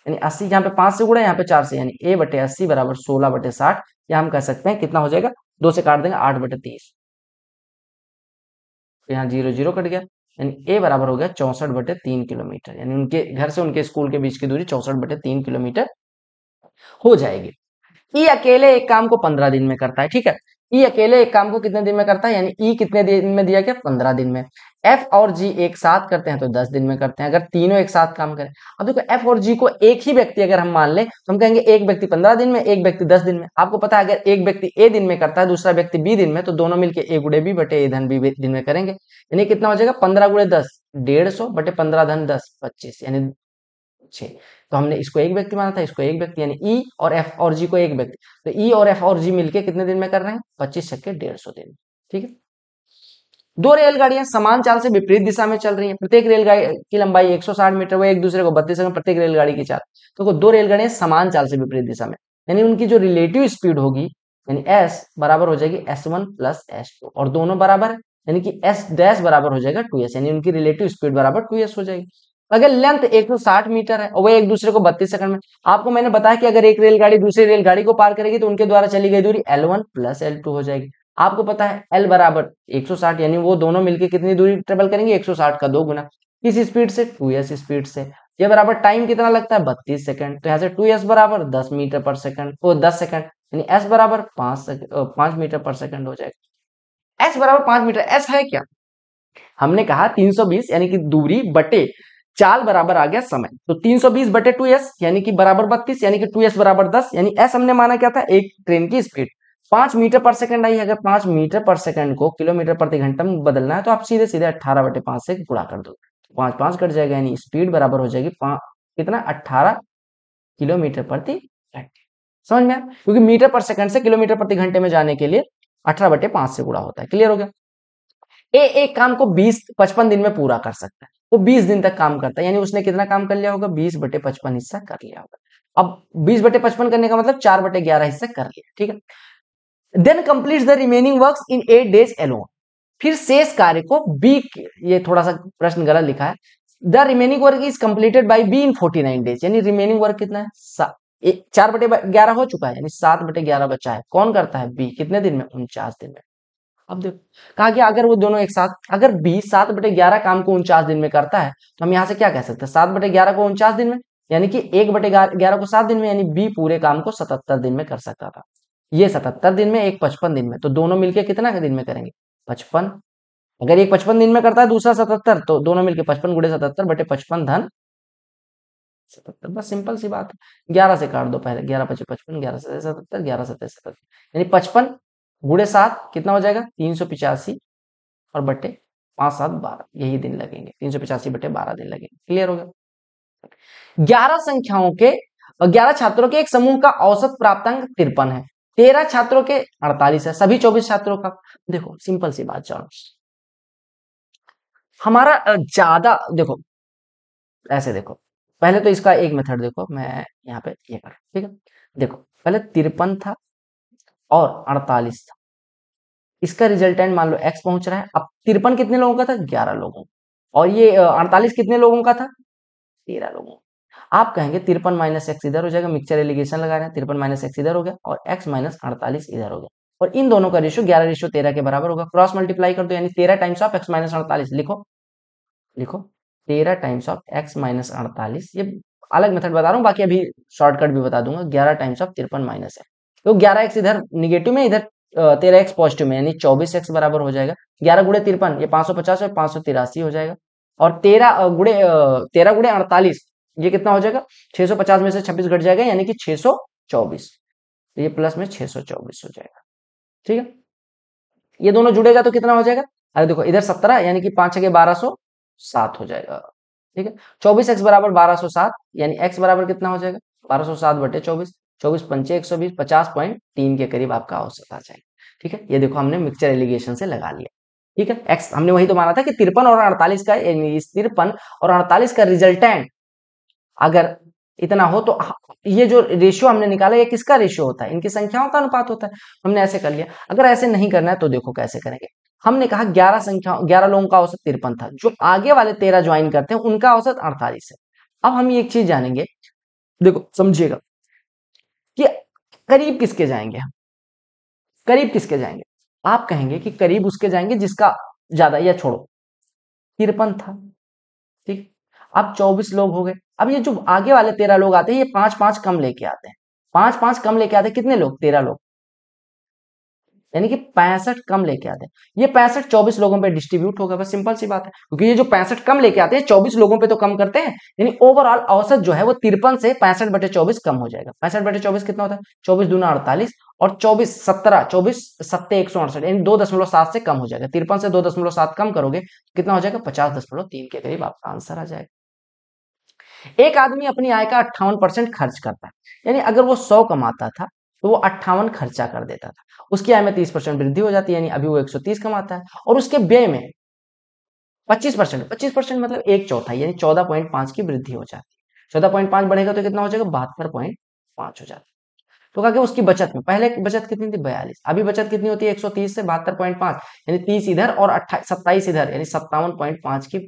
यानी अस्सी यहाँ पे पांच से गुड़ा यहाँ पे चार से यानी ए बटे अस्सी बराबर सोलह बटे साठ या हम कह सकते हैं कितना हो जाएगा दो से काट देंगे आठ बटे तीस तो यहाँ जीरो जीरो कट गया यानी ए बराबर हो गया चौसठ बटे तीन किलोमीटर यानी उनके घर से उनके स्कूल के बीच की दूरी चौसठ बटे तीन किलोमीटर हो जाएगी ई अकेले एक काम को पंद्रह दिन में करता है ठीक है ई अकेले एक काम को कितने दिन में करता है यानी ई कितने दिन में दिया गया पंद्रह दिन में एफ और जी एक साथ करते हैं तो दस दिन में करते हैं अगर तीनों एक साथ काम करें अब देखो एफ और जी को एक ही व्यक्ति अगर हम मान लें तो हम कहेंगे एक व्यक्ति पंद्रह दिन में एक व्यक्ति दस दिन में आपको पता है अगर एक व्यक्ति ए दिन में करता है दूसरा व्यक्ति बी दिन में तो दोनों मिलकर ए गुड़े बी बटे ए धन बी दिन में करेंगे यानी कितना हो जाएगा पंद्रह गुड़े दस डेढ़ सौ बटे पंद्रह धन दस पच्चीस यानी छे तो हमने इसको एक व्यक्ति माना था इसको एक व्यक्ति यानी ई e और एफ और जी को एक व्यक्ति तो ई e और एफ और जी मिलकर कितने दिन में कर रहे हैं पच्चीस छक्के डेढ़ सौ दिन ठीक है दो रेलगाड़ियां समान चाल से विपरीत दिशा में चल रही हैं प्रत्येक रेलगाड़ी की लंबाई 160 मीटर वो एक दूसरे को बत्तीस में प्रत्येक रेलगाड़ी की चाल तो दो रेलगाड़ियां समान चाल से विपरीत दिशा में यानी उनकी जो रिलेटिव स्पीड होगी यानी एस बराबर हो जाएगी एस वन और दोनों बराबर यानी कि एस डैश बराबर हो जाएगा टू एस यानी उनकी रिलेटिव स्पीड बराबर टू एस हो जाएगी अगर लेंथ 160 मीटर है और वह एक दूसरे को 32 सेकंड में आपको मैंने बताया कि अगर एक रेलगाड़ी दूसरी रेलगाड़ी को पार करेगी तो उनके द्वारा चली गई दूरी L1 वन प्लस एल हो जाएगी आपको पता है एल बराबर साठ यानी वो दोनों मिलकर कितनी दूरी ट्रेवल करेंगे साठ का दो गुना किस स्पीड से एस स्पीड से ये बराबर टाइम कितना लगता है बत्तीस सेकंड तो यहाँ से टू एस बराबर दस मीटर पर सेकंड वो दस सेकंड यानी एस बराबर पांच पांच मीटर पर सेकंड हो जाएगा एस बराबर पांच मीटर एस है क्या हमने कहा तीन सौ बीस यानी कि दूरी बटे चाल बराबर आ गया समय तो तीन सौ बीस बटे टू एस यानी कि बराबर बत्तीस यानी कि टू एस बराबर दस यानी एस हमने माना क्या था एक ट्रेन की स्पीड पांच मीटर पर सेकंड आई अगर पांच मीटर पर सेकंड को किलोमीटर प्रति घंटा में बदलना है तो आप सीधे सीधे अट्ठारह बटे पांच से गुड़ा कर दो पांच पांच कट जाएगा यानी स्पीड बराबर हो जाएगी कितना अट्ठारह किलोमीटर प्रति घंटे समझ में क्योंकि मीटर पर सेकंड से किलोमीटर प्रति घंटे में जाने के लिए अठारह बटे पांच से गुड़ा होता है क्लियर हो गया ए एक काम को बीस पचपन दिन में पूरा कर सकता है वो बीस दिन तक काम करता है यानी उसने कितना काम कर लिया होगा बीस बटे पचपन हिस्सा कर लिया होगा अब बीस बटे पचपन करने का मतलब चार बटे ग्यारह हिस्सा कर लिया ठीक है then complete the remaining work in eight days alone फिर शेष कार्य को बी ये थोड़ा सा प्रश्न गलत लिखा है the remaining work is completed by B in forty nine days यानी रिमेनिंग वर्क कितना है चार बटे ग्यारह हो चुका है यानी सात बटे ग्यारह बचा है कौन करता है बी कितने दिन में उनचास दिन में अब देखो कहा कि अगर वो दोनों एक साथ अगर बी सात बटे ग्यारह काम को उनचास दिन में करता है तो हम यहाँ से क्या कह सकते हैं सात बटे ग्यारह को उनचास दिन में यानी कि एक बटे ग्यारह को सात दिन में यानी बी पूरे काम को सतहत्तर दिन में कर सकता था ये सतहत्तर दिन में एक पचपन दिन में तो दोनों मिलके कितना दिन में करेंगे पचपन अगर एक पचपन दिन में करता है दूसरा सतहत्तर तो दोनों मिलकर पचपन गुड़े सतहत्तर बटे पचपन धन सतहत्तर बस सिंपल सी बात है ग्यारह से काट दो पहले ग्यारह पचे पचपन ग्यारह सतह सतहत्तर ग्यारह सतह सतहत्तर यानी पचपन गुड़े सात कितना हो जाएगा तीन सौ पिचासी और बटे पांच सात बारह यही दिन लगेंगे तीन सौ पिचासी बटे बारह दिन लगेंगे क्लियर हो गया ग्यारह संख्याओं के ग्यारह छात्रों के एक समूह का औसत प्राप्तांक तिरपन है तेरह छात्रों के अड़तालीस है सभी चौबीस छात्रों का देखो सिंपल सी बात जानो हमारा ज्यादा देखो ऐसे देखो पहले तो इसका एक मेथड देखो मैं यहाँ पे ये कर ठीक है देखो पहले तिरपन था और अड़तालीस था इसका रिजल्टेंट मान लो एक्स पहुंच रहा है अब तिरपन कितने लोगों का था ग्यारह लोगों और ये अड़तालीस कितने लोगों का था तेरह लोगों आप कहेंगे तिरपन माइनस एक्स इधर हो जाएगा मिक्सर एलिगेशन लगा रहे हैं तिरपन माइनस एक्स इधर हो गया और एक्स माइनस अड़तालीस इधर हो गया और इन दोनों का रेशियो ग्यारह रेशियो तेरह के बराबर होगा क्रॉस मल्टीप्लाई कर दो यानी तेरह टाइम्स ऑफ एक्स माइनस अड़तालीस लिखो लिखो तेरह टाइम्स ऑफ एक्स माइनस अड़तालीस ये अलग मेथड बता रहा हूँ बाकी अभी शॉर्टकट भी बता दूंगा ग्यारह टाइम्स ऑफ तिरपन माइनस है तो ग्यारह एक्स इधर निगेटिव में इधर तेरह एक्स पॉजिटिव में यानी चौबीस एक्स बराबर हो जाएगा ग्यारह गुड़े तिरपन ये पांच सौ पचास और पांच सौ तिरासी हो जाएगा और तेरह गुड़े तेरह गुड़े अड़तालीस ये कितना हो जाएगा 650 में से 26 घट जाएगा यानी कि 624 तो ये प्लस में 624 हो जाएगा ठीक है ये दोनों जुड़ेगा तो कितना हो जाएगा अरे देखो इधर 17 यानी कि पांच छह के 1207 हो जाएगा ठीक है चौबीस एक्स बराबर बारह सात यानी एक्स बराबर कितना हो जाएगा बारह सौ सात बटे चौबीस चौबीस पंचे एक सौ बीस पचास पॉइंट तीन के करीब आपका औसत आ जाएगा ठीक है ये देखो हमने मिक्सचर एलिगेशन से लगा लिया ठीक है एक्स हमने वही तो माना था कि तिरपन और अड़तालीस का तिरपन और अड़तालीस का रिजल्टेंट अगर इतना हो तो ये जो रेशियो हमने निकाला ये किसका रेशियो होता है इनकी संख्याओं का अनुपात होता है हमने ऐसे कर लिया अगर ऐसे नहीं करना है तो देखो कैसे करेंगे हमने कहा ग्यारह संख्या ग्यारह लोगों का औसत तिरपन था जो आगे वाले तेरह ज्वाइन करते हैं उनका औसत अड़तालीस है अब हम एक चीज जानेंगे देखो समझिएगा कि करीब किसके जाएंगे हम करीब किसके जाएंगे आप कहेंगे कि करीब उसके जाएंगे जिसका ज्यादा या छोड़ो तिरपन था ठीक अब चौबीस लोग हो गए अब ये जो आगे वाले तेरह लोग आते हैं ये पांच पांच कम लेके आते हैं पांच पांच कम लेके आते हैं कितने लोग तेरह लोग यानी कि पैंसठ कम लेके आते हैं ये पैंसठ चौबीस लोगों पे डिस्ट्रीब्यूट होगा बस सिंपल सी बात है क्योंकि ये जो पैंसठ कम लेके आते हैं चौबीस लोगों पे तो कम करते हैं यानी ओवरऑल औसत जो है वो तिरपन से पैंसठ बटे चौबीस कम हो जाएगा पैंसठ बटे चौबीस कितना होता है चौबीस दूना अड़तालीस और चौबीस सत्रह चौबीस सत्तर एक सौ अड़सठ यानी दो दशमलव सात से कम हो जाएगा तिरपन से दो दशमलव सात कम करोगे कितना हो जाएगा पचास दशमलव तीन के करीब आपका आंसर आ जाएगा एक आदमी अपनी आय का अट्ठावन परसेंट खर्च करता है यानी अगर वो सौ कमाता था तो वो अट्ठावन खर्चा कर देता था उसकी आय में तीस परसेंट वृद्धि हो जाती है यानी अभी वो एक सौ तीस कमाता है और उसके व्यय में पच्चीस परसेंट पच्चीस परसेंट मतलब एक चौथा यानी चौदह पॉइंट पांच की वृद्धि हो जाती है चौदह पॉइंट पांच बढ़ेगा तो कितना हो जाएगा बहत्तर पॉइंट पांच हो जाता है तो कहा कि उसकी बचत में पहले बचत कितनी थी बयालीस अभी बचत कितनी होती है एक सौ तीस से बहत्तर पॉइंट पांच यानी तीस इधर और अट्ठाईस सत्ताईस इधर यानी सत्तावन पॉइंट पांच की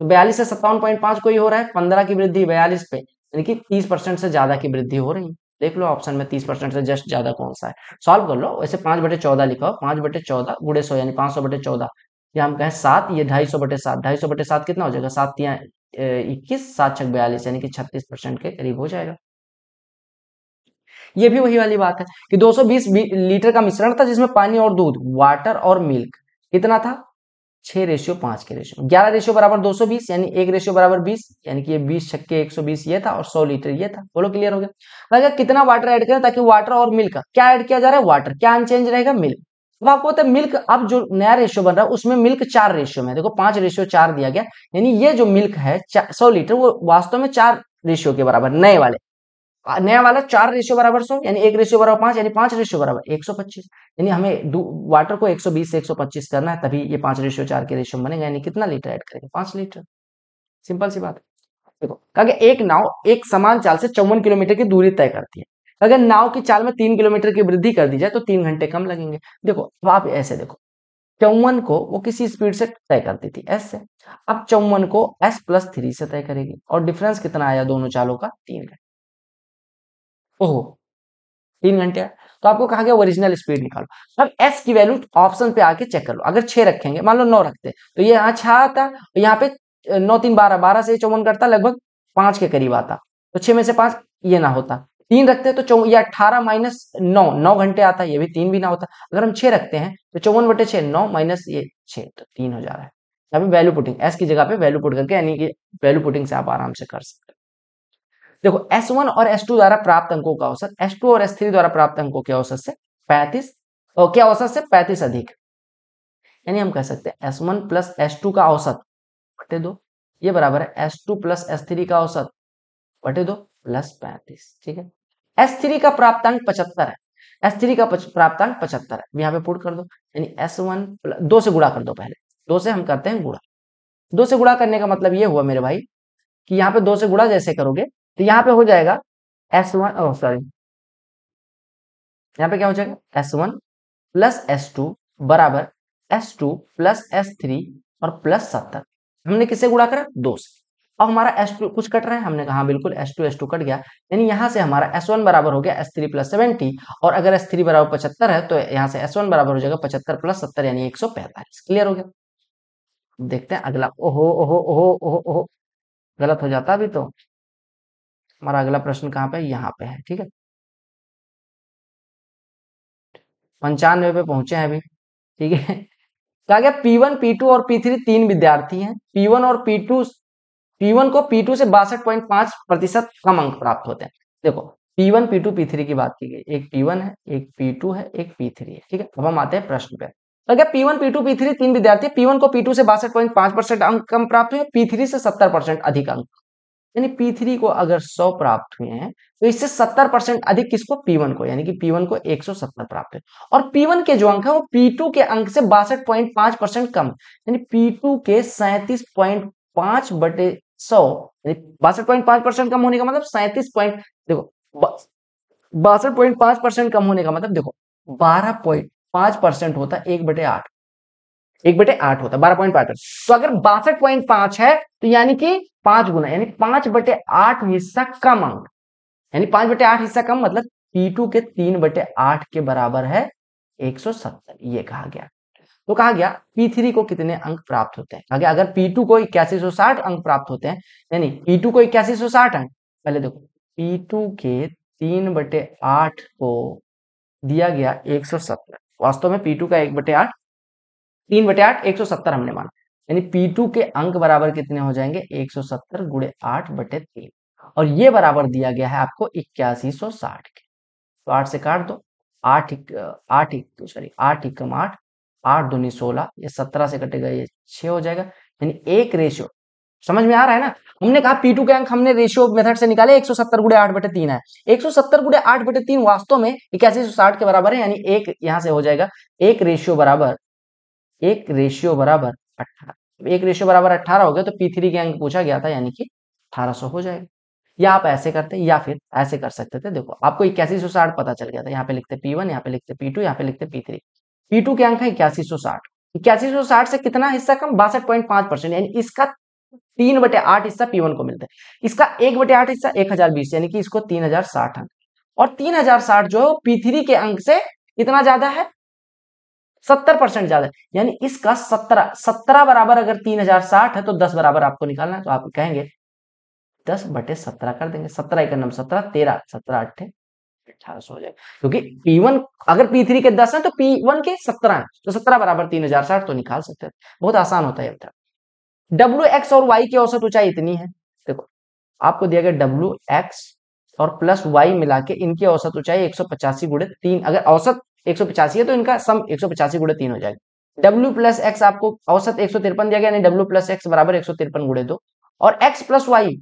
तो बयालीस से सत्तावन पॉइंट पांच को ही हो रहा है पंद्रह की वृद्धि बयालीस पे यानी कि तीस परसेंट से ज्यादा की वृद्धि हो रही है देख लो ऑप्शन में तीस परसेंट से जस्ट ज्यादा कौन सा है सॉल्व कर लो वैसे पांच बटे चौदह लिखा पांच बटे चौदह गुड़े सौ यानी पांच सौ बटे चौदह या हम कहें सात ये ढाई सौ बटे सात ढाई सौ बटे सात कितना हो जाएगा सात या इक्कीस सात छक बयालीस यानी कि छत्तीस परसेंट के करीब हो जाएगा ये भी वही वाली बात है कि 220 लीटर का मिश्रण था जिसमें पानी और दूध वाटर और मिल्क कितना था छह रेशियो पांच के रेशियो ग्यारह रेशियो बराबर दो सौ बीस यानी एक रेशियो बराबर बीस यानी कि ये बीस छक्के एक सौ बीस ये था और सौ लीटर ये था बोलो क्लियर हो गया अगर कितना वाटर ऐड करें ताकि वाटर और मिल्क का क्या ऐड किया जा रहा है वाटर क्या अनचेंज रहेगा मिल्क अब आपको पता है मिल्क अब जो नया रेशियो बन रहा है उसमें मिल्क चार रेशियो में देखो पांच रेशियो चार दिया गया यानी ये जो मिल्क है सौ लीटर वो वास्तव में चार रेशियो के बराबर नए वाले नया वाला चार रेशियो बराबर सौ यानी एक रेशियो बराबर पांच यानी पांच रेशियो बराबर एक सौ पच्चीस यानी हमें वाटर को एक सौ बीस से एक सौ पच्चीस करना है तभी ये पांच रेशियो चार के रेशियो बनेगा यानी कितना लीटर ऐड करेंगे पांच लीटर सिंपल सी बात है देखो कहा एक नाव एक समान चाल से चौवन किलोमीटर की दूरी तय करती है अगर नाव की चाल में तीन किलोमीटर की वृद्धि कर दी जाए तो तीन घंटे कम लगेंगे देखो अब आप ऐसे देखो चौवन को वो किसी स्पीड से तय करती थी एस से अब चौवन को एस प्लस थ्री से तय करेगी और डिफरेंस कितना आया दोनों चालों का तीन घंटे ओहो तीन घंटे तो आपको कहा गया ओरिजिनल स्पीड निकालो अब एस की वैल्यू ऑप्शन पे आके चेक कर लो अगर छह रखेंगे मान लो नौ रखते तो ये यहाँ छह आता तो यहाँ पे नौ तीन बारह बारह से चौवन करता लगभग पांच के करीब आता तो छह में से पांच ये ना होता तीन रखते तो चौवन ये अट्ठारह माइनस नौ नौ घंटे आता ये भी तीन भी ना होता अगर हम छह रखते हैं तो चौवन बटे छह नौ माइनस ये छह तो तीन हो जा रहा है वैल्यू पुटिंग एस की जगह पे वैल्यू पुट करके यानी कि वैल्यू पुटिंग से आप आराम से कर सकते देखो एस वन और एस टू द्वारा प्राप्त अंकों का औसत एस टू और एस थ्री द्वारा प्राप्त अंकों के औसत से पैंतीस और क्या औसत से पैंतीस अधिक यानी हम कह सकते हैं S one plus S two का औसत बटे दो ये बराबर है S two plus S three का औसत बटे दो प्लस पैंतीस ठीक है एस थ्री का प्राप्तांक पचहत्तर है एस थ्री का प्राप्तांक पचहत्तर है यहाँ पे पुट कर दो यानी एस वन दो से गुड़ा कर दो पहले दो से हम करते हैं गुड़ा दो से गुड़ा करने का मतलब ये हुआ मेरे भाई कि यहाँ पे दो से गुड़ा जैसे करोगे तो यहां पे हो जाएगा एस वन ओ सॉरी यहाँ पे क्या हो जाएगा S one plus S two बराबर S two plus S three और प्लस सत्तर हमने किससे गुड़ा करा दो से अब हमारा एस टू कुछ कट रहा है हमने कहा हाँ, बिल्कुल S two S two cut गया यानी यहां से हमारा एस वन बराबर हो गया एस थ्री प्लस सेवेंटी और अगर एस थ्री बराबर पचहत्तर है तो यहां से एस वन बराबर हो जाएगा पचहत्तर प्लस सत्तर यानी एक सौ पैंतालीस क्लियर हो गया देखते हैं अगला ओहो ओहो ओहो ओहो ओहो गलत हो जाता अभी तो हमारा अगला प्रश्न कहाँ पे है यहाँ पे है ठीक है पंचानवे पे पहुंचे हैं अभी ठीक है कहा गया पी टू और थ्री तीन विद्यार्थी हैं वन और पी वन को पी टू से बासठ पॉइंट पांच प्रतिशत कम अंक प्राप्त होते हैं देखो टू पी थ्री की बात की गई एक वन है एक टू है एक थ्री है ठीक है अब हम आते हैं प्रश्न पे अगर टू पी थ्री तीन विद्यार्थी वन को टू से बासठ पॉइंट पांच परसेंट अंक कम प्राप्त हुए थ्री से सत्तर परसेंट अधिक अंक यानी P3 को अगर 100 प्राप्त हुए हैं तो इससे 70 परसेंट अधिक किसको P1 को यानी कि P1 को 170 प्राप्त है और P1 के जो अंक है वो P2 के अंक से बासठ परसेंट कम यानी P2 के सैंतीस पॉइंट पांच बटे सौ बासठ पॉइंट पांच परसेंट कम होने का मतलब सैंतीस पॉइंट देखो बासठ पॉइंट पांच परसेंट कम होने का मतलब देखो बारह पॉइंट पांच परसेंट होता है एक बटे आठ एक बटे आठ होता है बारह पॉइंट पांच तो अगर बासठ पॉइंट पांच है तो यानी कि पांच गुना यानी पांच बटे आठ हिस्सा कम अंक यानी पांच बटे आठ हिस्सा कम मतलब पी टू के तीन बटे आठ के बराबर है एक सौ सत्तर ये कहा गया तो कहा गया पी थ्री को कितने अंक प्राप्त होते हैं कहा गया अगर पी टू को इक्यासी सौ साठ अंक प्राप्त होते हैं यानी पी टू को इक्यासी सौ साठ अंक पहले देखो पी टू के तीन बटे आठ को दिया गया एक सौ सत्तर वास्तव में पी टू का एक बटे आठ तीन बटे आठ एक सौ सत्तर हमने माना यानी P2 के अंक बराबर कितने हो जाएंगे एक सौ सत्तर गुड़े आठ बटे तीन और ये बराबर दिया गया है आपको इक्यासी सौ साठ के तो आठ से काट दो आठ आठ सॉरी आठ इक्म आठ आठ दूनी सोलह ये सत्रह से कटेगा ये छह हो जाएगा यानी एक रेशियो समझ में आ रहा है ना हमने कहा पी टू के अंक हमने रेशियो मेथड से निकाले एक सौ सत्तर गुड़े आठ बटे तीन है एक सौ सत्तर गुड़े आठ बटे तीन वास्तव में इक्यासी सौ साठ के बराबर है यानी एक यहां से हो जाएगा एक रेशियो बराबर एक रेशियो बराबर अट्ठारह एक रेशियो बराबर अट्ठारह हो गया तो पी थ्री के अंक पूछा गया था यानी कि अठारह सौ हो जाएगा या आप ऐसे करते या फिर ऐसे कर सकते थे देखो आपको इक्यासी सौ साठ पता चल गया था यहाँ पे लिखते पी वन यहाँ पे लिखते पी टू यहाँ पे लिखते पी थ्री पी टू के अंक है इक्यासी सौ साठ इक्यासी सौ साठ से कितना हिस्सा कम बासठ पॉइंट पांच परसेंट यानी इसका तीन बटे आठ हिस्सा पी वन को मिलता है इसका एक बटे आठ हिस्सा एक हजार बीस यानी कि इसको तीन हजार साठ अंक और तीन हजार साठ जो है पी थ्री के अंक से कितना ज्यादा है सत्तर परसेंट ज्यादा यानी इसका सत्रह सत्रह बराबर अगर तीन हजार साठ है तो दस बराबर आपको निकालना है तो आप कहेंगे दस बटे सत्रह कर देंगे सत्रह एक नंबर सत्रह तेरह सत्रह अट्ठे अठारह सौ हो जाएगा क्योंकि पी वन अगर पी थ्री के दस है तो पी वन के सत्रह है तो सत्रह बराबर तीन हजार साठ तो निकाल सकते हैं बहुत आसान होता है डब्ल्यू एक्स और वाई की औसत ऊंचाई इतनी है देखो आपको दिया गया डब्ल्यू एक्स और प्लस वाई मिला के इनकी औसत ऊंचाई एक सौ पचासी गुड़े तीन अगर औसत एक सौ पचासी है तो इनका सम एक सौ पचासी गुड़े तीन हो जाएगा डब्ल्यू प्लस एक्स आपको औसत एक सौ तिरपन दिया गया यानी डब्ल्यू प्लस एक्स बराबर एक सौ तिरपन गुड़े दो और x plus y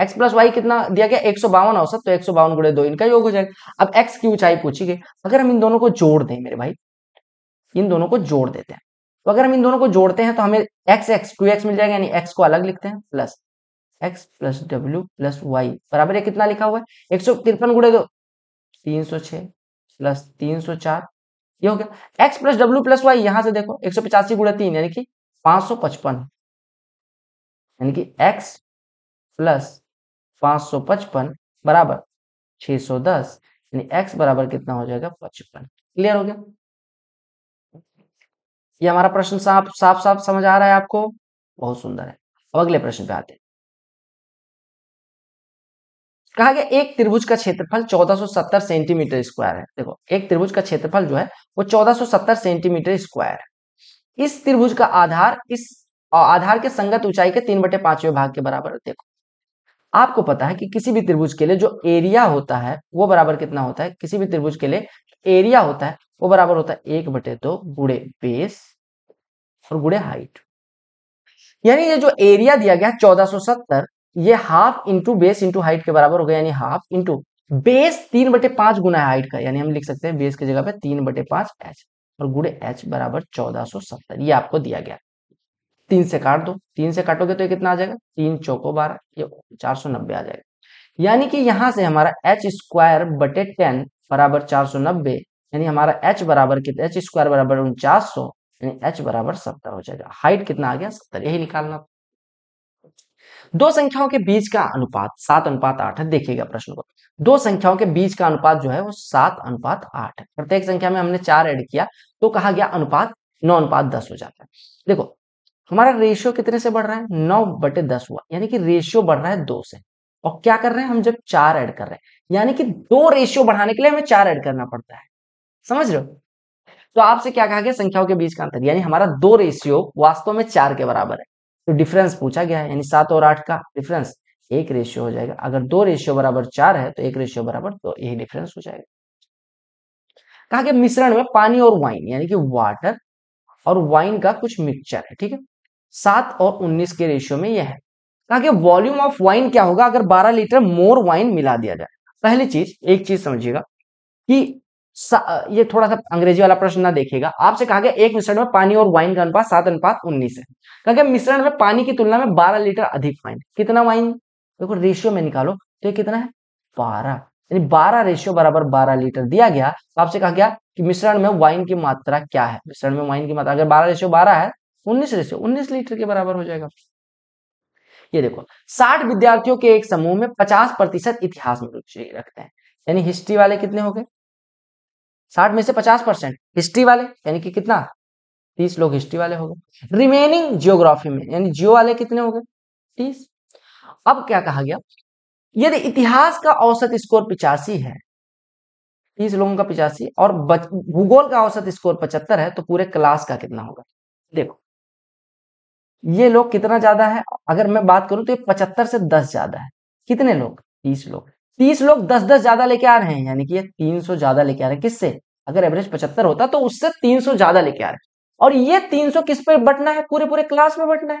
x plus y कितना दिया गया एक सौ बावन औसत तो एक सौ बावन गुड़े दो इनका योग हो जाएगा अब एक्स की ऊंचाई पूछी गई अगर हम इन दोनों को जोड़ दें मेरे भाई इन दोनों को जोड़ देते हैं तो अगर हम इन दोनों को जोड़ते हैं तो हमें एक्स एक्स टू एक्स मिल जाएगा यानी एक्स को अलग लिखते हैं plus x plus W plus y बराबर ये कितना लिखा हुआ है एक सौ तिरपन गुड़े दो तीन सौ छह प्लस तीन सौ चार ये हो गया x plus W plus y यहां से देखो एक सौ पचासी गुड़ा तीन यानी कि पांच सौ पचपन यानी कि एक्स प्लस पांच सौ पचपन बराबर छह सौ दस यानी एक्स बराबर कितना हो जाएगा पचपन क्लियर हो गया ये हमारा प्रश्न साफ साफ साफ समझ आ रहा है आपको बहुत सुंदर है अब अगले प्रश्न पे आते हैं कहा गया एक त्रिभुज का क्षेत्रफल 1470 सेंटीमीटर स्क्वायर है देखो एक त्रिभुज का क्षेत्रफल जो है वो 1470 सेंटीमीटर स्क्वायर है इस त्रिभुज का आधार इस आधार के संगत ऊंचाई के तीन बटे पांचवें भाग के बराबर है देखो आपको पता है कि किसी भी त्रिभुज के लिए जो एरिया होता है वो बराबर कितना होता है किसी भी त्रिभुज के लिए एरिया होता है वो बराबर होता है एक बटे दो गुड़े बेस और गुड़े हाइट यानी ये जो एरिया दिया गया 1470 ये half into base into height के बराबर हो गया यानी हाफ इंटू बेस तीन बटे पांच गुना है हाइट का यानी हम लिख सकते हैं बेस की जगह पे तीन बटे पांच एच और गुड़े एच बराबर चौदह सौ सत्तर ये आपको दिया गया तीन से काट दो तीन से काटोगे तो ये कितना आ जाएगा तीन चौको बारह ये चार सौ नब्बे आ जाएगा यानी कि यहां से हमारा एच स्क्वायर बटे टेन बराबर चार सौ नब्बे यानी हमारा एच बराबर कितना एच स्क्वायर बराबर उनचास सौ यानी एच बराबर सत्तर हो जाएगा हाइट कितना आ गया सत्तर यही निकालना दो संख्याओं के बीच का अनुपात सात अनुपात आठ है देखिएगा प्रश्न को दो संख्याओं के बीच का अनुपात जो है वो सात अनुपात आठ है प्रत्येक संख्या में हमने चार एड किया तो कहा गया अनुपात नौ अनुपात दस हो जाता है देखो हमारा रेशियो कितने से बढ़ रहा है नौ बटे दस हुआ यानी कि रेशियो बढ़ रहा है दो से और क्या कर रहे हैं हम जब चार ऐड कर रहे हैं यानी कि दो रेशियो बढ़ाने के लिए हमें चार ऐड करना पड़ता है समझ रहे हो तो आपसे क्या कहा गया संख्याओं के बीच का अंतर यानी हमारा दो रेशियो वास्तव में चार के बराबर है तो डिफरेंस पूछा गया है यानी सात और आठ का डिफरेंस एक रेशियो हो जाएगा अगर दो रेशियो बराबर चार है तो एक रेशियो बराबर दो तो यही डिफरेंस हो जाएगा कहा कि मिश्रण में पानी और वाइन यानी कि वाटर और वाइन का कुछ मिक्सचर है ठीक है सात और उन्नीस के रेशियो में यह है कहा कि वॉल्यूम ऑफ वाइन क्या होगा अगर बारह लीटर मोर वाइन मिला दिया जाए पहली चीज एक चीज समझिएगा कि ये थोड़ा सा अंग्रेजी वाला प्रश्न ना देखेगा आपसे कहा गया एक मिश्रण में पानी और वाइन का अनुपात सात अनुपात उन्नीस है कहा गया मिश्रण में पानी की तुलना में बारह लीटर अधिक वाइन कितना वाइन देखो रेशियो में निकालो तो ये कितना है बारह यानी बारह रेशियो बराबर बारह लीटर दिया गया तो आपसे कहा गया कि मिश्रण में वाइन की मात्रा क्या है मिश्रण में वाइन की मात्रा अगर बारह रेशियो बारह है उन्नीस रेशियो उन्नीस लीटर के बराबर हो जाएगा ये देखो साठ विद्यार्थियों के एक समूह में पचास प्रतिशत इतिहास में रुचि रखते हैं यानी हिस्ट्री वाले कितने हो गए साठ में से पचास परसेंट हिस्ट्री वाले यानी कि कितना तीस लोग हिस्ट्री वाले हो गए रिमेनिंग जियोग्राफी में यानी जियो वाले कितने हो गए तीस अब क्या कहा गया यदि इतिहास का औसत स्कोर पिचासी है तीस लोगों का पिचासी और भूगोल का औसत स्कोर पचहत्तर है तो पूरे क्लास का कितना होगा देखो ये लोग कितना ज्यादा है अगर मैं बात करूं तो ये पचहत्तर से दस ज्यादा है कितने लोग तीस लोग तीस लोग दस दस ज्यादा लेके आ रहे हैं यानी कि ये तीन सौ ज्यादा लेके आ रहे हैं किससे अगर एवरेज पचहत्तर होता तो उससे तीन सौ ज्यादा लेके आ रहे हैं और ये तीन सौ किस पे बटना है पूरे पूरे क्लास में बटना है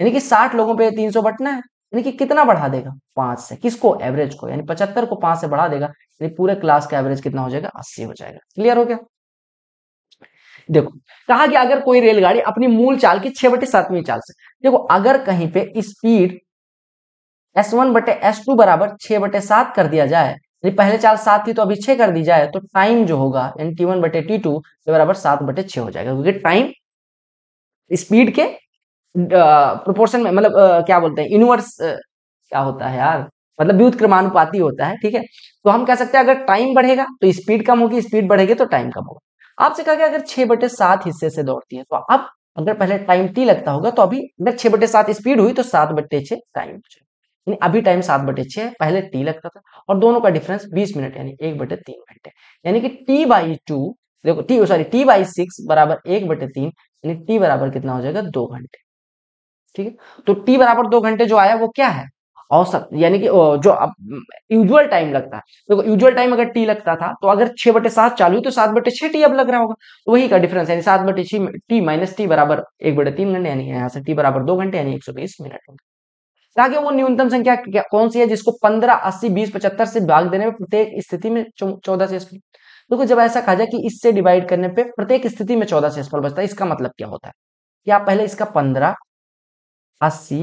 यानी कि साठ लोगों पर तीन सौ बटना है यानी कि कितना बढ़ा देगा पांच से किसको एवरेज को यानी पचहत्तर को पांच से बढ़ा देगा यानी पूरे क्लास का एवरेज कितना हो जाएगा अस्सी हो जाएगा क्लियर हो गया देखो कहा गया अगर कोई रेलगाड़ी अपनी मूल चाल की छह बटे सातवीं चाल से देखो अगर कहीं पे स्पीड एस वन बटे एस टू बराबर छह बटे सात कर दिया जाए यदि पहले चाल सात थी तो अभी छह कर दी जाए तो टाइम जो होगा यानी टी वन बटे टी टू बराबर सात बटे छ हो जाएगा क्योंकि टाइम स्पीड के प्रोपोर्शन में मतलब क्या बोलते हैं इनवर्स क्या होता है यार मतलब व्युत क्रमानुपाती होता है ठीक है तो हम कह सकते हैं अगर टाइम बढ़ेगा तो स्पीड कम होगी स्पीड बढ़ेगी तो टाइम कम होगा आपसे कहा गया अगर छह बटे सात हिस्से से दौड़ती है तो अब अगर पहले टाइम टी लगता होगा तो अभी अगर छह बटे सात स्पीड हुई तो सात बटे छाइम टाइम यानी अभी टाइम सात बटे छः पहले टी लगता था और दोनों का डिफरेंस बीस मिनट यानी एक बटे तीन घंटे यानी कि टी बाई टू देखो T sorry T by six बराबर एक बटे तीन यानी टी बराबर कितना हो जाएगा दो घंटे ठीक है तो टी बराबर दो घंटे जो आया वो क्या है औसत यानी कि जो यूजुअल टाइम लगता है देखो तो यूजुअल टाइम अगर टी लगता था तो अगर छह बटे सात चालू तो सात बटे छह टी अब लग रहा होगा तो वही का डिफरेंस यानी सात बटे छी माइनस टी बराबर एक बटे तीन घंटे यानी यहाँ से टी बराबर दो घंटे यानी एक सौ बीस मिनट होगा ताकि वो न्यूनतम संख्या कौन सी है जिसको पंद्रह अस्सी बीस पचहत्तर से भाग देने में प्रत्येक स्थिति में चौदह से देखो जब ऐसा कहा जाए कि इससे डिवाइड करने पे प्रत्येक स्थिति में चौदह से स्पल बचता है इसका मतलब क्या होता है कि आप पहले इसका पंद्रह अस्सी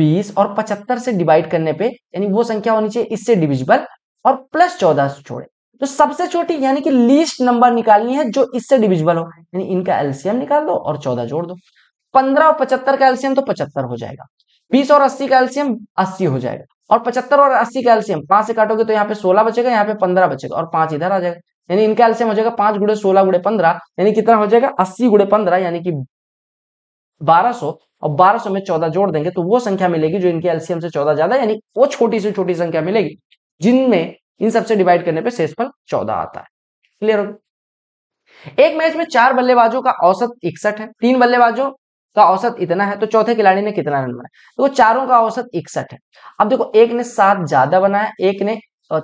बीस और पचहत्तर से डिवाइड करने पे यानी वो संख्या होनी चाहिए इससे डिविजिबल और प्लस चौदह से छोड़े तो सबसे छोटी यानी कि लीस्ट नंबर निकालनी है जो इससे डिविजिबल हो यानी इनका एल्सियम निकाल दो और चौदह जोड़ दो पंद्रह और पचहत्तर का एलसीएम तो पचहत्तर हो जाएगा बीस और अस्सी का एल्सियम अस्सी हो जाएगा और पचहत्तर और अस्सी का एल्सियम पांच से काटोगे तो यहाँ पे सोलह बचेगा यहाँ पे पंद्रह बचेगा और पांच इधर आ जाएगा यानी इनका एल्सियम हो जाएगा पांच गुड़े सोलह गुड़े पंद्रह यानी कितना हो जाएगा अस्सी गुड़े पंद्रह यानी कि बारह सौ और बारह सौ में चौदह जोड़ देंगे तो वो संख्या मिलेगी जो इनके एल्सियम से चौदह ज्यादा यानी वो छोटी से छोटी संख्या मिलेगी जिनमें इन सबसे डिवाइड करने पर शेषफल चौदह आता है क्लियर हो एक मैच में चार बल्लेबाजों का औसत इकसठ है तीन बल्लेबाजों का औसत इतना है तो चौथे खिलाड़ी ने कितना रन बनाया तो वो चारों का औसत इकसठ है अब देखो एक ने सात ज्यादा बनाया एक ने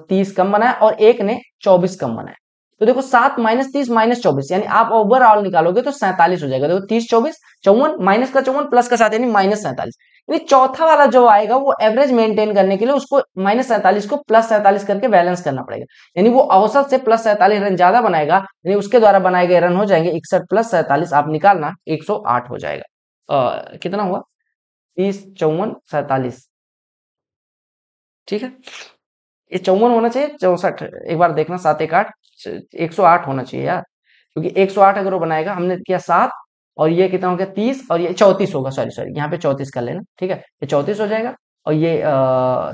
तीस कम बनाया और एक ने चौबीस कम बनाया तो देखो सात माइनस तीस माइनस चौबीस यानी आप ओवरऑल निकालोगे तो सैंतालीस हो जाएगा देखो तीस चौबीस चौवन माइनस का चौवन प्लस का साथ यानी माइनस सैंतालीस यानी चौथा वाला जो आएगा वो एवरेज मेंटेन करने के लिए उसको माइनस सैंतालीस को प्लस सैंतालीस करके बैलेंस करना पड़ेगा यानी वो औसत से प्लस सैंतालीस रन ज्यादा बनाएगा यानी उसके द्वारा बनाए गए रन हो जाएंगे इकसठ प्लस सैंतालीस आप निकालना एक हो जाएगा कितना हुआ तीस चौवन सैतालीस ठीक है ये चौवन होना चाहिए चौसठ एक बार देखना सात एक आठ एक सौ आठ होना चाहिए यार क्योंकि एक सौ आठ अगर वो बनाएगा हमने किया सात और ये कितना हो गया तीस और ये चौतीस होगा सॉरी सॉरी यहाँ पे चौतीस कर लेना ठीक है ये चौतीस हो जाएगा और ये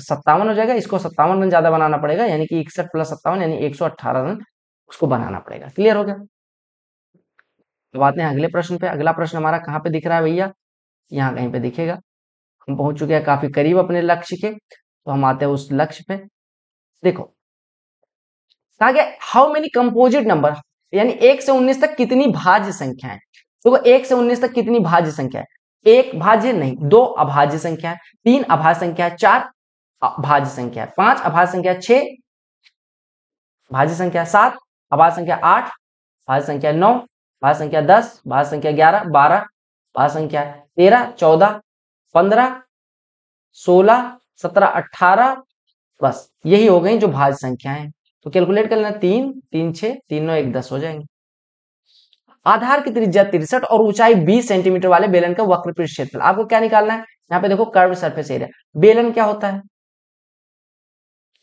सत्तावन हो जाएगा इसको सत्तावन रन ज्यादा बनाना पड़ेगा यानी कि इकसठ प्लस सत्तावन यानी एक सौ अट्ठारह रन उसको बनाना पड़ेगा क्लियर हो गया तो बात नहीं अगले प्रश्न पे अगला प्रश्न हमारा कहाँ पे दिख रहा है भैया यहाँ कहीं पे दिखेगा हम पहुंच चुके हैं काफी करीब अपने लक्ष्य के तो हम आते हैं उस लक्ष्य पे देखो कहा गया हाउ मेनी कंपोजिट नंबर यानी एक से उन्नीस तक कितनी भाज्य संख्या है देखो तो एक से उन्नीस तक कितनी भाज्य संख्या है एक भाज्य नहीं दो अभाज्य संख्या है तीन अभाज्य संख्या है चार भाज्य संख्या है पांच अभाज्य संख्या छह भाज्य संख्या सात अभाज्य संख्या आठ भाज्य संख्या नौ भाग संख्या दस भाग संख्या ग्यारह बारह भाग संख्या तेरह चौदह पंद्रह सोलह सत्रह अट्ठारह बस यही हो गई जो भाज संख्या है तो कैलकुलेट कर लेना तीन तीन छह तीन नौ एक दस हो जाएंगे आधार की त्रिज्या तिरसठ और ऊंचाई 20 सेंटीमीटर वाले बेलन का वक्र क्षेत्र आपको क्या निकालना है यहाँ पे देखो कर्व सरफेस एरिया बेलन क्या होता है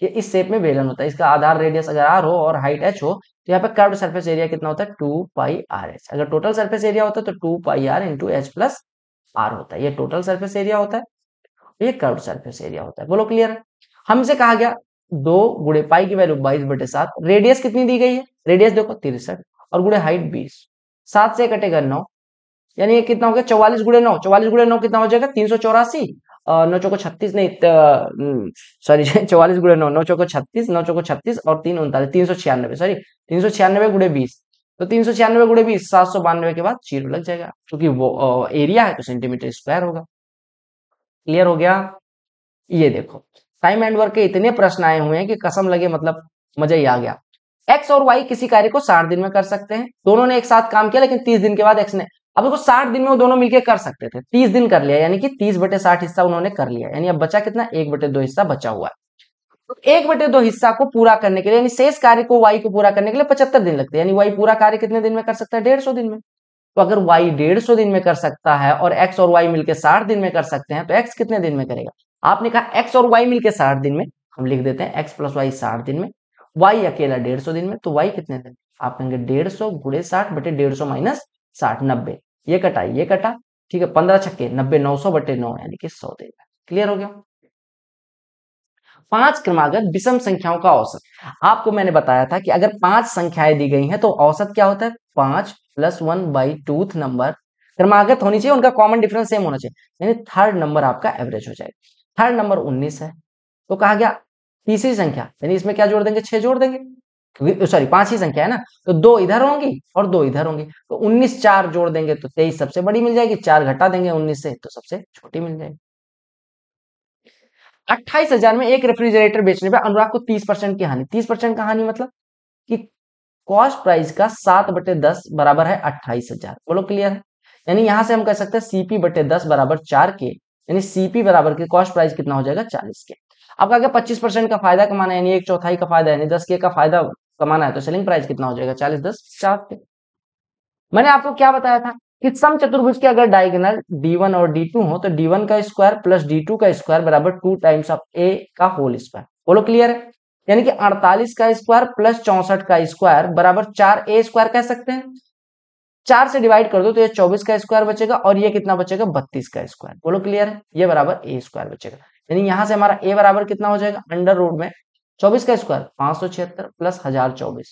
ये इस शेप में बेलन होता है इसका आधार रेडियस अगर आर हो और हाइट एच हो तो यहाँ पे कर्व सरफेस एरिया कितना होता है टू पाई आर एच अगर टोटल सरफेस एरिया होता है तो two pi R into H plus R होता है ये टोटल सर्फेस एरिया होता है ये कर्व सरफेस एरिया होता है बोलो क्लियर हमसे कहा गया दो गुड़े पाई की वैल्यू बाईस बटे सात रेडियस कितनी दी गई है रेडियस देखो तिरसठ और गुड़े हाइट बीस सात से कटेगा नौ यानी ये कितना हो गया चौवालीस गुड़े नौ चौवालीस गुड़े नौ कितना हो जाएगा तीन सौ चौरासी नौ चौको छत्तीस नहीं सॉरी चौवालीस गुड़े नौ नौ चौको छत्तीस नौ चौको छत्तीस और तीन उनतालीस तीन सौ छियानवे सॉरी तीन सौ छियानवे गुड़े बीस तो तीन सौ छियानवे गुड़े बीस सात सौ बानवे के बाद जीरो लग जाएगा क्योंकि वो एरिया है तो सेंटीमीटर स्क्वायर होगा क्लियर हो गया ये देखो टाइम एंड वर्क के इतने प्रश्न आए हुए हैं कि कसम लगे मतलब मजा ही आ गया एक्स और वाई किसी कार्य को साठ दिन में कर सकते हैं दोनों ने एक साथ काम किया लेकिन तीस दिन के बाद एक्स ने अब देखो साठ दिन में वो दोनों मिलकर कर सकते थे तीस दिन कर लिया यानी कि तीस बटे साठ हिस्सा उन्होंने कर लिया यानी अब बचा कितना एक बटे दो हिस्सा बचा हुआ है तो एक बटे दो हिस्सा को पूरा करने के लिए यानी शेष कार्य को वाई को पूरा करने के लिए पचहत्तर दिन लगते हैं यानी वाई पूरा कार्य कितने दिन में कर सकता है डेढ़ सौ दिन में तो अगर वाई डेढ़ सौ दिन में कर सकता है और एक्स और वाई मिलकर साठ दिन में कर सकते हैं तो एक्स कितने दिन में करेगा आपने कहा एक्स और वाई मिलकर साठ दिन में हम लिख देते हैं एक्स प्लस वाई साठ दिन में वाई अकेला डेढ़ सौ दिन में तो वाई कितने दिन आप कहेंगे डेढ़ सौ गुड़े साठ बटे डेढ़ सौ माइनस साठ नब्बे ये कटा ये कटा ठीक है पंद्रह छक्के नब्बे नौ सौ बटे नौ यानी कि सौ देगा क्लियर हो गया पांच क्रमागत विषम संख्याओं का औसत आपको मैंने बताया था कि अगर पांच संख्याएं दी गई हैं तो औसत क्या होता है पांच plus one by two number क्रमागत होनी चाहिए उनका कॉमन डिफरेंस सेम होना चाहिए यानी थर्ड नंबर आपका एवरेज हो जाएगा थर्ड नंबर उन्नीस है तो कहा गया तीसरी संख्या यानी इसमें क्या जोड़ देंगे छह जोड़ देंगे सॉरी तो पांच ही संख्या है ना तो दो इधर होंगी और दो इधर होंगी तो उन्नीस चार जोड़ देंगे तो तेईस सबसे बड़ी मिल जाएगी चार घटा देंगे उन्नीस से तो सबसे छोटी मिल जाएगी अट्ठाईस हजार में एक रेफ्रिजरेटर बेचने पर अनुराग को तीस परसेंट की हानि तीस परसेंट का हानि मतलब कि कॉस्ट प्राइस का सात बटे दस बराबर है अट्ठाईस हजार बोलो क्लियर है यानी यहां से हम कह सकते हैं सीपी बटे दस बराबर चार के यानी सीपी बराबर के कॉस्ट प्राइस कितना हो जाएगा चालीस के आपका क्या पच्चीस परसेंट का फायदा कमाना यानी एक चौथाई का फायदा यानी दस के का फायदा कमाना है तो सेलिंग प्राइस कितना हो जाएगा चालीस दस पचास मैंने आपको क्या बताया था कि सम चतुर्भुज के अगर डायगोनल d1 और d2 हो तो d1 का स्क्वायर प्लस d2 का स्क्वायर बराबर टू टाइम्स ऑफ a का होल स्क्वायर बोलो क्लियर है यानी कि 48 का स्क्वायर प्लस चौसठ का स्क्वायर बराबर चार ए स्क्वायर कह सकते हैं चार से डिवाइड कर दो तो ये 24 का स्क्वायर बचेगा और ये कितना बचेगा बत्तीस का स्क्वायर बोलो क्लियर है ये बराबर ए स्क्वायर बचेगा यानी यहां से हमारा ए बराबर कितना हो जाएगा अंडर रोड में चौबीस का स्क्वायर पांच सौ छिहत्तर प्लस हजार चौबीस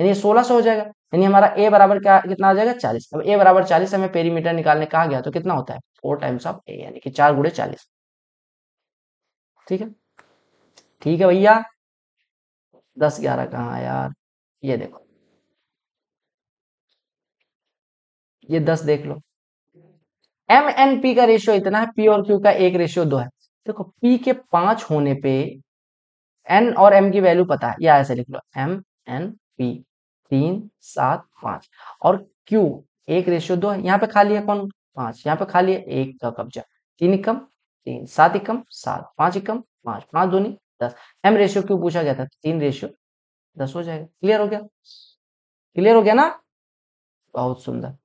यानी सोलह सौ हो जाएगा यानी हमारा ए बराबर क्या कितना आ जाएगा चालीस अब ए बराबर चालीस हमें पेरीमीटर निकालने कहा गया तो कितना होता है फोर टाइम्स ऑफ ए यानी कि चार गुड़े चालीस ठीक है ठीक है भैया दस ग्यारह कहाँ यार ये देखो ये दस देख लो एम एन पी का रेशियो इतना है पी और क्यू का एक रेशियो दो है देखो पी के पांच होने पे एन और एम की वैल्यू पता है या ऐसे लिख लो एम एन पी तीन सात पांच और क्यू एक रेशियो दो है यहाँ पे खाली है कौन पांच यहाँ पे खाली है एक का कब्जा तीन इकम तीन सात इकम सात पांच इकम पांच पांच नहीं दस एम रेशियो क्यों पूछा गया था तीन रेशियो दस हो जाएगा क्लियर हो गया क्लियर हो गया ना बहुत सुंदर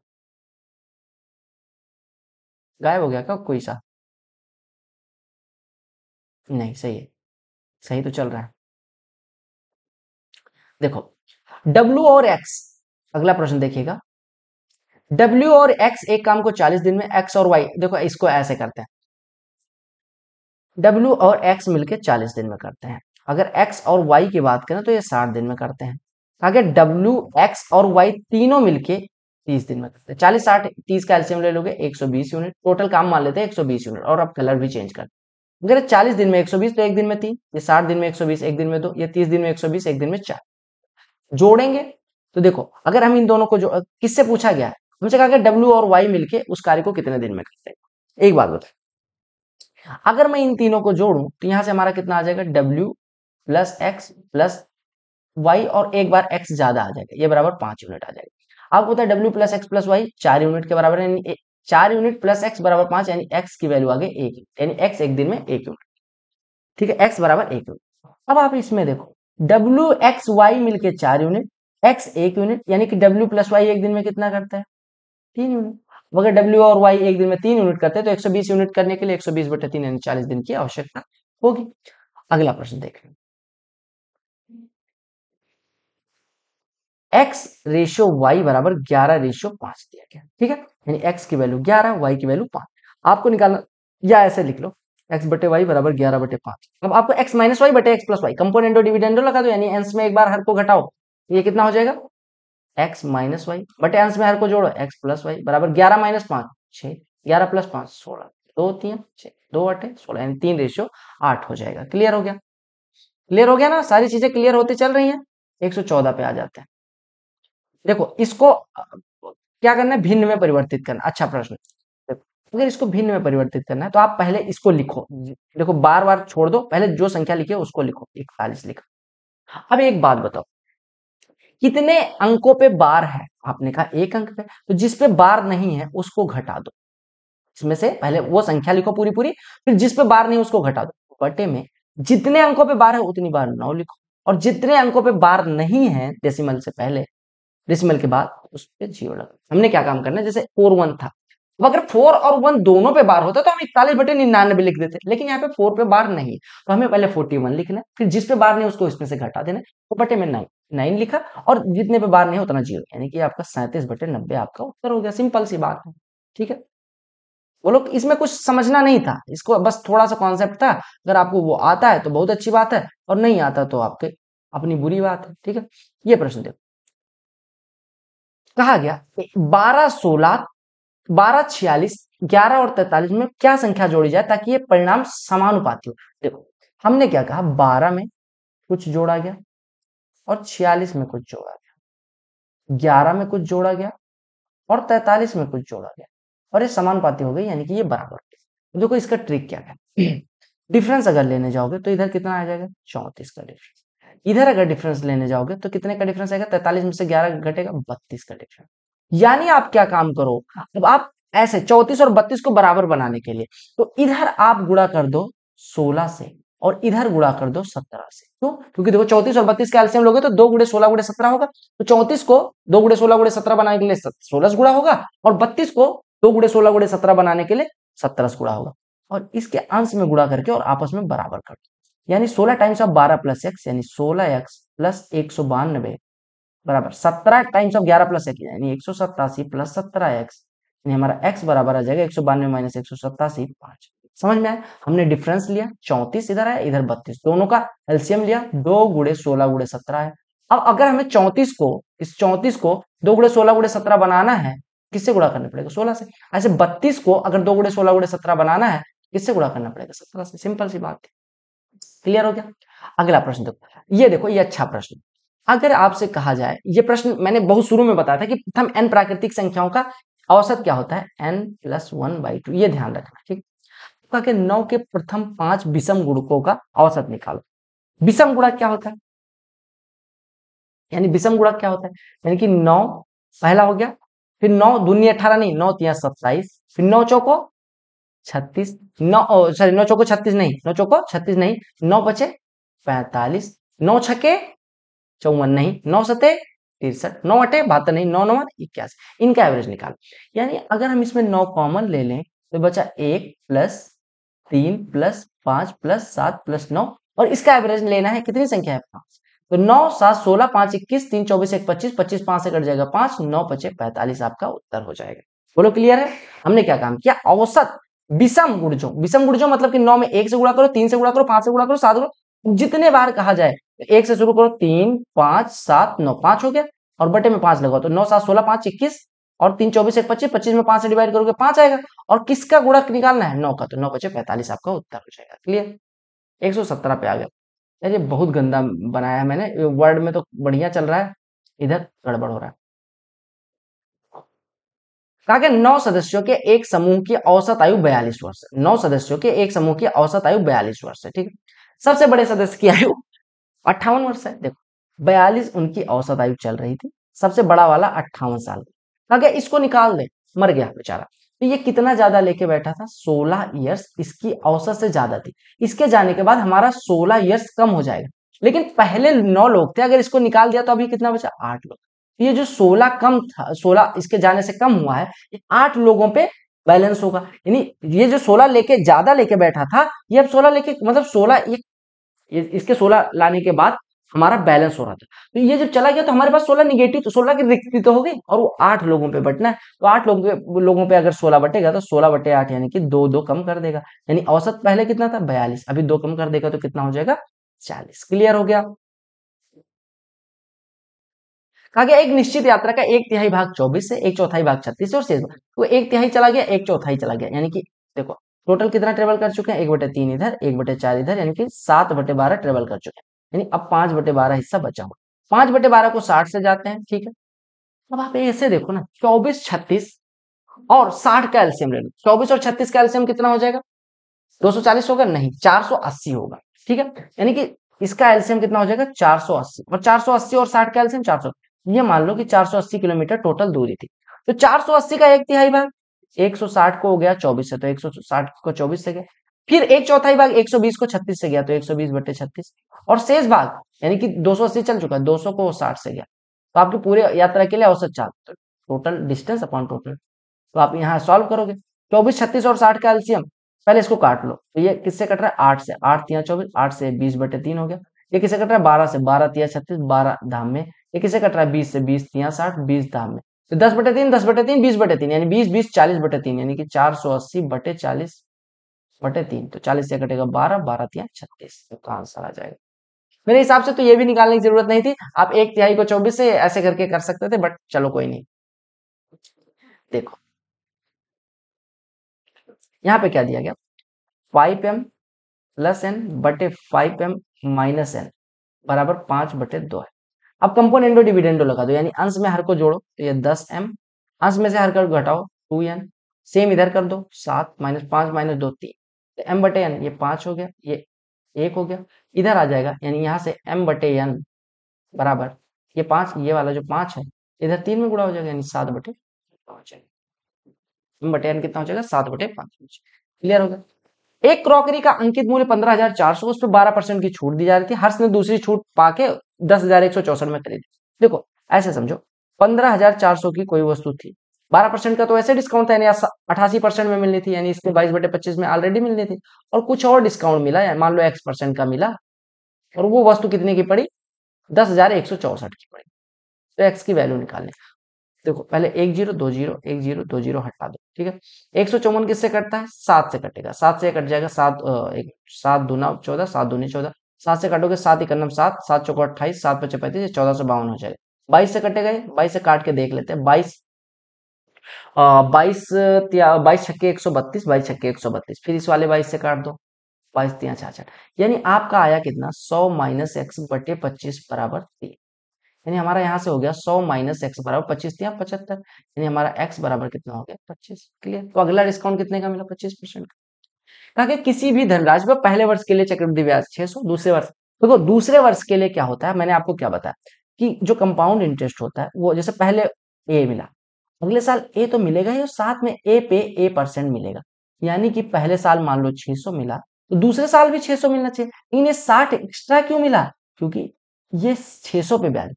गायब हो गया क्या कोई सा नहीं सही है सही तो चल रहा है देखो W और X अगला प्रश्न देखिएगा W और X एक काम को 40 दिन में X और Y देखो इसको ऐसे करते हैं W और X मिलके 40 दिन में करते हैं अगर X और Y की बात करें तो ये 60 दिन में करते हैं आगे W X और Y तीनों मिलके 30 दिन में करते हैं 40 60 30 का एल्सियम ले लोगे 120 यूनिट टोटल काम मान लेते हैं 120 यूनिट और अब कलर भी चेंज करते वगैरह चालीस दिन में एक सौ बीस तो एक दिन में तीन ये साठ दिन में एक सौ बीस एक दिन में दो या तीस दिन में एक सौ बीस एक दिन में चार जोड़ेंगे तो देखो अगर हम इन दोनों को जो किससे पूछा गया है हमसे कहा कि डब्ल्यू और वाई मिलके उस कार्य को कितने दिन में करते हैं एक बात बताए अगर मैं इन तीनों को जोड़ू तो यहां से हमारा कितना आ जाएगा W plus x plus Y और एक बार एक्स ज्यादा आ जाएगा ये बराबर पांच यूनिट आ जाएगा आपको पता है W plus x plus Y चार यूनिट के बराबर है चार यूनिट प्लस एक्स बराबर पांच यानी एक्स की वैल्यू आ गई एक यानी एक्स एक दिन में एक यूनिट ठीक है एक्स बराबर एक यूनिट अब आप इसमें देखो डब्ल्यू एक्स वाई मिलकर चार यूनिट एक्स एक यूनिट यानी कि डब्ल्यू प्लस वाई एक दिन में कितना करता है तीन यूनिट अगर डब्ल्यू और वाई एक दिन में तीन यूनिट करते हैं तो बीस यूनिट करने के लिए एक सौ बीस बटे तीन यानी चालीस दिन की आवश्यकता होगी अगला प्रश्न देख एक्स रेशियो वाई बराबर ग्यारह रेशियो पांच दिया गया ठीक है यानी एक्स की वैल्यू ग्यारह वाई की वैल्यू पाँच आपको निकालना या ऐसे लिख लो एक्स बटे वाई बराबर ग्यारह बटे पांच अब आपको एक्स माइनस वाई बटे X plus Y componendo dividendo लगा दो यानी एंस में एक बार हर को घटाओ ये कितना हो जाएगा एक्स माइनस वाई बटे एंस में हर को जोड़ो एक्स प्लस वाई बराबर ग्यारह माइनस पांच छह ग्यारह प्लस पांच सोलह दो तीन छह दो अठे सोलह यानी तीन रेशियो आठ हो जाएगा क्लियर हो गया क्लियर हो गया ना सारी चीजें क्लियर होती चल रही है एक सौ चौदह पे आ जाते हैं देखो इसको क्या करना है भिन्न में परिवर्तित करना अच्छा प्रश्न अगर इसको भिन्न में परिवर्तित करना है तो आप पहले इसको लिखो देखो बार बार छोड़ दो पहले जो संख्या लिखी उसको लिखो इकतालीस लिखा अब एक बात बताओ कितने अंकों पे बार है आपने कहा एक अंक पे तो जिस पे बार नहीं है उसको घटा दो इसमें से पहले वो संख्या लिखो पूरी पूरी फिर जिस पे बार नहीं उसको घटा दो बटे में जितने अंकों पे बार है उतनी बार नौ लिखो और जितने अंकों पे बार नहीं है डेसिमल से पहले डेसिमल के बाद उस पर जीरो लगा हमने क्या काम करना है जैसे फोर वन था अब अगर फोर और वन दोनों पे बार होता तो हम इकतालीस बटे निन्यानबे लिख देते लेकिन यहाँ पे फोर पे बार नहीं तो हमें पहले फोर्टी वन लिखना है फिर जिस पे बार नहीं उसको इसमें से घटा देना तो बटे में नाइन नाइन लिखा और जितने पे बार नहीं उतना जीरो यानी कि आपका सैंतीस बटे नब्बे आपका उत्तर हो गया सिंपल सी बात है ठीक है वो लोग इसमें कुछ समझना नहीं था इसको बस थोड़ा सा कॉन्सेप्ट था अगर आपको वो आता है तो बहुत अच्छी बात है और नहीं आता तो आपके अपनी बुरी बात है ठीक है ये प्रश्न देखो कहा गया बारह सोलह बारह छियालीस ग्यारह और तैतालीस में क्या संख्या जोड़ी जाए ताकि ये परिणाम समानुपाती हो देखो हमने क्या कहा बारह में कुछ जोड़ा गया और छियालीस में कुछ जोड़ा गया ग्यारह में कुछ जोड़ा गया और तैतालीस में कुछ जोड़ा गया और ये समानुपाती हो गई यानी कि ये बराबर देखो इसका ट्रिक क्या है डिफरेंस अगर लेने जाओगे तो इधर कितना आ जाएगा चौंतीस का डिफरेंस इधर अगर डिफरेंस लेने जाओगे तो कितने का डिफरेंस आएगा तैतालीस में से ग्यारह घटेगा बत्तीस का डिफरेंस यानी आप क्या काम करो हाँ। अब आप ऐसे चौतीस और बत्तीस को बराबर बनाने के लिए तो इधर आप गुड़ा कर दो सोलह से और इधर गुड़ा कर दो सत्रह से तो, क्योंकि देखो चौतीस और बत्तीस के एल्सियम लोगे तो दो गुड़े सोलह गुड़े सत्रह होगा तो चौतीस को दो गुड़े सोलह गुड़े सत्रह बनाने के लिए सोलह गुड़ा होगा और बत्तीस को दो गुड़े सोलह गुड़े सत्रह बनाने के लिए सत्रह गुड़ा होगा और इसके अंश में गुड़ा करके और आपस में बराबर कर दो यानी सोलह टाइम्स ऑफ बारह प्लस एक्स यानी सोलह एक्स प्लस एक सौ बानवे बराबर सत्रह टाइम्स ऑफ ग्यारह प्लस एक यानी एक सौ सत्तासी प्लस सत्रह एक्स यानी हमारा एक्स बराबर आ जाएगा एक सौ बानवे माइनस एक सौ सत्तासी पांच समझ में आया हमने डिफरेंस लिया चौंतीस इधर है इधर बत्तीस दोनों का एलसीएम लिया दो गुड़े सोलह गुड़े सत्रह है अब अगर हमें चौंतीस को इस चौंतीस को दो गुड़े सोलह गुड़े सत्रह बनाना है किससे गुड़ा करना पड़ेगा सोलह से ऐसे बत्तीस को अगर दो गुड़े सोलह गुड़े सत्रह बनाना है किससे गुड़ा करना पड़ेगा सत्रह से सिंपल सी बात है क्लियर हो गया अगला प्रश्न देखो ये देखो ये अच्छा प्रश्न अगर आपसे कहा जाए ये प्रश्न मैंने बहुत शुरू में बताया था कि प्रथम एन प्राकृतिक संख्याओं का औसत क्या होता है N plus one by two ये ध्यान रखना ठीक कहा तो के नौ के प्रथम पांच विषम गुणकों का औसत निकालो विषम गुणा क्या होता है यानी विषम गुणा क्या होता है यानी कि नौ पहला हो गया फिर नौ दुनिया अठारह नहीं नौ तीन सत्ताईस फिर नौ चौको छत्तीस नौ सॉरी नौ चौको छत्तीस नहीं नौ चौको छत्तीस नहीं नौ बचे पैंतालीस नौ छके चौवन नहीं नौ सते तिरसठ नौ अटे बहत्तर नहीं नौ नौ इक्यासी इनका एवरेज निकाल यानी अगर हम इसमें नौ कॉमन ले लें तो बचा एक प्लस तीन प्लस पांच प्लस सात प्लस नौ और इसका एवरेज लेना है कितनी संख्या है पांच तो नौ सात सोलह पांच इक्कीस तीन चौबीस एक पच्चीस पच्चीस पांच से कट जाएगा पांच नौ पचे पैंतालीस आपका उत्तर हो जाएगा बोलो क्लियर है हमने क्या काम किया औसत विषम गुर्जो विषम गुर्जो मतलब कि नौ में एक से गुड़ा करो तीन से गुड़ा करो पांच से गुड़ा करो सात करो जितने बार कहा जाए तो एक से शुरू करो तीन पांच सात नौ पांच हो गया और बटे में पांच लगाओ तो नौ सात सोलह पांच इक्कीस और तीन चौबीस एक पच्चीस पच्चीस में पांच से डिवाइड करोगे पांच आएगा और किसका गुड़ा निकालना है नौ का तो नौ पचे पैंतालीस आपका उत्तर हो जाएगा क्लियर एक सौ सत्रह पे आ गया यार ये बहुत गंदा बनाया है मैंने वर्ड में तो बढ़िया चल रहा है इधर गड़बड़ हो रहा है कहा कि नौ सदस्यों के एक समूह की औसत आयु बयालीस वर्ष है नौ सदस्यों के एक समूह की औसत आयु बयालीस वर्ष है ठीक है सबसे बड़े सदस्य की आयु अट्ठावन वर्ष है देखो बयालीस उनकी औसत आयु चल रही थी सबसे बड़ा वाला अट्ठावन साल कहा गया इसको निकाल दे मर गया बेचारा तो ये कितना ज्यादा लेके बैठा था सोलह ईयर्स इसकी औसत से ज्यादा थी इसके जाने के बाद हमारा सोलह ईयर्स कम हो जाएगा लेकिन पहले नौ लोग थे अगर इसको निकाल दिया तो अभी कितना बचा आठ लोग ये जो सोलह कम था सोलह इसके जाने से कम हुआ है ये आठ लोगों पे बैलेंस होगा यानी ये जो सोलह लेके ज्यादा लेके बैठा था ये अब सोलह लेके मतलब सोलह ये इसके सोलह लाने के बाद हमारा बैलेंस हो रहा था तो ये जब चला गया तो हमारे पास सोलह निगेटिव तो सोलह की रिक्ति तो हो गई और वो आठ लोगों पे बटना है तो आठ लोगों पे लोगों पे अगर सोलह बटेगा तो सोलह बटे आठ यानी कि दो दो कम कर देगा यानी औसत पहले कितना था बयालीस अभी दो कम कर देगा तो कितना हो जाएगा चालीस क्लियर हो गया कहा गया एक निश्चित यात्रा का एक तिहाई भाग चौबीस से एक चौथाई भाग छत्तीस से और शेष तो एक तिहाई चला गया एक चौथाई चला गया यानी कि देखो टोटल कितना ट्रेवल कर चुके हैं एक बटे तीन इधर एक बटे चार इधर यानी कि सात बटे बारह ट्रेवल कर चुके हैं यानी अब पांच बटे बारह हिस्सा बचा हुआ पांच बटे बारह को साठ से जाते हैं ठीक है अब आप ऐसे देखो ना चौबीस छत्तीस और साठ का एल्सियम ले लो चौबीस और छत्तीस का एल्सियम कितना हो जाएगा चालीस होगा नहीं अस्सी होगा ठीक है यानी कि इसका एल्सियम कितना हो जाएगा 480 और 480 और 60 का एल्सियम सौ ये मान लो कि 480 किलोमीटर टोटल दूरी थी तो 480 का एक तिहाई भाग 160 को हो गया 24 से तो 160 को 24 से गया फिर एक चौथाई भाग 120 को 36 से गया तो 120 बटे छत्तीस और शेष भाग यानी कि 280 चल चुका है 200 को 60 से गया तो आपकी पूरे यात्रा के लिए औसत चाल तो टोटल डिस्टेंस अपॉन टोटल तो आप यहाँ सॉल्व करोगे चौबीस छत्तीस और साठ का एल्सियम पहले इसको काट लो तो ये किससे कट रहा है आठ से आठ तिया चौबीस आठ से बीस बटे तीन हो गया ये किससे कट रहा है बारह से बारह तिया छत्तीस बारह धाम में ये किसे कट रहा है बीस से बीस यहाँ साठ बीस धाम में तो दस बटे तीन दस बटे तीन बीस बटे तीन यानी बीस बीस चालीस बटे तीन यानी कि चार सौ अस्सी बटे चालीस बटे तीन तो चालीस से कटेगा बारह बारह तिया छत्तीस तो आंसर आ जाएगा मेरे हिसाब से तो ये भी निकालने की जरूरत नहीं थी आप एक तिहाई को चौबीस से ऐसे करके कर सकते थे बट चलो कोई नहीं देखो यहाँ पे क्या दिया गया फाइव एम प्लस एन बटे फाइव एम माइनस एन बराबर पांच बटे दो है अब कंपोनेंटो डिविडेंडो लगा दो यानी अंश में हर को जोड़ो तो ये दस एम अंश में से हर कर घटाओ टू एन सेम इधर कर दो सात माइनस पांच माइनस दो तीन तो एम बटे एन ये पांच हो गया ये एक हो गया इधर आ जाएगा यानी यहाँ से एम बटे एन बराबर ये पांच ये वाला जो पांच है इधर तीन में गुड़ा हो जाएगा यानी सात बटे पाँच एम बटे एन कितना हो जाएगा सात बटे पाँच क्लियर हो गया एक क्रॉकरी का अंकित मूल्य पंद्रह हजार चार सौ उस पर बारह परसेंट की छूट दी जा रही थी हर्ष ने दूसरी छूट पाके दस हजार एक सौ चौसठ में खरीदी देखो ऐसे समझो पंद्रह हजार चार सौ की कोई वस्तु थी बारह परसेंट का तो ऐसे डिस्काउंट था यानी अठासी परसेंट में मिलनी थी यानी इसके बाईस बटे पच्चीस में ऑलरेडी मिलनी थी और कुछ और डिस्काउंट मिला या मान लो एक्स परसेंट का मिला और वो वस्तु कितने की पड़ी दस हजार एक सौ चौसठ की पड़ी तो एक्स की वैल्यू निकालने देखो पहले एक जीरो दो जीरो एक जीरो दो जीरो हटा दो ठीक है एक सौ चौवन किससे कटता है सात से कटेगा सात से कट जाएगा सात एक सात दूना चौदह सात दूनी चौदह सात से काटोगे सात इकन्नम सात सात चौको अट्ठाईस सात पच्चे पैंतीस चौदह सौ बावन हो जाएगा बाईस से कटे गए बाईस से काट के देख लेते हैं बाईस बाईस बाईस छक्के एक सौ बत्तीस बाईस छक्के एक सौ बत्तीस फिर इस वाले बाईस से काट दो बाईस तीन तिया छठ यानी आपका आया कितना सौ माइनस एक्स बटे पच्चीस बराबर तीन यानी हमारा यहाँ से हो गया सौ माइनस एक्स बराबर पच्चीस तीन पचहत्तर यानी हमारा एक्स बराबर कितना हो गया पच्चीस क्लियर तो अगला डिस्काउंट कितने का मिला पच्चीस परसेंट का कि किसी भी धनराशि पर पहले वर्ष के लिए चक्रवृद्धि ब्याज छह सौ दूसरे वर्ष देखो तो दूसरे वर्ष के लिए क्या होता है मैंने आपको क्या बताया कि जो कंपाउंड इंटरेस्ट होता है वो जैसे पहले ए मिला अगले साल ए तो मिलेगा ही और साथ में ए पे ए परसेंट मिलेगा यानी कि पहले साल मान लो सौ मिला तो दूसरे साल भी छह सौ मिलना चाहिए इन्हें साठ एक्स्ट्रा क्यों मिला क्योंकि ये छह सौ पे ब्याज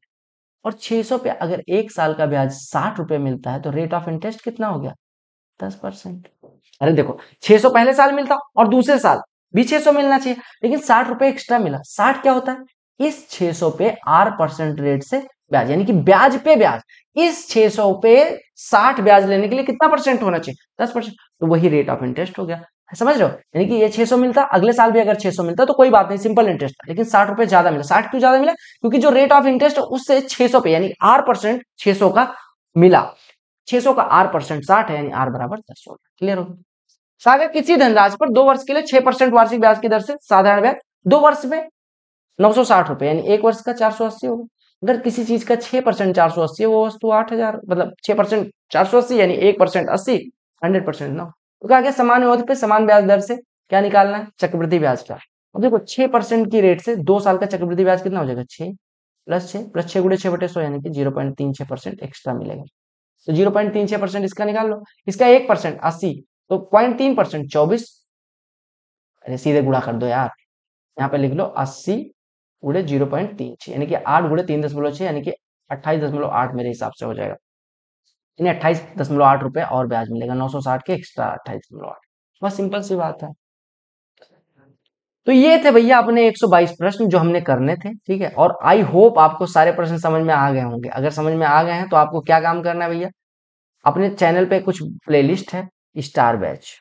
और छह सौ पे अगर एक साल का ब्याज साठ रुपये मिलता है तो रेट ऑफ इंटरेस्ट कितना हो गया दस परसेंट अरे देखो 600 पहले साल मिलता और दूसरे साल भी 600 मिलना चाहिए लेकिन साठ रुपए एक्स्ट्रा मिला साठ क्या होता है इस 600 पे आर परसेंट रेट से ब्याज यानी कि ब्याज पे ब्याज इस 600 पे 60 ब्याज लेने के लिए कितना परसेंट होना चाहिए 10 परसेंट तो वही रेट ऑफ इंटरेस्ट हो गया समझ रहे हो यानी कि ये 600 मिलता अगले साल भी अगर 600 मिलता तो कोई बात नहीं सिंपल इंटरेस्ट लेकिन साठ रुपए ज्यादा मिला साठ क्यों ज्यादा मिला क्योंकि जो रेट ऑफ इंटरेस्ट है उससे सौ पे यानी आर परसेंट छह का मिला सौ का आर परसेंट साठ है यानी आर बराबर दस हो क्लियर हो सागर किसी धनराशि पर दो वर्ष के लिए छह परसेंट वार्षिक ब्याज की दर से साधारण ब्याज दो वर्ष में नौ सौ साठ रुपए यानी एक वर्ष का चार सौ अस्सी होगा अगर किसी चीज का छह परसेंट चार सौ अस्सी वो वस्तु आठ हजार मतलब छह परसेंट चार सौ अस्सी यानी एक परसेंट अस्सी हंड्रेड परसेंट नौ तो क्या समान विरोध पे समान ब्याज दर से क्या निकालना है चक्रवृद्धि ब्याज का अब देखो छह परसेंट की रेट से दो साल का चक्रवृद्धि ब्याज कितना हो जाएगा छह प्लस छह प्लस छह गुड़े छह बटे सौ यानी कि जीरो पॉइंट तीन छह परसेंट एक्स्ट्रा मिलेगा तो जीरो पॉइंट तीन छह परसेंट इसका निकाल लो इसका एक परसेंट अस्सी तो पॉइंट तीन परसेंट चौबीस अरे सीधे गुणा कर दो यार यहाँ पे लिख लो अस्सी गुड़े जीरो पॉइंट तीन छह यानी कि आठ गुड़े तीन दशमलव छह यानी कि अट्ठाईस दशमलव आठ मेरे हिसाब से हो जाएगा यानी अट्ठाईस दशमलव आठ रुपए और ब्याज मिलेगा नौ सौ साठ के एक्स्ट्रा अट्ठाईस दशमलव आठ बस सिंपल सी बात है तो ये थे भैया अपने 122 प्रश्न जो हमने करने थे ठीक है और आई होप आपको सारे प्रश्न समझ में आ गए होंगे अगर समझ में आ गए हैं तो आपको क्या काम करना है भैया अपने चैनल पे कुछ प्लेलिस्ट है स्टार बैच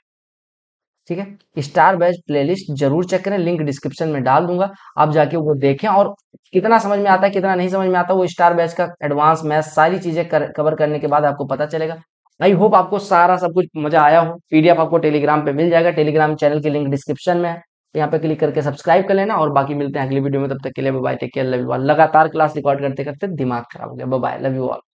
ठीक है स्टार बैच प्लेलिस्ट जरूर चेक करें लिंक डिस्क्रिप्शन में डाल दूंगा आप जाके वो देखें और कितना समझ में आता है कितना नहीं समझ में आता वो स्टार बैच का एडवांस मैथ सारी चीजें कर, कवर करने के बाद आपको पता चलेगा आई होप आपको सारा सब कुछ मजा आया हो पीडीएफ आपको टेलीग्राम पे मिल जाएगा टेलीग्राम चैनल के लिंक डिस्क्रिप्शन में है यहाँ पे क्लिक करके सब्सक्राइब कर लेना और बाकी मिलते हैं अगली वीडियो में तब तक के लिए bye take care love you लगातार क्लास रिकॉर्ड करते करते दिमाग खराब हो गया बाय लव यू ऑल